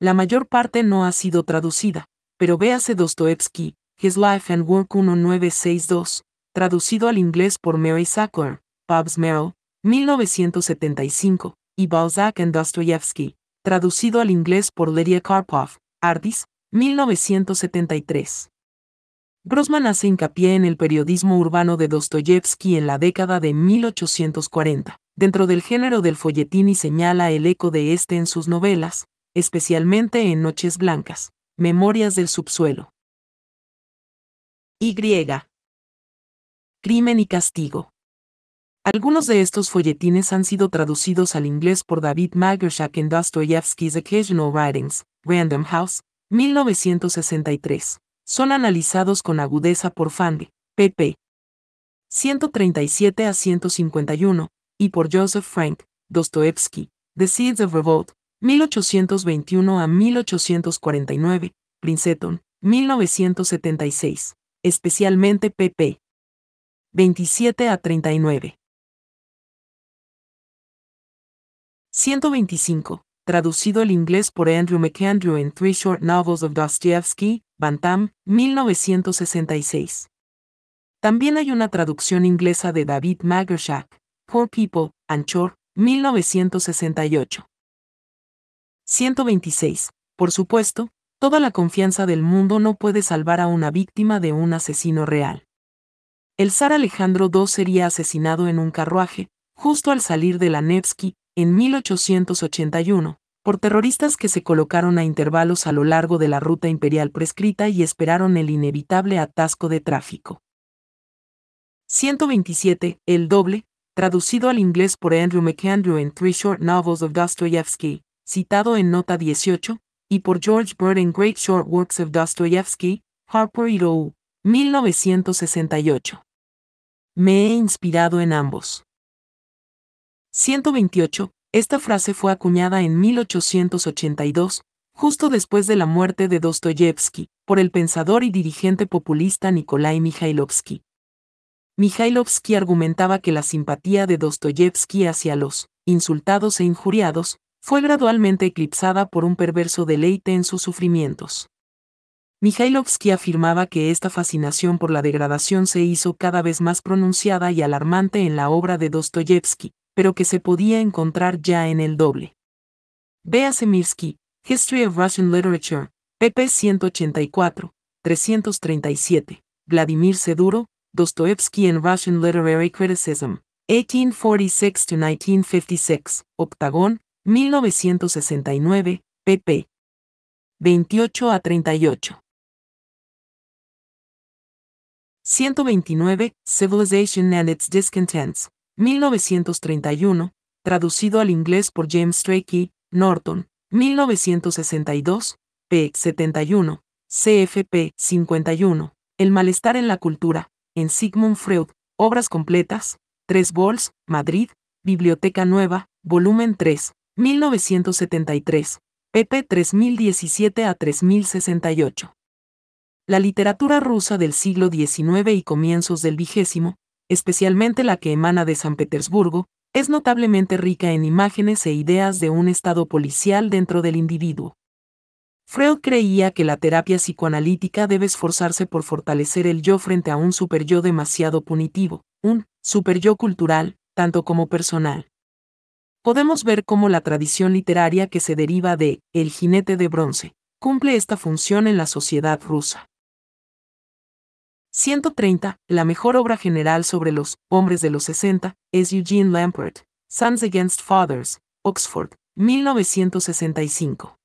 La mayor parte no ha sido traducida, pero véase Dostoevsky, His Life and Work 1962, traducido al inglés por Mary Sackler, Pabs Merrill, 1975, y Balzac and Dostoyevsky, traducido al inglés por Lydia Karpov, Ardis, 1973. Grossman hace hincapié en el periodismo urbano de Dostoyevsky en la década de 1840, dentro del género del folletín y señala el eco de este en sus novelas, especialmente en Noches Blancas, Memorias del Subsuelo. Y. Crimen y Castigo. Algunos de estos folletines han sido traducidos al inglés por David Magershak en Dostoevsky's Occasional Writings, Random House, 1963. Son analizados con agudeza por Fande, pp. 137 a 151, y por Joseph Frank, Dostoevsky, The Seeds of Revolt, 1821 a 1849, Princeton, 1976, especialmente pp. 27 a 39. 125. Traducido al inglés por Andrew McAndrew en Three Short Novels of Dostoevsky, Bantam, 1966. También hay una traducción inglesa de David Magershack, Poor People, Anchor, 1968. 126. Por supuesto, toda la confianza del mundo no puede salvar a una víctima de un asesino real. El zar Alejandro II sería asesinado en un carruaje, justo al salir de la Nevsky, en 1881, por terroristas que se colocaron a intervalos a lo largo de la ruta imperial prescrita y esperaron el inevitable atasco de tráfico. 127. El doble, traducido al inglés por Andrew McAndrew en Three Short Novels of Dostoyevsky, citado en Nota 18, y por George Bird en Great Short Works of Dostoyevsky, Harper Row, 1968. Me he inspirado en ambos. 128. Esta frase fue acuñada en 1882, justo después de la muerte de Dostoyevsky, por el pensador y dirigente populista Nikolai Mikhailovsky. Mikhailovsky argumentaba que la simpatía de Dostoyevsky hacia los insultados e injuriados fue gradualmente eclipsada por un perverso deleite en sus sufrimientos. Mikhailovsky afirmaba que esta fascinación por la degradación se hizo cada vez más pronunciada y alarmante en la obra de Dostoyevsky, pero que se podía encontrar ya en el doble. Bea Semirsky, History of Russian Literature, pp. 184, 337. Vladimir Seduro, Dostoevsky and Russian Literary Criticism, 1846-1956, octagón, 1969, pp. 28 a 38. 129. Civilization and its Discontents, 1931, traducido al inglés por James Strachey, Norton, 1962, p. 71, CFP 51, El malestar en la cultura, en Sigmund Freud, Obras completas, 3 vols, Madrid, Biblioteca Nueva, volumen 3, 1973, pp 3017 a 3068. La literatura rusa del siglo XIX y comienzos del XX especialmente la que emana de San Petersburgo, es notablemente rica en imágenes e ideas de un estado policial dentro del individuo. Freud creía que la terapia psicoanalítica debe esforzarse por fortalecer el yo frente a un superyo demasiado punitivo, un superyo cultural, tanto como personal. Podemos ver cómo la tradición literaria que se deriva de El jinete de bronce cumple esta función en la sociedad rusa. 130. La mejor obra general sobre los hombres de los 60 es Eugene Lampert, Sons Against Fathers, Oxford, 1965.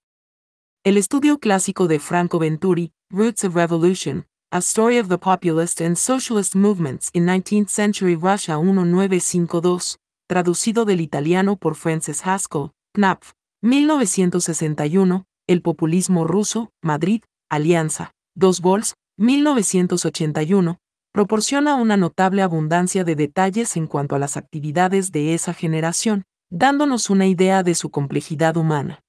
El estudio clásico de Franco Venturi, Roots of Revolution, A Story of the Populist and Socialist Movements in 19th Century Russia 1952, traducido del italiano por Frances Haskell, Knapf, 1961, El populismo ruso, Madrid, Alianza, 2 vols, 1981, proporciona una notable abundancia de detalles en cuanto a las actividades de esa generación, dándonos una idea de su complejidad humana.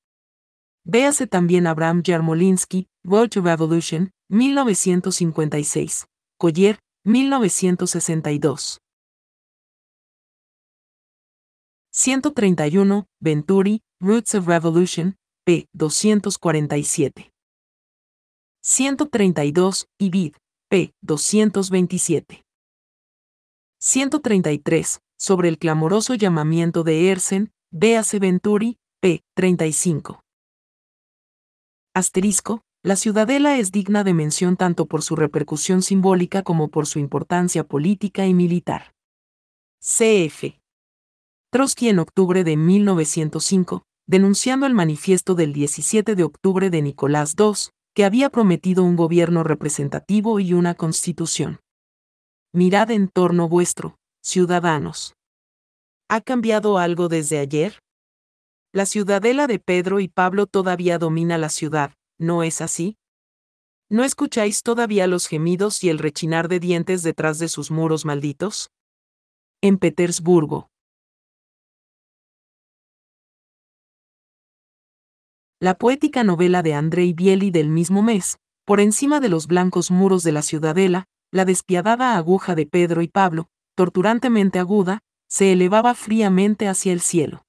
Véase también Abraham Yarmolinsky, World Revolution, 1956, Collier, 1962. 131, Venturi, Roots of Revolution, p. 247. 132 y p. 227. 133. Sobre el clamoroso llamamiento de Ersen, véase Venturi, p. 35. Asterisco. La ciudadela es digna de mención tanto por su repercusión simbólica como por su importancia política y militar. CF. Trotsky en octubre de 1905, denunciando el manifiesto del 17 de octubre de Nicolás II, había prometido un gobierno representativo y una constitución. Mirad en torno vuestro, ciudadanos. ¿Ha cambiado algo desde ayer? La ciudadela de Pedro y Pablo todavía domina la ciudad, ¿no es así? ¿No escucháis todavía los gemidos y el rechinar de dientes detrás de sus muros malditos? En Petersburgo, la poética novela de Andrei Bieli del mismo mes, por encima de los blancos muros de la ciudadela, la despiadada aguja de Pedro y Pablo, torturantemente aguda, se elevaba fríamente hacia el cielo.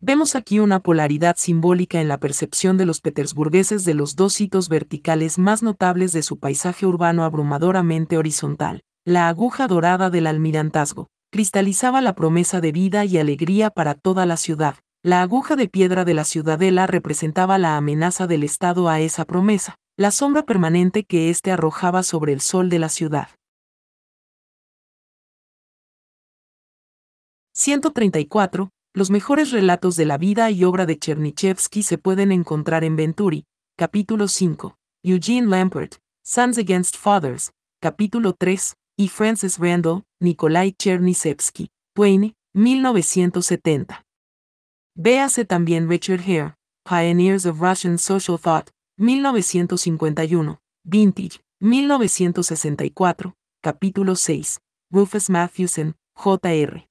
Vemos aquí una polaridad simbólica en la percepción de los petersburgueses de los dos hitos verticales más notables de su paisaje urbano abrumadoramente horizontal. La aguja dorada del almirantazgo cristalizaba la promesa de vida y alegría para toda la ciudad, la aguja de piedra de la ciudadela representaba la amenaza del Estado a esa promesa, la sombra permanente que éste arrojaba sobre el sol de la ciudad. 134. Los mejores relatos de la vida y obra de Chernichevsky se pueden encontrar en Venturi, capítulo 5, Eugene Lampert, Sons Against Fathers, capítulo 3, y Francis Randall, Nikolai Chernyshevsky, Twain, 1970. Véase también Richard Hare, Pioneers of Russian Social Thought, 1951, Vintage, 1964, capítulo 6, Rufus Matthewson, J.R.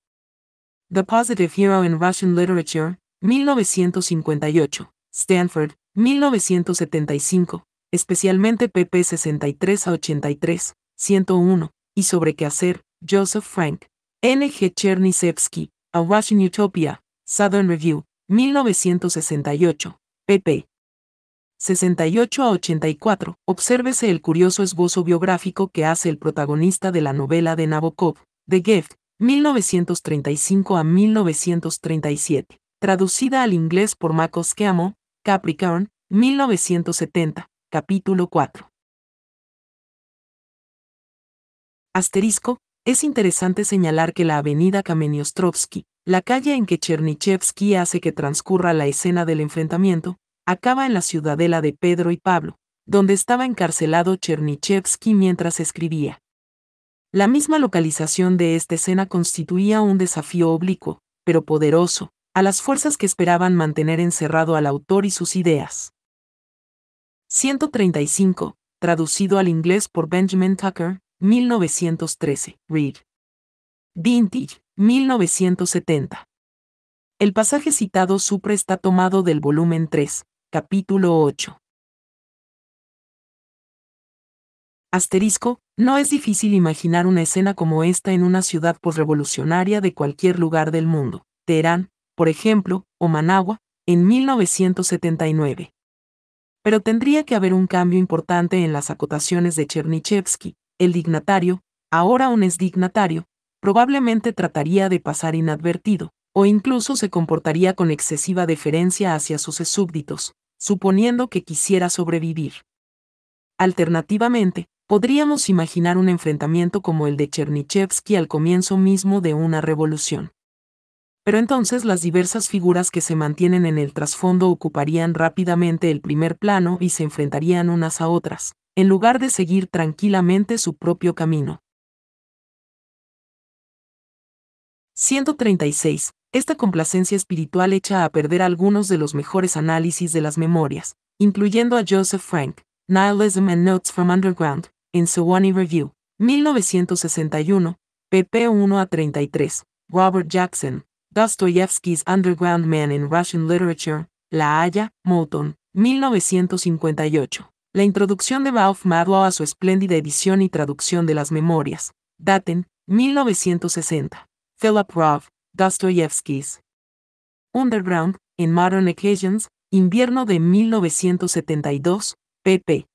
The Positive Hero in Russian Literature, 1958, Stanford, 1975, especialmente pp 63 a 83, 101, y sobre qué hacer, Joseph Frank, N.G. G. Chernyshevsky, A Russian Utopia, Southern Review, 1968, pp. 68 a 84. Obsérvese el curioso esbozo biográfico que hace el protagonista de la novela de Nabokov, The Gift, 1935 a 1937, traducida al inglés por Marcos Keamo, Capricorn, 1970, capítulo 4. Asterisco, es interesante señalar que la avenida Kameniostrovsky, la calle en que Chernichevsky hace que transcurra la escena del enfrentamiento, acaba en la ciudadela de Pedro y Pablo, donde estaba encarcelado Chernichevsky mientras escribía. La misma localización de esta escena constituía un desafío oblicuo, pero poderoso, a las fuerzas que esperaban mantener encerrado al autor y sus ideas. 135, traducido al inglés por Benjamin Tucker, 1913, Read, Vintage, 1970. El pasaje citado supra está tomado del volumen 3, capítulo 8. Asterisco, no es difícil imaginar una escena como esta en una ciudad posrevolucionaria de cualquier lugar del mundo, Teherán, por ejemplo, o Managua, en 1979. Pero tendría que haber un cambio importante en las acotaciones de Chernichevsky, el dignatario, ahora un dignatario, probablemente trataría de pasar inadvertido, o incluso se comportaría con excesiva deferencia hacia sus súbditos, suponiendo que quisiera sobrevivir. Alternativamente, podríamos imaginar un enfrentamiento como el de Chernichevsky al comienzo mismo de una revolución. Pero entonces las diversas figuras que se mantienen en el trasfondo ocuparían rápidamente el primer plano y se enfrentarían unas a otras, en lugar de seguir tranquilamente su propio camino. 136. Esta complacencia espiritual echa a perder algunos de los mejores análisis de las memorias, incluyendo a Joseph Frank, Nihilism and Notes from Underground, en Sewanee Review, 1961, pp. 1 a 33. Robert Jackson, Dostoyevsky's Underground Man in Russian Literature, La Haya, Moton, 1958. La introducción de Ralph Madlow a su espléndida edición y traducción de las memorias, Daten, 1960. Philip Roth, Dostoyevsky's Underground, in Modern Occasions, Invierno de 1972, pp.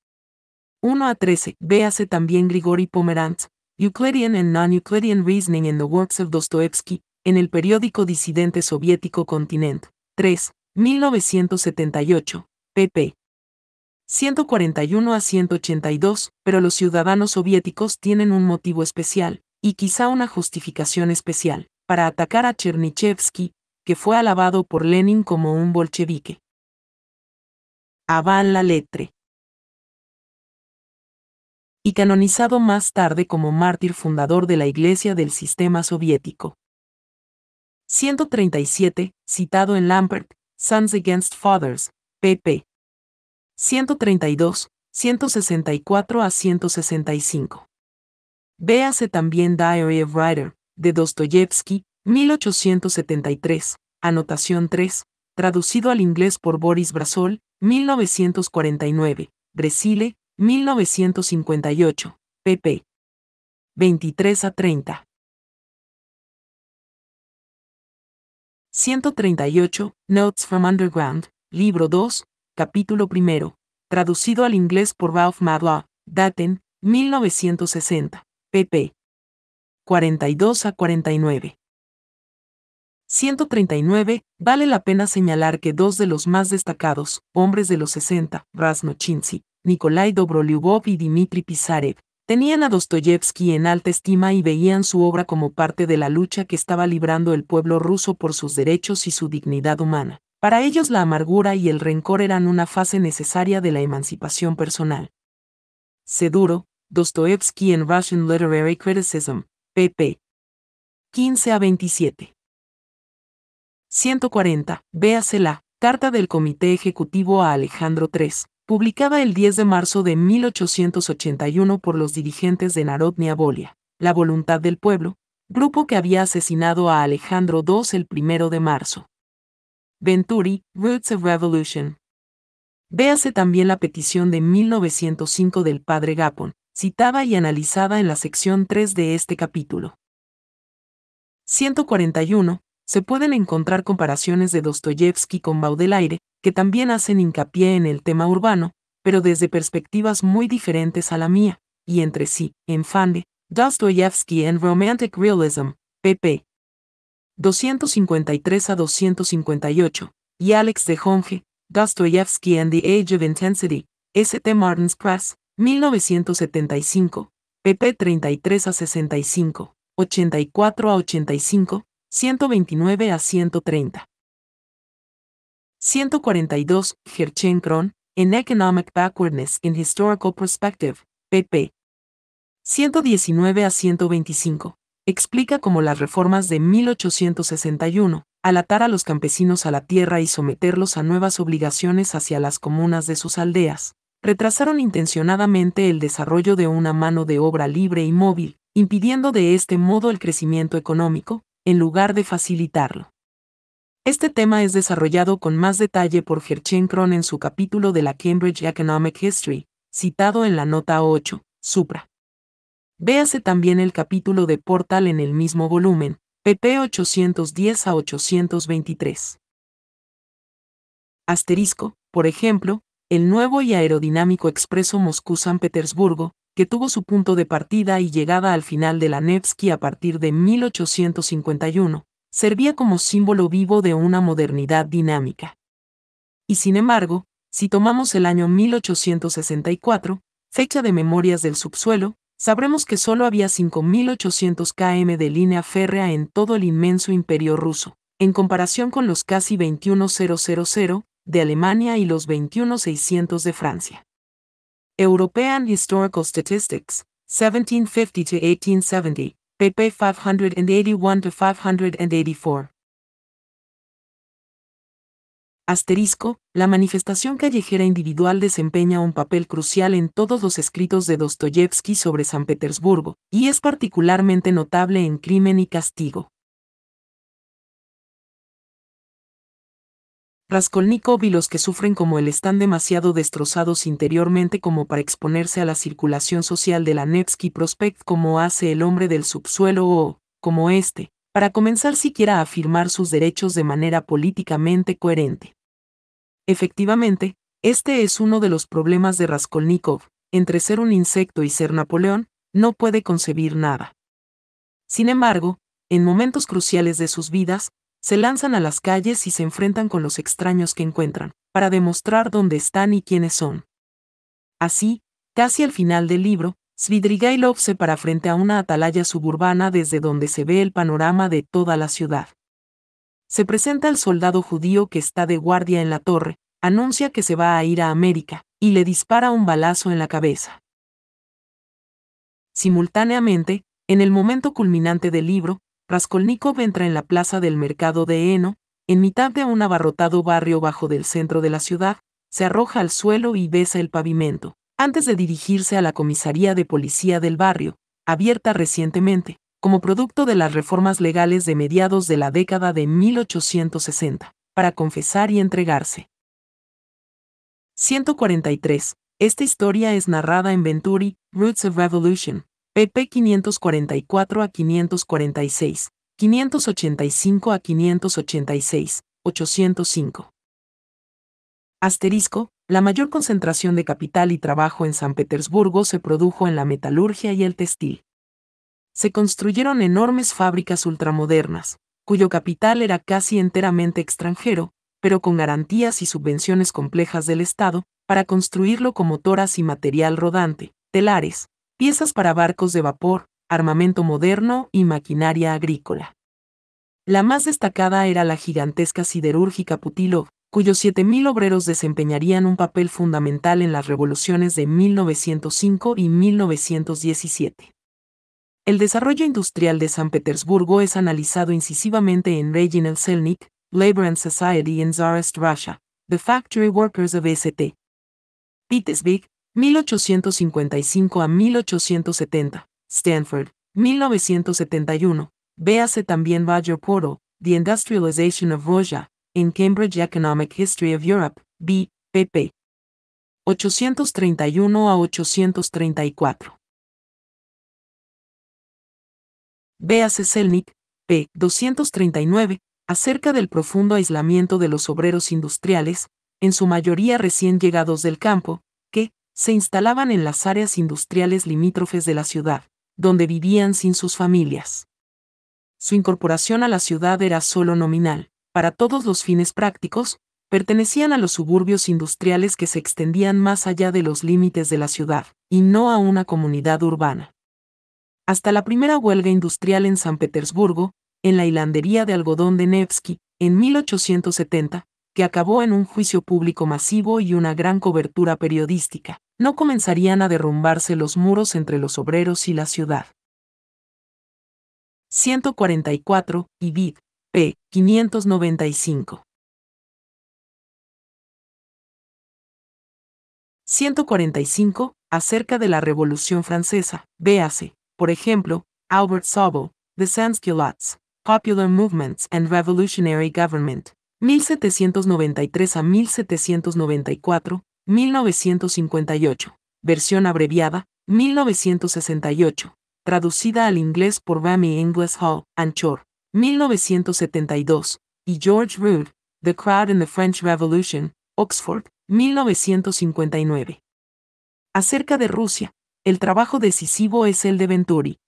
1 a 13. Véase también Grigori Pomerantz, Euclidean and Non-Euclidean Reasoning in the Works of Dostoevsky, en el periódico disidente soviético Continent. 3. 1978, pp. 141 a 182, pero los ciudadanos soviéticos tienen un motivo especial, y quizá una justificación especial, para atacar a Chernichevsky, que fue alabado por Lenin como un bolchevique. Avan la letre. Y canonizado más tarde como mártir fundador de la Iglesia del Sistema Soviético. 137, citado en Lambert, Sons Against Fathers, pp. 132, 164 a 165. Véase también Diary of Writer, de Dostoyevsky, 1873, anotación 3, traducido al inglés por Boris Brasol, 1949, Bresile, 1958, pp. 23 a 30. 138, Notes from Underground, libro 2, capítulo 1, traducido al inglés por Ralph Madlaw, Daten, 1960 pp. 42 a 49. 139. Vale la pena señalar que dos de los más destacados, hombres de los 60, Rasnochinsky, Nikolai Dobroliubov y Dmitry Pisarev, tenían a Dostoyevsky en alta estima y veían su obra como parte de la lucha que estaba librando el pueblo ruso por sus derechos y su dignidad humana. Para ellos la amargura y el rencor eran una fase necesaria de la emancipación personal. Seduro, Dostoevsky en Russian Literary Criticism, pp. 15 a 27. 140. la Carta del Comité Ejecutivo a Alejandro III, publicada el 10 de marzo de 1881 por los dirigentes de Narodnia Bolia, La Voluntad del Pueblo, grupo que había asesinado a Alejandro II el 1 de marzo. Venturi, Roots of Revolution. Véase también la petición de 1905 del padre Gapon, citada y analizada en la sección 3 de este capítulo. 141. Se pueden encontrar comparaciones de Dostoyevsky con Baudelaire, que también hacen hincapié en el tema urbano, pero desde perspectivas muy diferentes a la mía, y entre sí, en Fande, Dostoyevsky and Romantic Realism, pp. 253 a 258, y Alex de Honge, Dostoyevsky and the Age of Intensity, St. Martin's Press, 1975, pp 33 a 65, 84 a 85, 129 a 130. 142, Gerchen Kron, Economic Backwardness in Historical Perspective, pp. 119 a 125. Explica cómo las reformas de 1861, alatar a los campesinos a la tierra y someterlos a nuevas obligaciones hacia las comunas de sus aldeas, retrasaron intencionadamente el desarrollo de una mano de obra libre y móvil, impidiendo de este modo el crecimiento económico, en lugar de facilitarlo. Este tema es desarrollado con más detalle por Gerchen Kron en su capítulo de la Cambridge Economic History, citado en la nota 8, supra. Véase también el capítulo de Portal en el mismo volumen, pp 810 a 823. Asterisco, por ejemplo, el nuevo y aerodinámico expreso Moscú-San Petersburgo, que tuvo su punto de partida y llegada al final de la Nevsky a partir de 1851, servía como símbolo vivo de una modernidad dinámica. Y sin embargo, si tomamos el año 1864, fecha de memorias del subsuelo, sabremos que solo había 5.800 km de línea férrea en todo el inmenso imperio ruso, en comparación con los casi 21.000 de Alemania y los 21600 de Francia. European Historical Statistics, 1750-1870, pp. 581-584. Asterisco, la manifestación callejera individual desempeña un papel crucial en todos los escritos de Dostoyevsky sobre San Petersburgo, y es particularmente notable en Crimen y Castigo. Raskolnikov y los que sufren como él están demasiado destrozados interiormente como para exponerse a la circulación social de la Nevsky Prospect como hace el hombre del subsuelo o, como este, para comenzar siquiera a afirmar sus derechos de manera políticamente coherente. Efectivamente, este es uno de los problemas de Raskolnikov, entre ser un insecto y ser Napoleón, no puede concebir nada. Sin embargo, en momentos cruciales de sus vidas, se lanzan a las calles y se enfrentan con los extraños que encuentran, para demostrar dónde están y quiénes son. Así, casi al final del libro, Svidrigailov se para frente a una atalaya suburbana desde donde se ve el panorama de toda la ciudad. Se presenta al soldado judío que está de guardia en la torre, anuncia que se va a ir a América, y le dispara un balazo en la cabeza. Simultáneamente, en el momento culminante del libro, Raskolnikov entra en la plaza del mercado de Eno, en mitad de un abarrotado barrio bajo del centro de la ciudad, se arroja al suelo y besa el pavimento, antes de dirigirse a la comisaría de policía del barrio, abierta recientemente, como producto de las reformas legales de mediados de la década de 1860, para confesar y entregarse. 143. Esta historia es narrada en Venturi, Roots of Revolution, pp 544 a 546, 585 a 586, 805. Asterisco, la mayor concentración de capital y trabajo en San Petersburgo se produjo en la metalurgia y el textil. Se construyeron enormes fábricas ultramodernas, cuyo capital era casi enteramente extranjero, pero con garantías y subvenciones complejas del Estado, para construirlo con y material rodante, telares, piezas para barcos de vapor, armamento moderno y maquinaria agrícola. La más destacada era la gigantesca siderúrgica Putilov, cuyos 7.000 obreros desempeñarían un papel fundamental en las revoluciones de 1905 y 1917. El desarrollo industrial de San Petersburgo es analizado incisivamente en Reginald Selnik, Labor and Society in Tsarist Russia, The Factory Workers of St. Petersburg, 1855 a 1870, Stanford, 1971. Véase también Roger Portal, The Industrialization of Russia, in Cambridge Economic History of Europe, B. pp. 831 a 834. Véase Selnik, p. 239, acerca del profundo aislamiento de los obreros industriales, en su mayoría recién llegados del campo, que, se instalaban en las áreas industriales limítrofes de la ciudad, donde vivían sin sus familias. Su incorporación a la ciudad era solo nominal, para todos los fines prácticos, pertenecían a los suburbios industriales que se extendían más allá de los límites de la ciudad, y no a una comunidad urbana. Hasta la primera huelga industrial en San Petersburgo, en la hilandería de algodón de Nevsky, en 1870, que acabó en un juicio público masivo y una gran cobertura periodística, no comenzarían a derrumbarse los muros entre los obreros y la ciudad. 144, Ibid, p. 595. 145. Acerca de la Revolución Francesa, véase, por ejemplo, Albert Sobel, The Sans-Culottes, Popular Movements and Revolutionary Government, 1793 a 1794, 1958, versión abreviada, 1968, traducida al inglés por Rami Inglis Hall, Anchor, 1972, y George Rude, The Crowd in the French Revolution, Oxford, 1959. Acerca de Rusia, el trabajo decisivo es el de Venturi.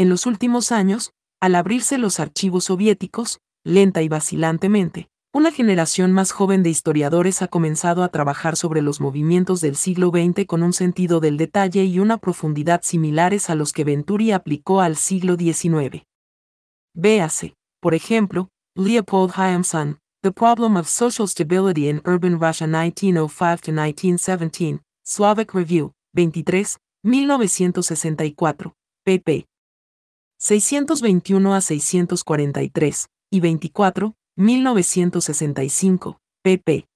En los últimos años, al abrirse los archivos soviéticos, lenta y vacilantemente, una generación más joven de historiadores ha comenzado a trabajar sobre los movimientos del siglo XX con un sentido del detalle y una profundidad similares a los que Venturi aplicó al siglo XIX. Véase, por ejemplo, Leopold Hyamson, The Problem of Social Stability in Urban Russia 1905-1917, Slavic Review, 23, 1964, pp. 621 a 643 y 24, 1965, pp.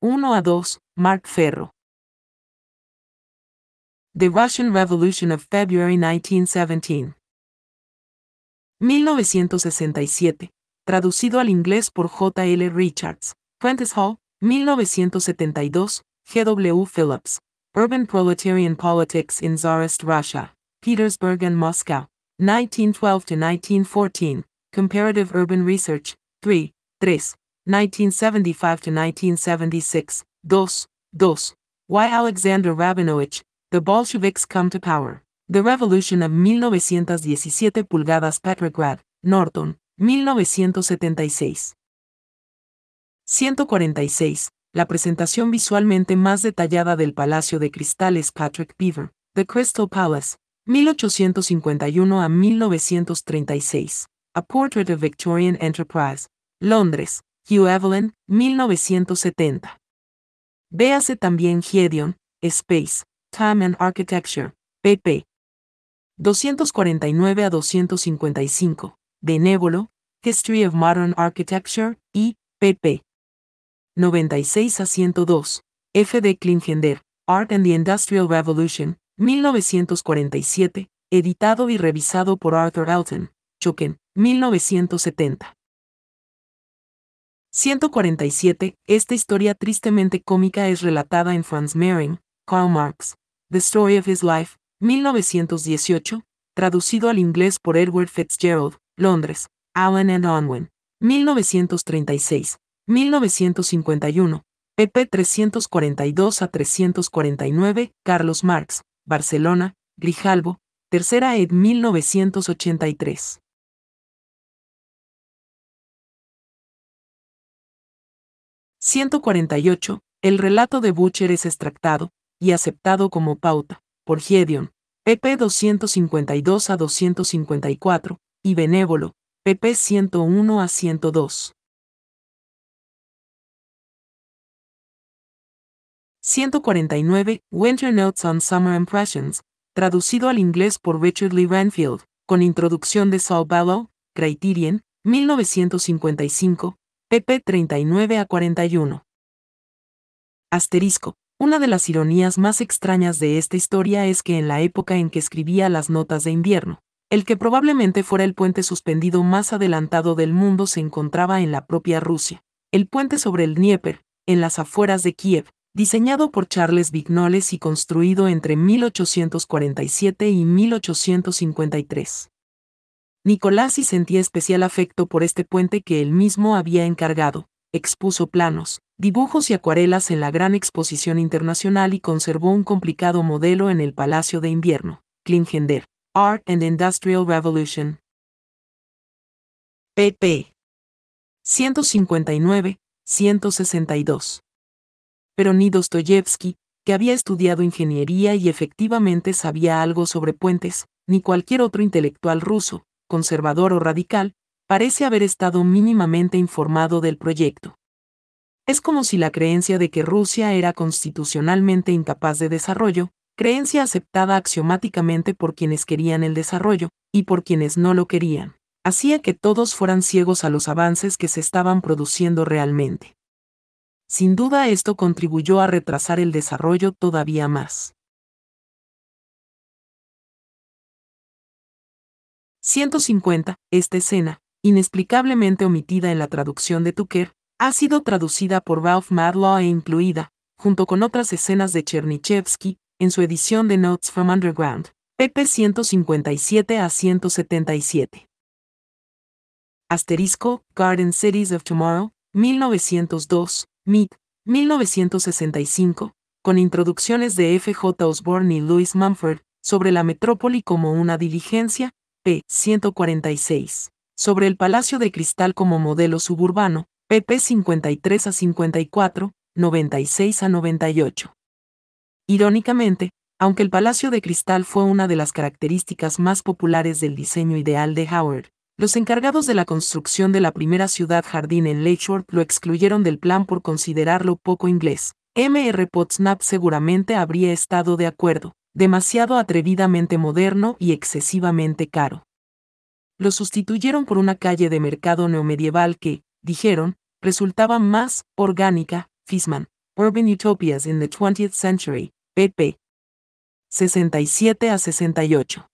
1 a 2, Mark Ferro. The Russian Revolution of February 1917. 1967, traducido al inglés por J. L. Richards, Prentice Hall, 1972, G. W. Phillips, Urban Proletarian Politics in Tsarist Russia, Petersburg and Moscow, 1912 to 1914, Comparative Urban Research, 3, 3, 1975 1976, 2, 2. Why Alexander Rabinovich, The Bolsheviks Come to Power. The Revolution of 1917 pulgadas Petrograd, Norton, 1976. 146. La presentación visualmente más detallada del Palacio de Cristales Patrick Beaver, The Crystal Palace, 1851 a 1936. A Portrait of Victorian Enterprise, Londres, Hugh Evelyn, 1970. Véase también Gedeon, Space, Time and Architecture, pp. 249 a 255, Benévolo, History of Modern Architecture, y pp. 96 a 102, F. de Klingender, Art and the Industrial Revolution, 1947, editado y revisado por Arthur Elton, Choquen, 1970. 147. Esta historia tristemente cómica es relatada en Franz Mehring, Karl Marx, The Story of His Life, 1918, traducido al inglés por Edward Fitzgerald, Londres, Allen and Unwin, 1936, 1951, pp. 342 a 349, Carlos Marx, Barcelona, Grijalbo, tercera ed. 1983. 148. El relato de Butcher es extractado y aceptado como pauta por Gideon, pp. 252 a 254, y Benévolo, pp. 101 a 102. 149. Winter Notes on Summer Impressions, traducido al inglés por Richard Lee Ranfield, con introducción de Saul Bellow, Criterion, 1955, pp 39 a 41. Asterisco. Una de las ironías más extrañas de esta historia es que en la época en que escribía las notas de invierno, el que probablemente fuera el puente suspendido más adelantado del mundo se encontraba en la propia Rusia, el puente sobre el Dnieper, en las afueras de Kiev, diseñado por Charles Vignoles y construido entre 1847 y 1853. Nicolás y sentía especial afecto por este puente que él mismo había encargado, expuso planos, dibujos y acuarelas en la gran exposición internacional y conservó un complicado modelo en el Palacio de Invierno, Klingender, Art and Industrial Revolution. pp. 159, 162. Pero ni Dostoyevsky, que había estudiado ingeniería y efectivamente sabía algo sobre puentes, ni cualquier otro intelectual ruso, conservador o radical, parece haber estado mínimamente informado del proyecto. Es como si la creencia de que Rusia era constitucionalmente incapaz de desarrollo, creencia aceptada axiomáticamente por quienes querían el desarrollo y por quienes no lo querían, hacía que todos fueran ciegos a los avances que se estaban produciendo realmente. Sin duda esto contribuyó a retrasar el desarrollo todavía más. 150. Esta escena, inexplicablemente omitida en la traducción de Tucker, ha sido traducida por Ralph Madlaw e incluida, junto con otras escenas de Chernichevsky, en su edición de Notes from Underground, pp 157 a 177. Asterisco, Garden Cities of Tomorrow, 1902, mid. 1965, con introducciones de F. J. Osborne y Louis Mumford, sobre la metrópoli como una diligencia, p. 146. Sobre el Palacio de Cristal como modelo suburbano, pp. 53 a 54, 96 a 98. Irónicamente, aunque el Palacio de Cristal fue una de las características más populares del diseño ideal de Howard, los encargados de la construcción de la primera ciudad jardín en Lakeshore lo excluyeron del plan por considerarlo poco inglés. M. R. Potsnap seguramente habría estado de acuerdo demasiado atrevidamente moderno y excesivamente caro. Lo sustituyeron por una calle de mercado neomedieval que, dijeron, resultaba más orgánica, Fisman, Urban Utopias in the 20th Century, pp. 67 a 68.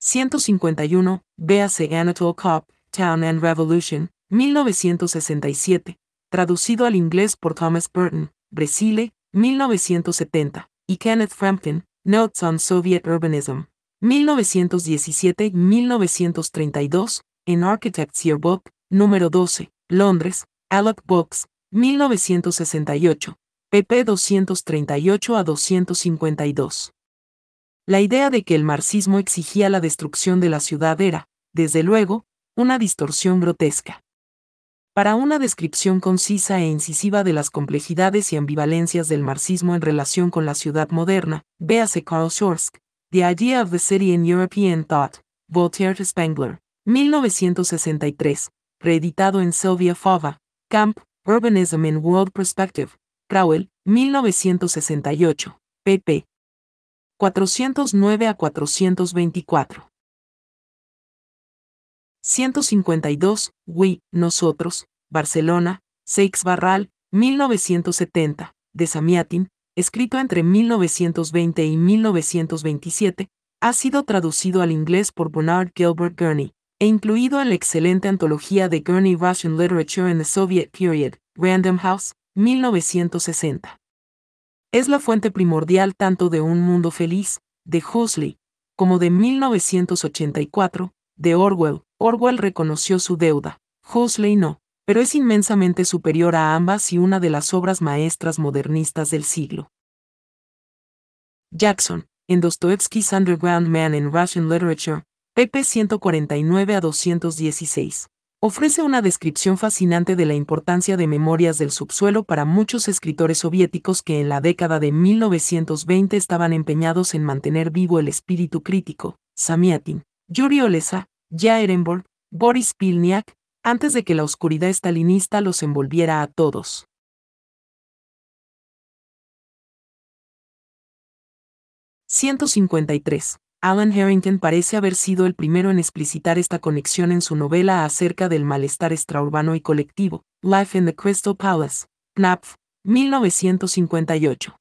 151, véase Anatole Cobb, Town and Revolution, 1967, traducido al inglés por Thomas Burton, Brasile, 1970, y Kenneth Frampton, Notes on Soviet Urbanism, 1917-1932, en Architects Yearbook, número 12, Londres, Alec Books, 1968, pp. 238 a 252. La idea de que el marxismo exigía la destrucción de la ciudad era, desde luego, una distorsión grotesca para una descripción concisa e incisiva de las complejidades y ambivalencias del marxismo en relación con la ciudad moderna, véase Karl Schorsk, The Idea of the City in European Thought, Voltaire Spengler, 1963, reeditado en Sylvia Fava, Camp, Urbanism in World Perspective, Crowell, 1968, pp. 409 a 424. 152, We, Nosotros, Barcelona, Seix Barral, 1970, de Samiatin, escrito entre 1920 y 1927, ha sido traducido al inglés por Bernard Gilbert Gurney, e incluido en la excelente antología de Gurney Russian Literature in the Soviet Period, Random House, 1960. Es la fuente primordial tanto de Un Mundo Feliz, de Huxley, como de 1984, de Orwell, Orwell reconoció su deuda, Huxley no, pero es inmensamente superior a ambas y una de las obras maestras modernistas del siglo. Jackson, en Dostoevsky's Underground Man in Russian Literature, pp. 149 a 216 ofrece una descripción fascinante de la importancia de Memorias del Subsuelo para muchos escritores soviéticos que en la década de 1920 estaban empeñados en mantener vivo el espíritu crítico. Samiatin, Yuri Olesa, Ehrenborg, Boris Pilniak, antes de que la oscuridad estalinista los envolviera a todos. «153». Alan Harrington parece haber sido el primero en explicitar esta conexión en su novela acerca del malestar extraurbano y colectivo, Life in the Crystal Palace, Knapf, 1958.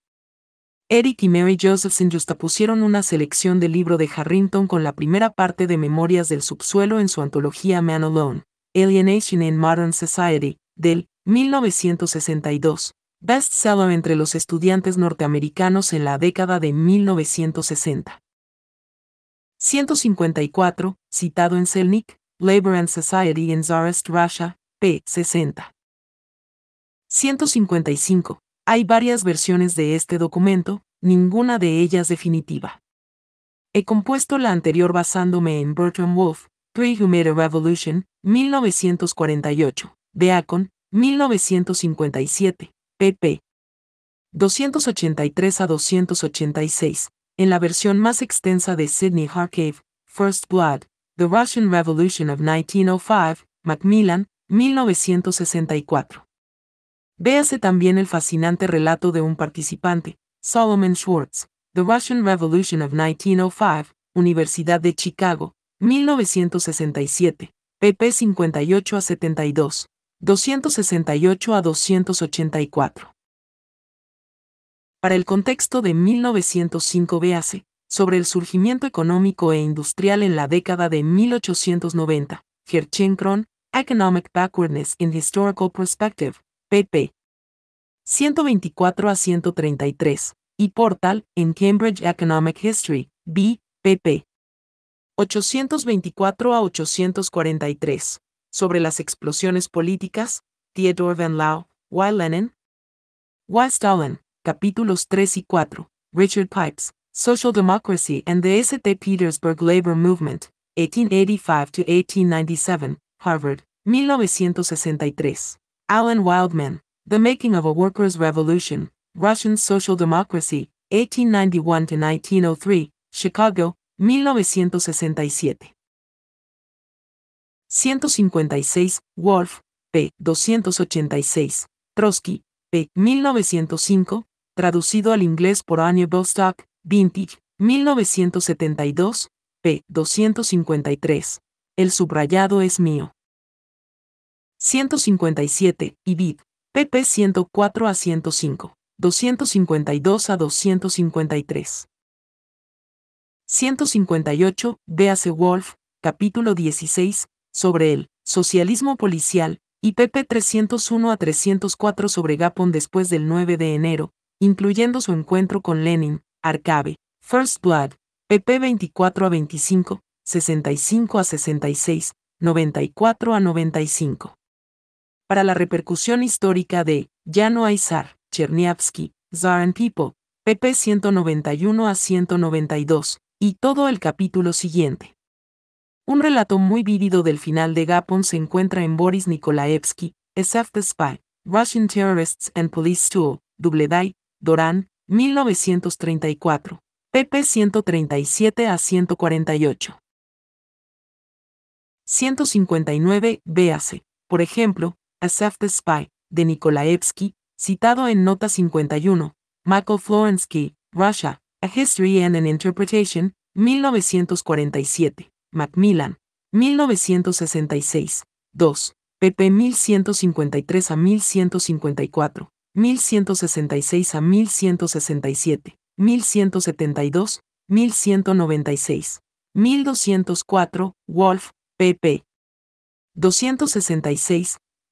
Eric y Mary Josephson justapusieron una selección del libro de Harrington con la primera parte de Memorias del Subsuelo en su antología Man Alone, Alienation in Modern Society, del 1962, bestseller entre los estudiantes norteamericanos en la década de 1960. 154, citado en Selnik, Labor and Society in Tsarist Russia, p. 60. 155, hay varias versiones de este documento, ninguna de ellas definitiva. He compuesto la anterior basándome en Bertrand Wolfe, Made Human Revolution, 1948, Akon, 1957, pp. 283 a 286, en la versión más extensa de Sidney Harcave, First Blood, The Russian Revolution of 1905, Macmillan, 1964. Véase también el fascinante relato de un participante, Solomon Schwartz, The Russian Revolution of 1905, Universidad de Chicago, 1967, pp 58 a 72, 268 a 284. Para el contexto de 1905 véase, sobre el surgimiento económico e industrial en la década de 1890, Gerchenkron, Economic Backwardness in Historical Perspective, pp. 124 a 133, y Portal, en Cambridge Economic History, B, pp. 824 a 843, sobre las explosiones políticas, Theodore Van Lau, Y. Lenin, Y. Stalin, capítulos 3 y 4, Richard Pipes, Social Democracy and the St. Petersburg Labor Movement, 1885 1897, Harvard, 1963. Alan Wildman, The Making of a Workers' Revolution, Russian Social Democracy, 1891 1903, Chicago, 1967. 156, Wolf, p. 286, Trotsky, p. 1905, traducido al inglés por Annie Bostock, Vintage, 1972, p. 253. El subrayado es mío. 157, y pp 104 a 105, 252 a 253. 158, véase Wolf, capítulo 16, sobre el socialismo policial, y pp 301 a 304 sobre Gapon después del 9 de enero, incluyendo su encuentro con Lenin, Arcabe, First Blood, pp 24 a 25, 65 a 66, 94 a 95 para la repercusión histórica de Ya no hay zar, Cherniavsky, People, pp 191 a 192, y todo el capítulo siguiente. Un relato muy vívido del final de Gapon se encuentra en Boris Nikolaevsky, S.F. the Spy, Russian Terrorists and Police Tool, Doubleday, Doran, 1934, pp 137 a 148. 159, véase, por ejemplo, a the Spy, de Nikolaevsky, citado en Nota 51, Michael Florensky, Russia, A History and an Interpretation, 1947, Macmillan, 1966, 2, pp. 1153 a 1154, 1166 a 1167, 1172, 1196, 1204, Wolf, pp. 266,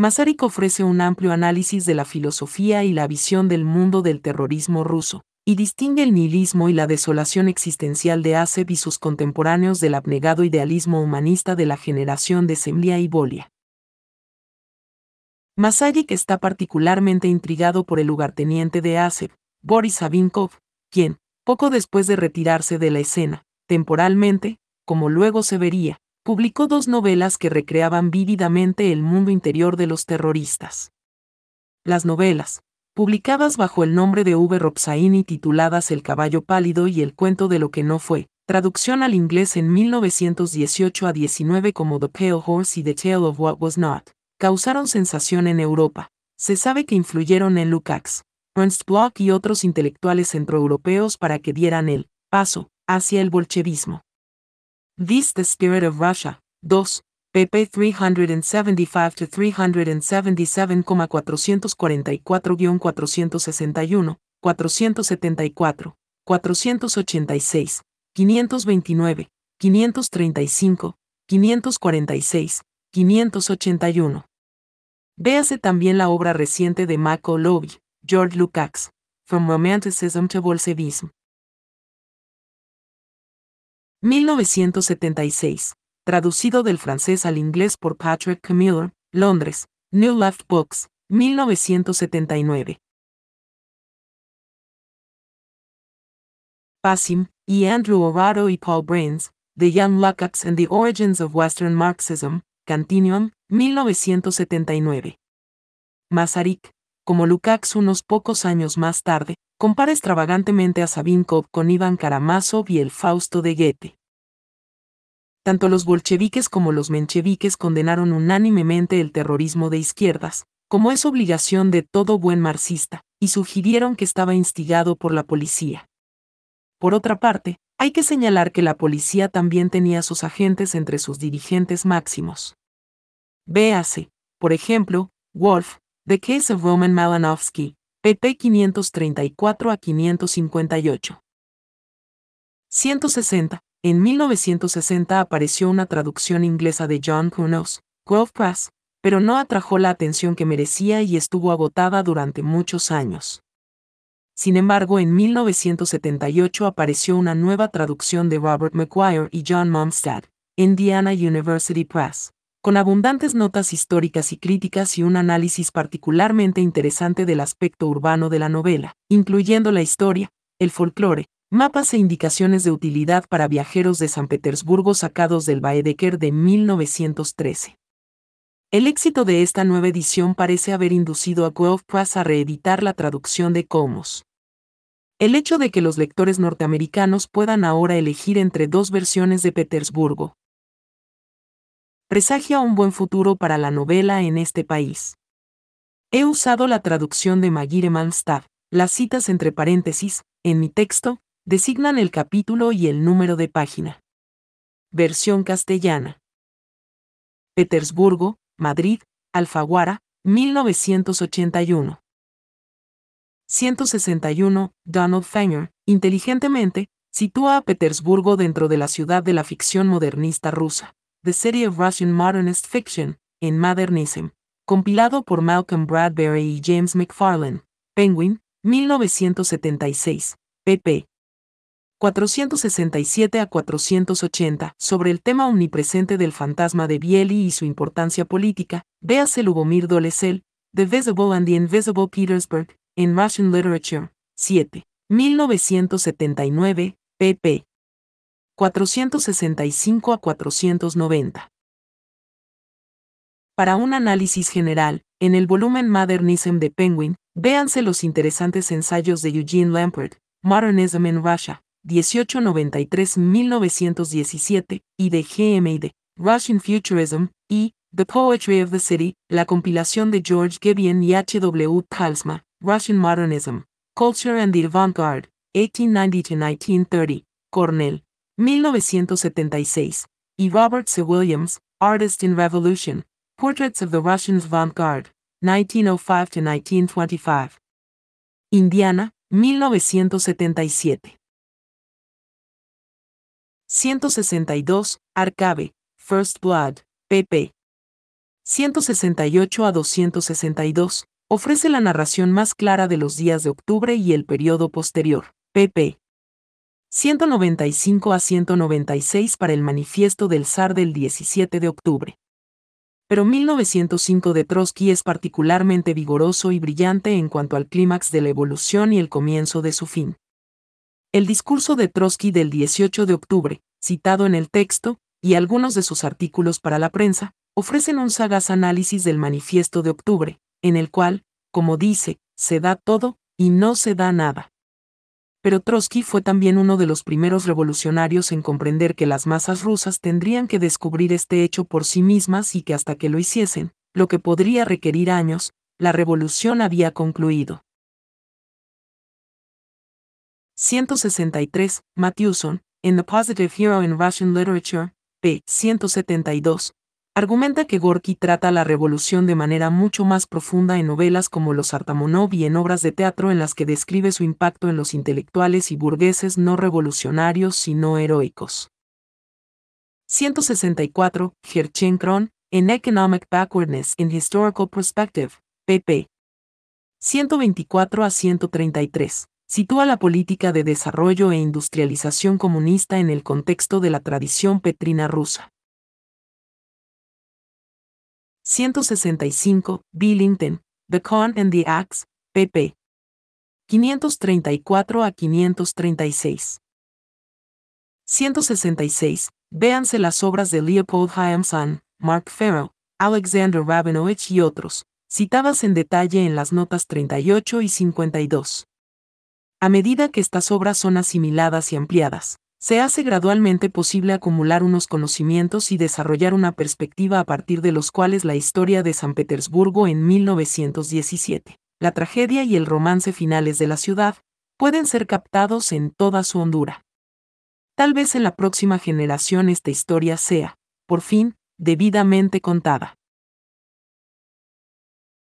Masaryk ofrece un amplio análisis de la filosofía y la visión del mundo del terrorismo ruso, y distingue el nihilismo y la desolación existencial de Asev y sus contemporáneos del abnegado idealismo humanista de la generación de Semlia y Bolia. Masaryk está particularmente intrigado por el lugarteniente de Asev, Boris Savinkov, quien, poco después de retirarse de la escena, temporalmente, como luego se vería, publicó dos novelas que recreaban vívidamente el mundo interior de los terroristas. Las novelas, publicadas bajo el nombre de V. Robsaini tituladas El caballo pálido y El cuento de lo que no fue, traducción al inglés en 1918 a 19 como The Pale Horse y The Tale of What Was Not, causaron sensación en Europa. Se sabe que influyeron en Lukács, Ernst Bloch y otros intelectuales centroeuropeos para que dieran el paso hacia el bolchevismo. This the spirit of Russia. 2. pp 375-377,444-461, 474, 486, 529, 535, 546, 581. Véase también la obra reciente de Michael Lobby, George Lukács, From Romanticism to Bolshevism, 1976, traducido del francés al inglés por Patrick Camiller, Londres, New Left Books, 1979. Pasim, y Andrew Orado y Paul Brains, The Young Lukács and the Origins of Western Marxism, Continuum, 1979. Masarik como Lukács unos pocos años más tarde, compara extravagantemente a Sabinkov con Iván Karamazov y el Fausto de Goethe. Tanto los bolcheviques como los mencheviques condenaron unánimemente el terrorismo de izquierdas, como es obligación de todo buen marxista, y sugirieron que estaba instigado por la policía. Por otra parte, hay que señalar que la policía también tenía sus agentes entre sus dirigentes máximos. Véase, por ejemplo, Wolf, The Case of Roman Malinowski, pp. 534 a 558. 160. En 1960 apareció una traducción inglesa de John Kunos, Grove Press, pero no atrajo la atención que merecía y estuvo agotada durante muchos años. Sin embargo, en 1978 apareció una nueva traducción de Robert McGuire y John Momstad, Indiana University Press con abundantes notas históricas y críticas y un análisis particularmente interesante del aspecto urbano de la novela, incluyendo la historia, el folclore, mapas e indicaciones de utilidad para viajeros de San Petersburgo sacados del Baedeker de 1913. El éxito de esta nueva edición parece haber inducido a Guelph a reeditar la traducción de Comos. El hecho de que los lectores norteamericanos puedan ahora elegir entre dos versiones de Petersburgo, presagia un buen futuro para la novela en este país. He usado la traducción de Maguire Manstad. Las citas entre paréntesis, en mi texto, designan el capítulo y el número de página. Versión castellana. Petersburgo, Madrid, Alfaguara, 1981. 161. Donald Fanger, inteligentemente, sitúa a Petersburgo dentro de la ciudad de la ficción modernista rusa. The City of Russian Modernist Fiction, in Modernism, compilado por Malcolm Bradbury y James McFarlane, Penguin, 1976, pp. 467 a 480, sobre el tema omnipresente del fantasma de Bieli y su importancia política, véase Lubomir Dolesel, The Visible and the Invisible Petersburg, in Russian Literature, 7, 1979, pp. 465 a 490. Para un análisis general, en el volumen Modernism de Penguin, véanse los interesantes ensayos de Eugene Lampert, Modernism in Russia, 1893-1917, y de GM Russian Futurism, y The Poetry of the City, la compilación de George Gevian y H. W. Talsma, Russian Modernism, Culture and the Avant-Garde, 1890-1930, Cornell, 1976, y Robert C. Williams, Artist in Revolution, Portraits of the Russian Vanguard, 1905-1925. Indiana, 1977. 162, Arcabe First Blood, pp. 168 a 262, ofrece la narración más clara de los días de octubre y el periodo posterior, pp. 195 a 196 para el manifiesto del zar del 17 de octubre. Pero 1905 de Trotsky es particularmente vigoroso y brillante en cuanto al clímax de la evolución y el comienzo de su fin. El discurso de Trotsky del 18 de octubre, citado en el texto, y algunos de sus artículos para la prensa, ofrecen un sagaz análisis del manifiesto de octubre, en el cual, como dice, se da todo, y no se da nada pero Trotsky fue también uno de los primeros revolucionarios en comprender que las masas rusas tendrían que descubrir este hecho por sí mismas y que hasta que lo hiciesen, lo que podría requerir años, la revolución había concluido. 163. Matthewson, in The Positive Hero in Russian Literature, p. 172, argumenta que Gorky trata la revolución de manera mucho más profunda en novelas como Los Artamonov y en obras de teatro en las que describe su impacto en los intelectuales y burgueses no revolucionarios sino heroicos. 164. Kron, en Economic Backwardness in Historical Perspective, pp. 124 a 133 sitúa la política de desarrollo e industrialización comunista en el contexto de la tradición petrina rusa. 165, Billington, The Con and the Axe, pp. 534 a 536. 166. Véanse las obras de Leopold Hyamsan, Mark Farrow, Alexander Rabinowitz y otros, citadas en detalle en las notas 38 y 52. A medida que estas obras son asimiladas y ampliadas, se hace gradualmente posible acumular unos conocimientos y desarrollar una perspectiva a partir de los cuales la historia de San Petersburgo en 1917, la tragedia y el romance finales de la ciudad, pueden ser captados en toda su hondura. Tal vez en la próxima generación esta historia sea, por fin, debidamente contada.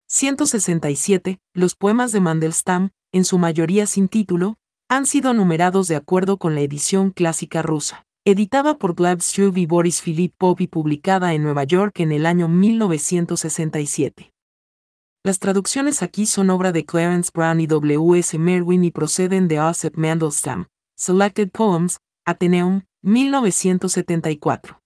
167. Los poemas de Mandelstam, en su mayoría sin título, han sido numerados de acuerdo con la edición clásica rusa, editada por Vlad Struve y Boris Filipov y publicada en Nueva York en el año 1967. Las traducciones aquí son obra de Clarence Brown y W.S. Merwin y proceden de Osip Mandelstam, Selected Poems, Ateneum, 1974.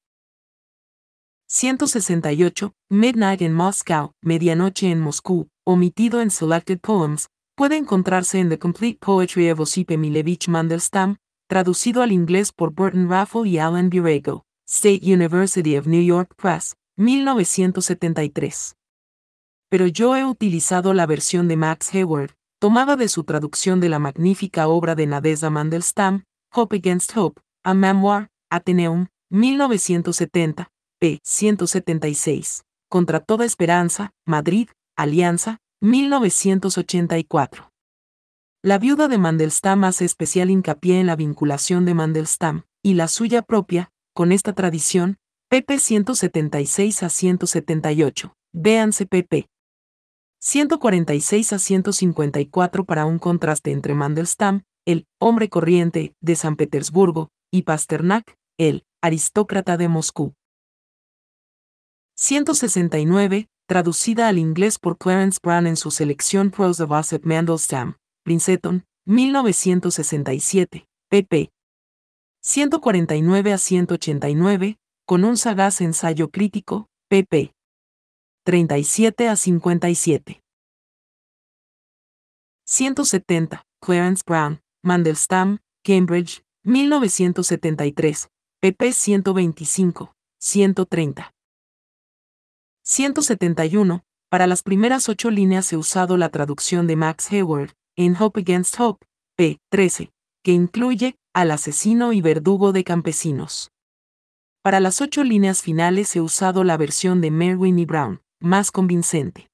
168, Midnight in Moscow, Medianoche en Moscú, omitido en Selected Poems, puede encontrarse en The Complete Poetry of Osip Emilevich Mandelstam, traducido al inglés por Burton Raffle y Alan Burego, State University of New York Press, 1973. Pero yo he utilizado la versión de Max Hayward, tomada de su traducción de la magnífica obra de Nadezhda Mandelstam, Hope Against Hope, a Memoir, Ateneum, 1970, p. 176. Contra toda esperanza, Madrid, Alianza, 1984. La viuda de Mandelstam hace especial hincapié en la vinculación de Mandelstam, y la suya propia, con esta tradición, pp 176 a 178. Véanse pp. 146 a 154 para un contraste entre Mandelstam, el hombre corriente de San Petersburgo, y Pasternak, el aristócrata de Moscú. 169, traducida al inglés por Clarence Brown en su selección Prose of Asset Mandelstam, Princeton, 1967, pp. 149 a 189, con un sagaz ensayo crítico, pp. 37 a 57. 170. Clarence Brown, Mandelstam, Cambridge, 1973, pp. 125, 130. 171. Para las primeras ocho líneas he usado la traducción de Max Hayward, en Hope Against Hope, p. 13, que incluye al asesino y verdugo de campesinos. Para las ocho líneas finales he usado la versión de Merwin y e. Brown, más convincente.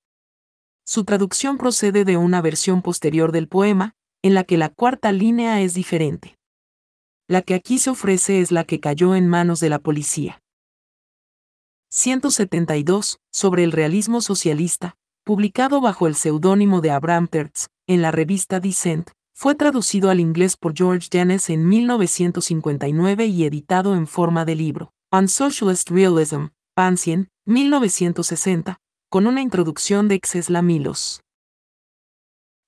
Su traducción procede de una versión posterior del poema, en la que la cuarta línea es diferente. La que aquí se ofrece es la que cayó en manos de la policía. 172, sobre el realismo socialista, publicado bajo el seudónimo de Abraham Tertz, en la revista Dissent, fue traducido al inglés por George Janes en 1959 y editado en forma de libro. On Socialist Realism, Pansien, 1960, con una introducción de Xesla Milos.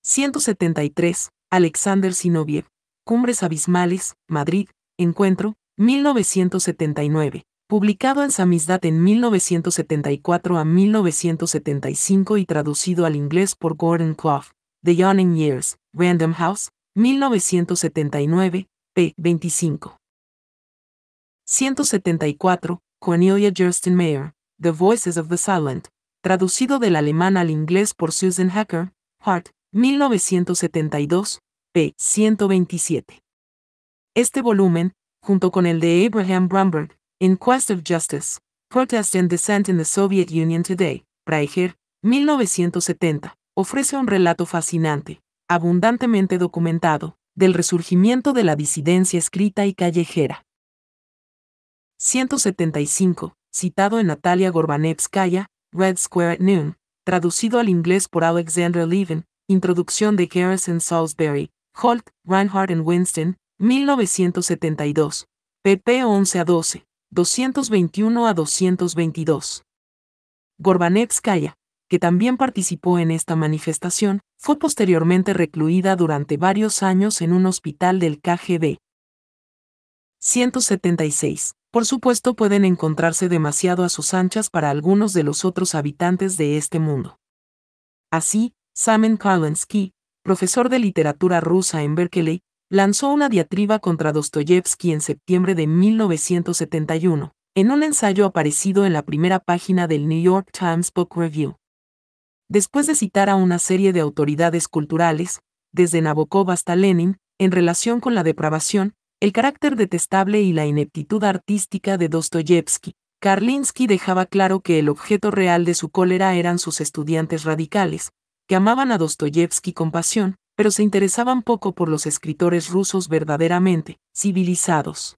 173. Alexander Sinoviev. Cumbres Abismales, Madrid, Encuentro, 1979 publicado en Samizdat en 1974 a 1975 y traducido al inglés por Gordon Clough, The Yawning Years, Random House, 1979, p. 25. 174, Cornelia Mayer, The Voices of the Silent, traducido del alemán al inglés por Susan Hacker, Hart, 1972, p. 127. Este volumen, junto con el de Abraham Bramberg, In Quest of Justice, Protest and Dissent in the Soviet Union Today, Praeger, 1970, ofrece un relato fascinante, abundantemente documentado, del resurgimiento de la disidencia escrita y callejera. 175, citado en Natalia Gorbanevskaya, Red Square at Noon, traducido al inglés por Alexander Levin, introducción de Garrison Salisbury, Holt, Reinhardt and Winston, 1972, pp. 11 a 12, 221 a 222. Gorbanetskaya, que también participó en esta manifestación, fue posteriormente recluida durante varios años en un hospital del KGB. 176. Por supuesto pueden encontrarse demasiado a sus anchas para algunos de los otros habitantes de este mundo. Así, Samen Kalensky, profesor de literatura rusa en Berkeley, lanzó una diatriba contra Dostoyevsky en septiembre de 1971, en un ensayo aparecido en la primera página del New York Times Book Review. Después de citar a una serie de autoridades culturales, desde Nabokov hasta Lenin, en relación con la depravación, el carácter detestable y la ineptitud artística de Dostoyevsky, Karlinsky dejaba claro que el objeto real de su cólera eran sus estudiantes radicales, que amaban a Dostoyevsky con pasión, pero se interesaban poco por los escritores rusos verdaderamente civilizados.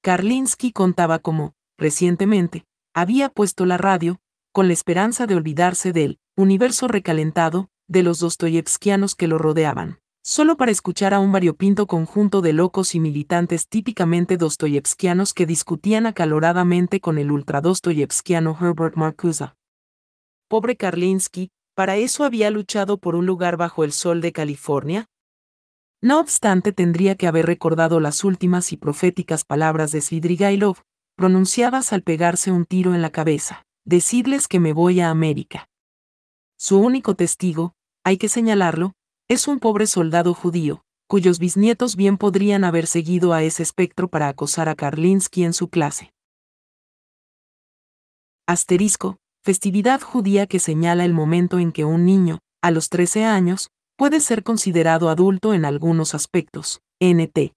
Karlinsky contaba cómo, recientemente, había puesto la radio, con la esperanza de olvidarse del universo recalentado de los dostoyevskianos que lo rodeaban, solo para escuchar a un variopinto conjunto de locos y militantes típicamente dostoyevskianos que discutían acaloradamente con el ultradostoyevskiano Herbert Marcuse. Pobre Karlinsky, para eso había luchado por un lugar bajo el sol de California. No obstante, tendría que haber recordado las últimas y proféticas palabras de Svidrigailov, pronunciadas al pegarse un tiro en la cabeza. Decidles que me voy a América. Su único testigo, hay que señalarlo, es un pobre soldado judío, cuyos bisnietos bien podrían haber seguido a ese espectro para acosar a Karlinsky en su clase. Asterisco, festividad judía que señala el momento en que un niño, a los 13 años, puede ser considerado adulto en algunos aspectos. NT.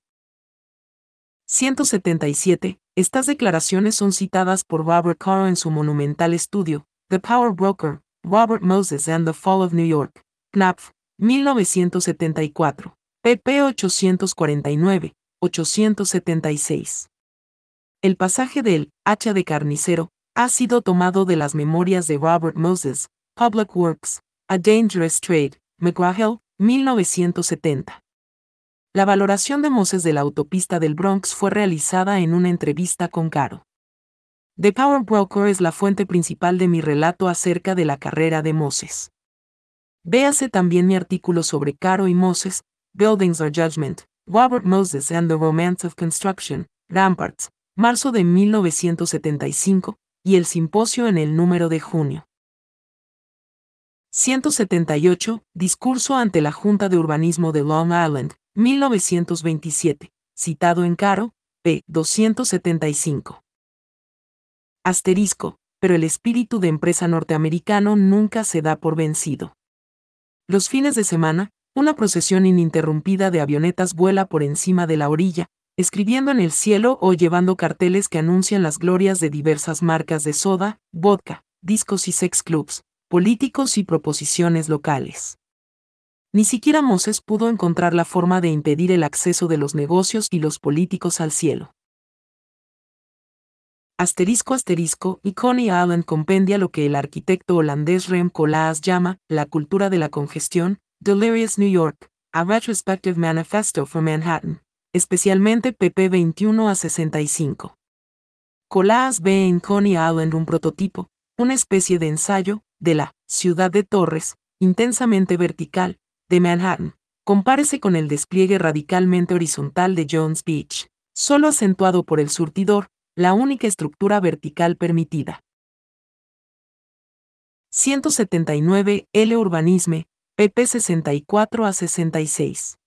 177. Estas declaraciones son citadas por Robert Carr en su monumental estudio, The Power Broker, Robert Moses and the Fall of New York, Knopf, 1974, pp. 849, 876. El pasaje del hacha de carnicero ha sido tomado de las memorias de Robert Moses, Public Works, A Dangerous Trade, McGraw-Hill, 1970. La valoración de Moses de la autopista del Bronx fue realizada en una entrevista con Caro. The Power Broker es la fuente principal de mi relato acerca de la carrera de Moses. Véase también mi artículo sobre Caro y Moses, Buildings or Judgment, Robert Moses and the Romance of Construction, Ramparts, marzo de 1975, y el simposio en el número de junio. 178. Discurso ante la Junta de Urbanismo de Long Island, 1927, citado en Caro, p. 275. Asterisco, pero el espíritu de empresa norteamericano nunca se da por vencido. Los fines de semana, una procesión ininterrumpida de avionetas vuela por encima de la orilla, escribiendo en el cielo o llevando carteles que anuncian las glorias de diversas marcas de soda, vodka, discos y sex clubs, políticos y proposiciones locales. Ni siquiera Moses pudo encontrar la forma de impedir el acceso de los negocios y los políticos al cielo. Asterisco asterisco y Coney Allen compendia lo que el arquitecto holandés Rem Koolhaas llama la cultura de la congestión, Delirious New York, a Retrospective Manifesto for Manhattan, especialmente pp 21 a 65. Colas ve en Coney Island un prototipo, una especie de ensayo, de la ciudad de torres, intensamente vertical, de Manhattan. Compárese con el despliegue radicalmente horizontal de Jones Beach, solo acentuado por el surtidor, la única estructura vertical permitida. 179 L Urbanisme, pp 64 a 66.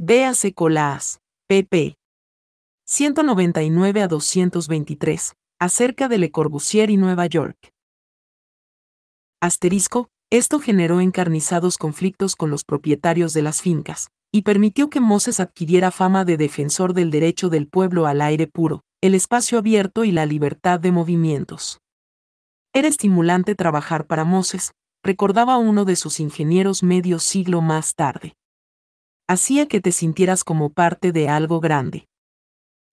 Véase Colas, pp. 199 a 223, acerca de Le Corbusier y Nueva York. Asterisco, esto generó encarnizados conflictos con los propietarios de las fincas, y permitió que Moses adquiriera fama de defensor del derecho del pueblo al aire puro, el espacio abierto y la libertad de movimientos. Era estimulante trabajar para Moses, recordaba uno de sus ingenieros medio siglo más tarde hacía que te sintieras como parte de algo grande.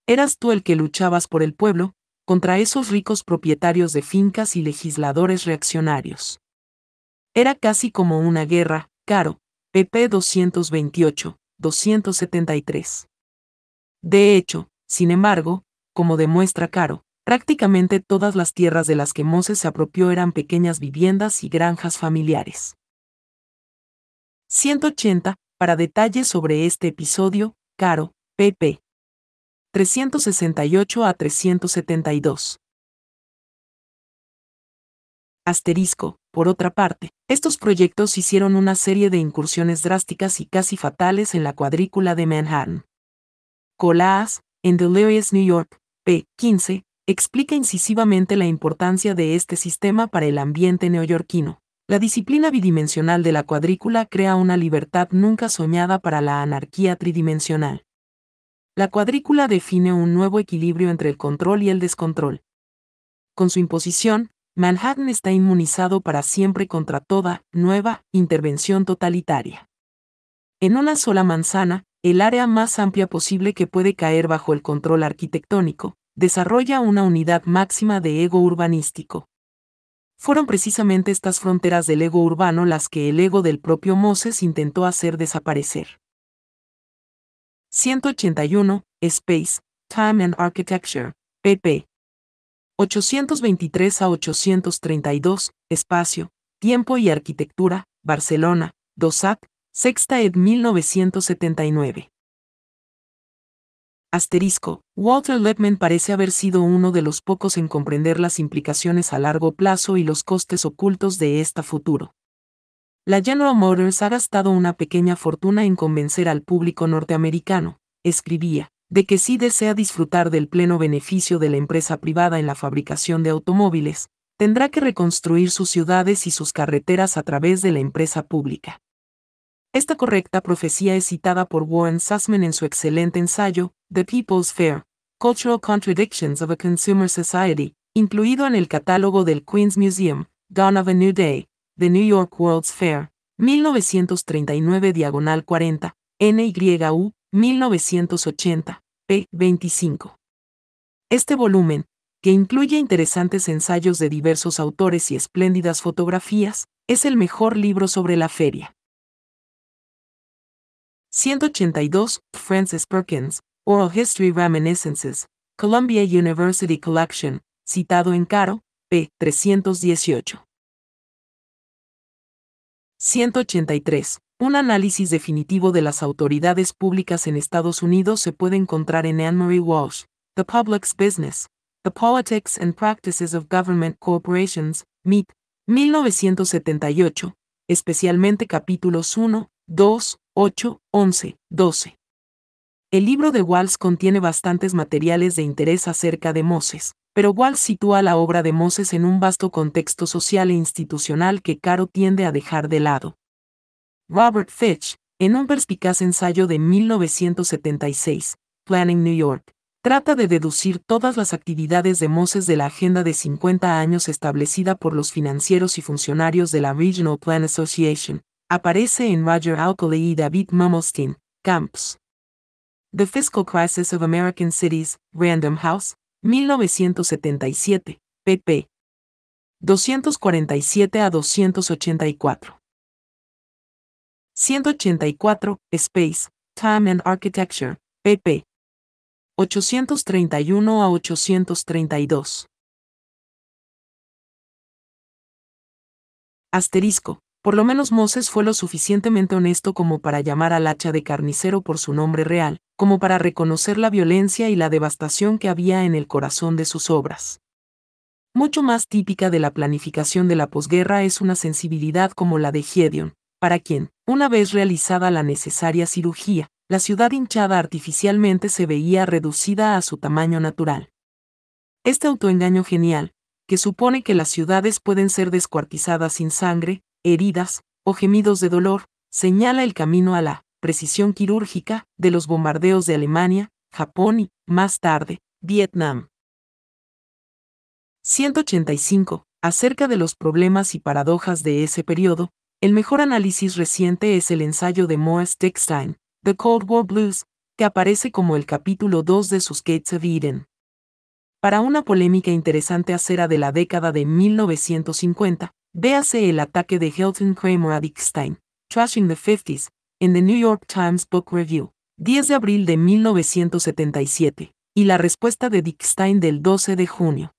Eras tú el que luchabas por el pueblo, contra esos ricos propietarios de fincas y legisladores reaccionarios. Era casi como una guerra, caro, pp 228, 273. De hecho, sin embargo, como demuestra Caro, prácticamente todas las tierras de las que Moses se apropió eran pequeñas viviendas y granjas familiares. 180. Para detalles sobre este episodio, Caro, pp. 368 a 372. Asterisco. Por otra parte, estos proyectos hicieron una serie de incursiones drásticas y casi fatales en la cuadrícula de Manhattan. Colas, en Delirious New York, p. 15, explica incisivamente la importancia de este sistema para el ambiente neoyorquino. La disciplina bidimensional de la cuadrícula crea una libertad nunca soñada para la anarquía tridimensional. La cuadrícula define un nuevo equilibrio entre el control y el descontrol. Con su imposición, Manhattan está inmunizado para siempre contra toda nueva intervención totalitaria. En una sola manzana, el área más amplia posible que puede caer bajo el control arquitectónico, desarrolla una unidad máxima de ego urbanístico, fueron precisamente estas fronteras del ego urbano las que el ego del propio Moses intentó hacer desaparecer. 181, Space, Time and Architecture, pp. 823 a 832, Espacio, Tiempo y Arquitectura, Barcelona, DOSAT, Sexta ed 1979. Asterisco. Walter Lippmann parece haber sido uno de los pocos en comprender las implicaciones a largo plazo y los costes ocultos de esta futuro. La General Motors ha gastado una pequeña fortuna en convencer al público norteamericano, escribía, de que si desea disfrutar del pleno beneficio de la empresa privada en la fabricación de automóviles, tendrá que reconstruir sus ciudades y sus carreteras a través de la empresa pública. Esta correcta profecía es citada por Warren Sussman en su excelente ensayo, The People's Fair, Cultural Contradictions of a Consumer Society, incluido en el catálogo del Queen's Museum, Dawn of a New Day, The New York World's Fair, 1939 diagonal 40, NYU, 1980, p. 25. Este volumen, que incluye interesantes ensayos de diversos autores y espléndidas fotografías, es el mejor libro sobre la feria. 182, Francis Perkins, Oral History Reminiscences, Columbia University Collection, citado en Caro, p. 318. 183. Un análisis definitivo de las autoridades públicas en Estados Unidos se puede encontrar en Anne-Marie Walsh, The Public's Business, The Politics and Practices of Government Corporations, MIT, 1978, especialmente capítulos 1, 2, 8, 11, 12. El libro de Walsh contiene bastantes materiales de interés acerca de Moses, pero Walsh sitúa la obra de Moses en un vasto contexto social e institucional que Caro tiende a dejar de lado. Robert Fitch, en un perspicaz ensayo de 1976, Planning New York, trata de deducir todas las actividades de Moses de la agenda de 50 años establecida por los financieros y funcionarios de la Regional Plan Association, Aparece en Roger Alcoley y David Mamelstein, Camps. The Fiscal Crisis of American Cities, Random House, 1977, pp. 247 a 284. 184, Space, Time and Architecture, pp. 831 a 832. Asterisco. Por lo menos Moses fue lo suficientemente honesto como para llamar al hacha de carnicero por su nombre real, como para reconocer la violencia y la devastación que había en el corazón de sus obras. Mucho más típica de la planificación de la posguerra es una sensibilidad como la de Gedeon, para quien, una vez realizada la necesaria cirugía, la ciudad hinchada artificialmente se veía reducida a su tamaño natural. Este autoengaño genial, que supone que las ciudades pueden ser descuartizadas sin sangre, heridas o gemidos de dolor, señala el camino a la precisión quirúrgica de los bombardeos de Alemania, Japón y, más tarde, Vietnam. 185. Acerca de los problemas y paradojas de ese periodo, el mejor análisis reciente es el ensayo de Moes Dickstein, The Cold War Blues, que aparece como el capítulo 2 de sus Gates of Eden. Para una polémica interesante acera de la década de 1950, Véase el ataque de Hilton Kramer a Dickstein, Trashing the 50s, en The New York Times Book Review, 10 de abril de 1977, y la respuesta de Dickstein del 12 de junio.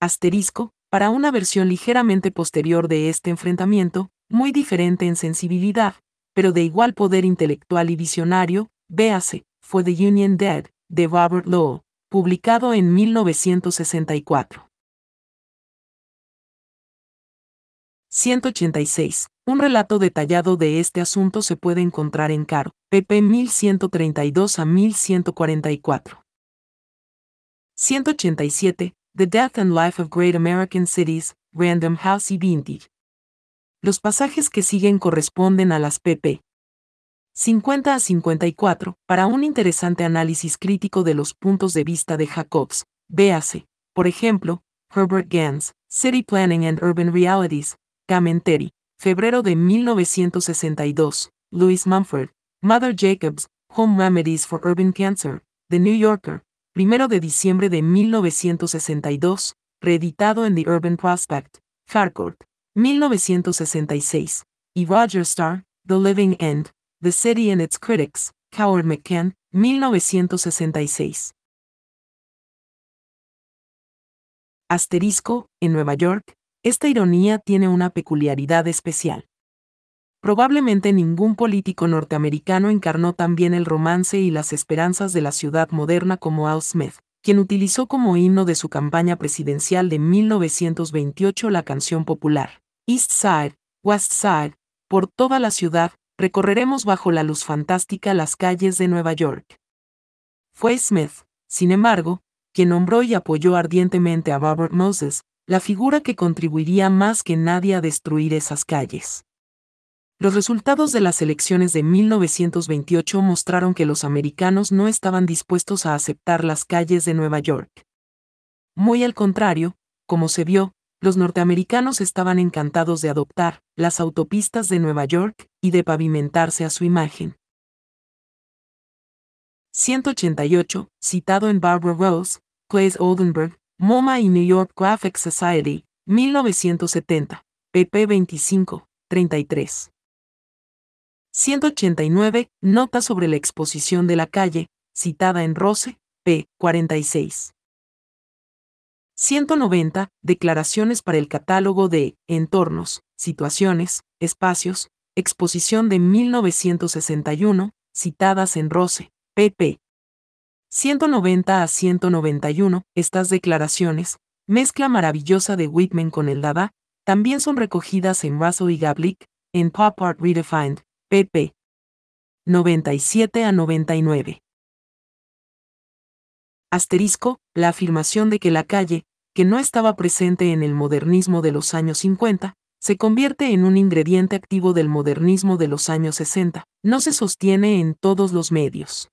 Asterisco, para una versión ligeramente posterior de este enfrentamiento, muy diferente en sensibilidad, pero de igual poder intelectual y visionario, véase, fue The Union Dead, de Robert Lowell, publicado en 1964. 186. Un relato detallado de este asunto se puede encontrar en Caro, pp 1132 a 1144. 187. The Death and Life of Great American Cities, Random House y Vintage. Los pasajes que siguen corresponden a las pp. 50 a 54, para un interesante análisis crítico de los puntos de vista de Jacobs. Véase, por ejemplo, Herbert Gans, City Planning and Urban Realities, Camenteri, febrero de 1962, Louis Mumford, Mother Jacobs, Home Remedies for Urban Cancer, The New Yorker, primero de diciembre de 1962, reeditado en The Urban Prospect, Harcourt, 1966, y Roger Starr, The Living End, The City and Its Critics, Howard McCann, 1966. Asterisco, en Nueva York, esta ironía tiene una peculiaridad especial. Probablemente ningún político norteamericano encarnó tan bien el romance y las esperanzas de la ciudad moderna como Al Smith, quien utilizó como himno de su campaña presidencial de 1928 la canción popular East Side, West Side, por toda la ciudad, recorreremos bajo la luz fantástica las calles de Nueva York. Fue Smith, sin embargo, quien nombró y apoyó ardientemente a Robert Moses, la figura que contribuiría más que nadie a destruir esas calles. Los resultados de las elecciones de 1928 mostraron que los americanos no estaban dispuestos a aceptar las calles de Nueva York. Muy al contrario, como se vio, los norteamericanos estaban encantados de adoptar las autopistas de Nueva York y de pavimentarse a su imagen. 188, citado en Barbara Rose, Claes Oldenburg, MoMA y New York Graphic Society, 1970, pp 25, 33. 189. Nota sobre la exposición de la calle, citada en Rose, p. 46. 190. Declaraciones para el catálogo de Entornos, Situaciones, Espacios, exposición de 1961, citadas en Rose, pp. 190 a 191, estas declaraciones, mezcla maravillosa de Whitman con el Dada, también son recogidas en Russell y Gablik, en Pop Art Redefined, pp. 97 a 99. Asterisco, la afirmación de que la calle, que no estaba presente en el modernismo de los años 50, se convierte en un ingrediente activo del modernismo de los años 60, no se sostiene en todos los medios.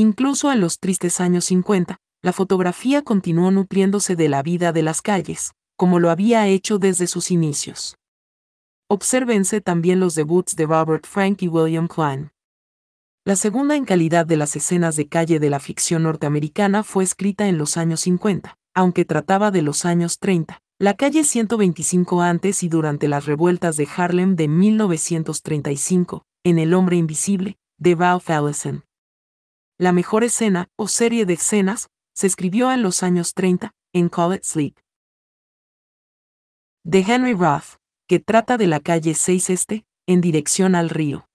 Incluso en los tristes años 50, la fotografía continuó nutriéndose de la vida de las calles, como lo había hecho desde sus inicios. Obsérvense también los debuts de Robert Frank y William Klein. La segunda en calidad de las escenas de calle de la ficción norteamericana fue escrita en los años 50, aunque trataba de los años 30, la calle 125 antes y durante las revueltas de Harlem de 1935, en El hombre invisible, de Ralph Ellison. La mejor escena, o serie de escenas, se escribió en los años 30, en Call It Sleep. De Henry Roth, que trata de la calle 6 Este, en dirección al río.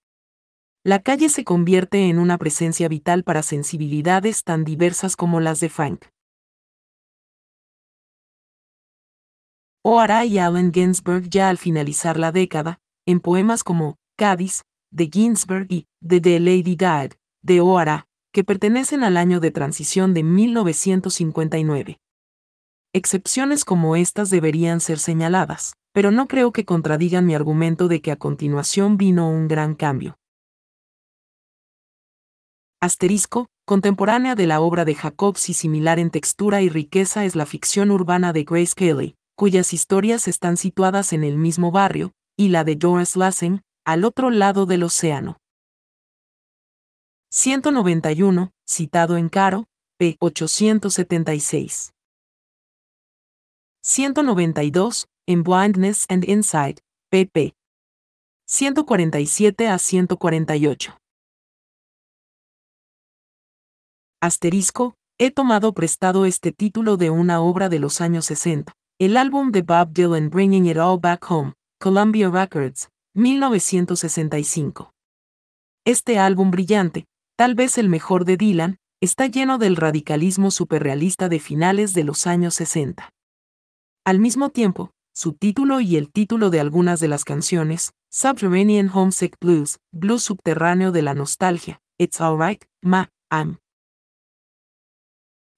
La calle se convierte en una presencia vital para sensibilidades tan diversas como las de Frank. O'Hara y Allen Ginsberg ya al finalizar la década, en poemas como Cadiz, de Ginsberg y The Lady Gag, de O'Hara, que pertenecen al año de transición de 1959. Excepciones como estas deberían ser señaladas, pero no creo que contradigan mi argumento de que a continuación vino un gran cambio. Asterisco, contemporánea de la obra de Jacobs y similar en textura y riqueza es la ficción urbana de Grace Kelly, cuyas historias están situadas en el mismo barrio, y la de Doris Lassen, al otro lado del océano. 191, citado en Caro, p. 876. 192, en Blindness and Insight, pp. 147 a 148. Asterisco, he tomado prestado este título de una obra de los años 60, el álbum de Bob Dylan Bringing It All Back Home, Columbia Records, 1965. Este álbum brillante, tal vez el mejor de Dylan, está lleno del radicalismo superrealista de finales de los años 60. Al mismo tiempo, su título y el título de algunas de las canciones, Subterranean Homesick Blues, Blues Subterráneo de la Nostalgia, It's Alright, Ma, I'm.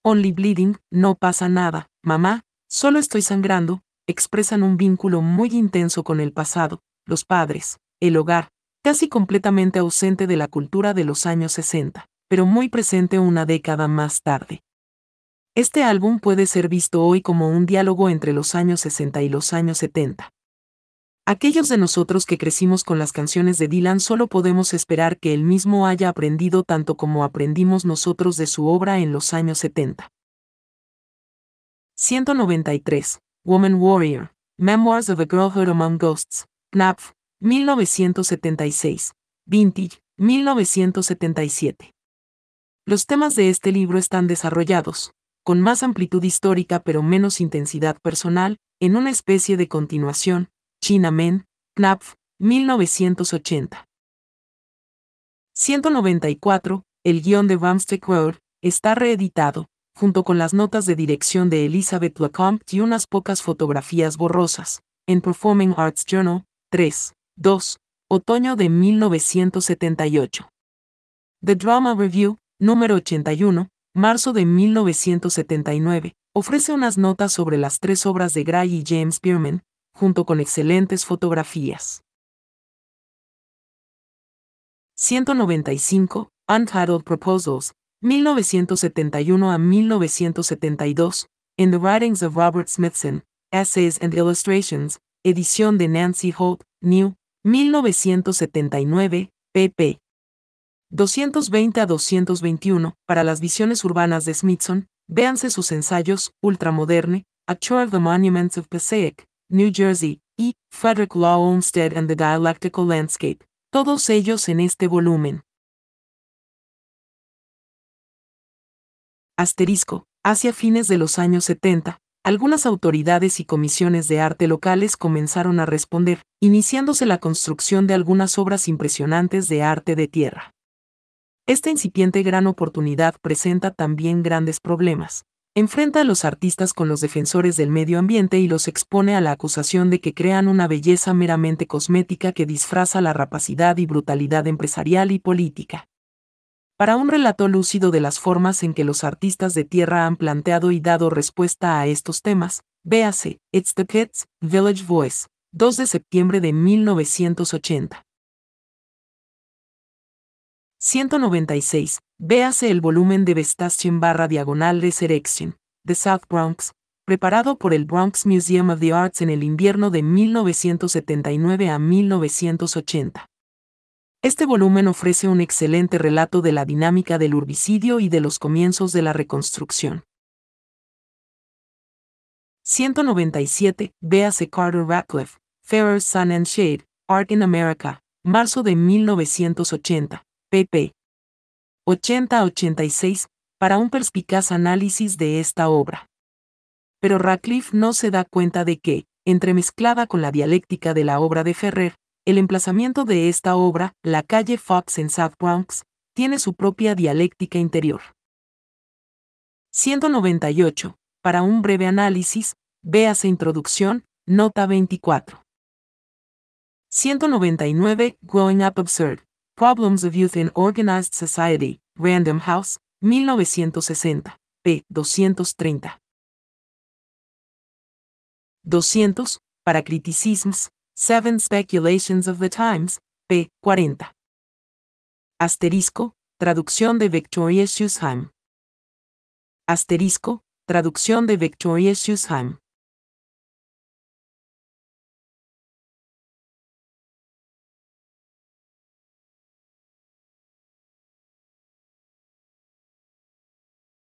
Only Bleeding, No pasa nada, mamá, solo estoy sangrando, expresan un vínculo muy intenso con el pasado, los padres, el hogar, casi completamente ausente de la cultura de los años 60, pero muy presente una década más tarde. Este álbum puede ser visto hoy como un diálogo entre los años 60 y los años 70. Aquellos de nosotros que crecimos con las canciones de Dylan solo podemos esperar que él mismo haya aprendido tanto como aprendimos nosotros de su obra en los años 70. 193. Woman Warrior. Memoirs of a Girlhood Among Ghosts. Knapf. 1976, Vintage, 1977. Los temas de este libro están desarrollados, con más amplitud histórica pero menos intensidad personal, en una especie de continuación, China Men, Knapf, 1980. 194. El guión de World, está reeditado, junto con las notas de dirección de Elizabeth Lacombe y unas pocas fotografías borrosas, en Performing Arts Journal, 3. 2, otoño de 1978. The Drama Review, número 81, marzo de 1979, ofrece unas notas sobre las tres obras de Gray y James Pierman, junto con excelentes fotografías. 195, Untitled Proposals, 1971 a 1972, In the Writings of Robert Smithson, Essays and Illustrations, edición de Nancy Holt, New, 1979, pp. 220 a 221, para las visiones urbanas de Smithson, véanse sus ensayos, Ultramoderne, A Tour of the Monuments of Passaic, New Jersey, y Frederick Law Olmsted and the Dialectical Landscape, todos ellos en este volumen. Asterisco, hacia fines de los años 70, algunas autoridades y comisiones de arte locales comenzaron a responder, iniciándose la construcción de algunas obras impresionantes de arte de tierra. Esta incipiente gran oportunidad presenta también grandes problemas. Enfrenta a los artistas con los defensores del medio ambiente y los expone a la acusación de que crean una belleza meramente cosmética que disfraza la rapacidad y brutalidad empresarial y política para un relato lúcido de las formas en que los artistas de tierra han planteado y dado respuesta a estos temas, véase It's the Kids, Village Voice, 2 de septiembre de 1980. 196. Véase el volumen de Vestacien barra diagonal Resurrection, The South Bronx, preparado por el Bronx Museum of the Arts en el invierno de 1979 a 1980. Este volumen ofrece un excelente relato de la dinámica del urbicidio y de los comienzos de la reconstrucción. 197. Véase Carter Ratcliffe, Ferrer's Sun and Shade, Art in America, marzo de 1980, pp. 80 86, para un perspicaz análisis de esta obra. Pero Ratcliffe no se da cuenta de que, entremezclada con la dialéctica de la obra de Ferrer, el emplazamiento de esta obra, la calle Fox en South Bronx, tiene su propia dialéctica interior. 198. Para un breve análisis, véase Introducción, nota 24. 199. Growing Up Absurd. Problems of Youth in Organized Society, Random House, 1960, p. 230. 200. Para Criticisms, Seven Speculations of the Times, p. 40. Asterisco, traducción de Victoria Schusheim. Asterisco, traducción de Victoria Schusheim.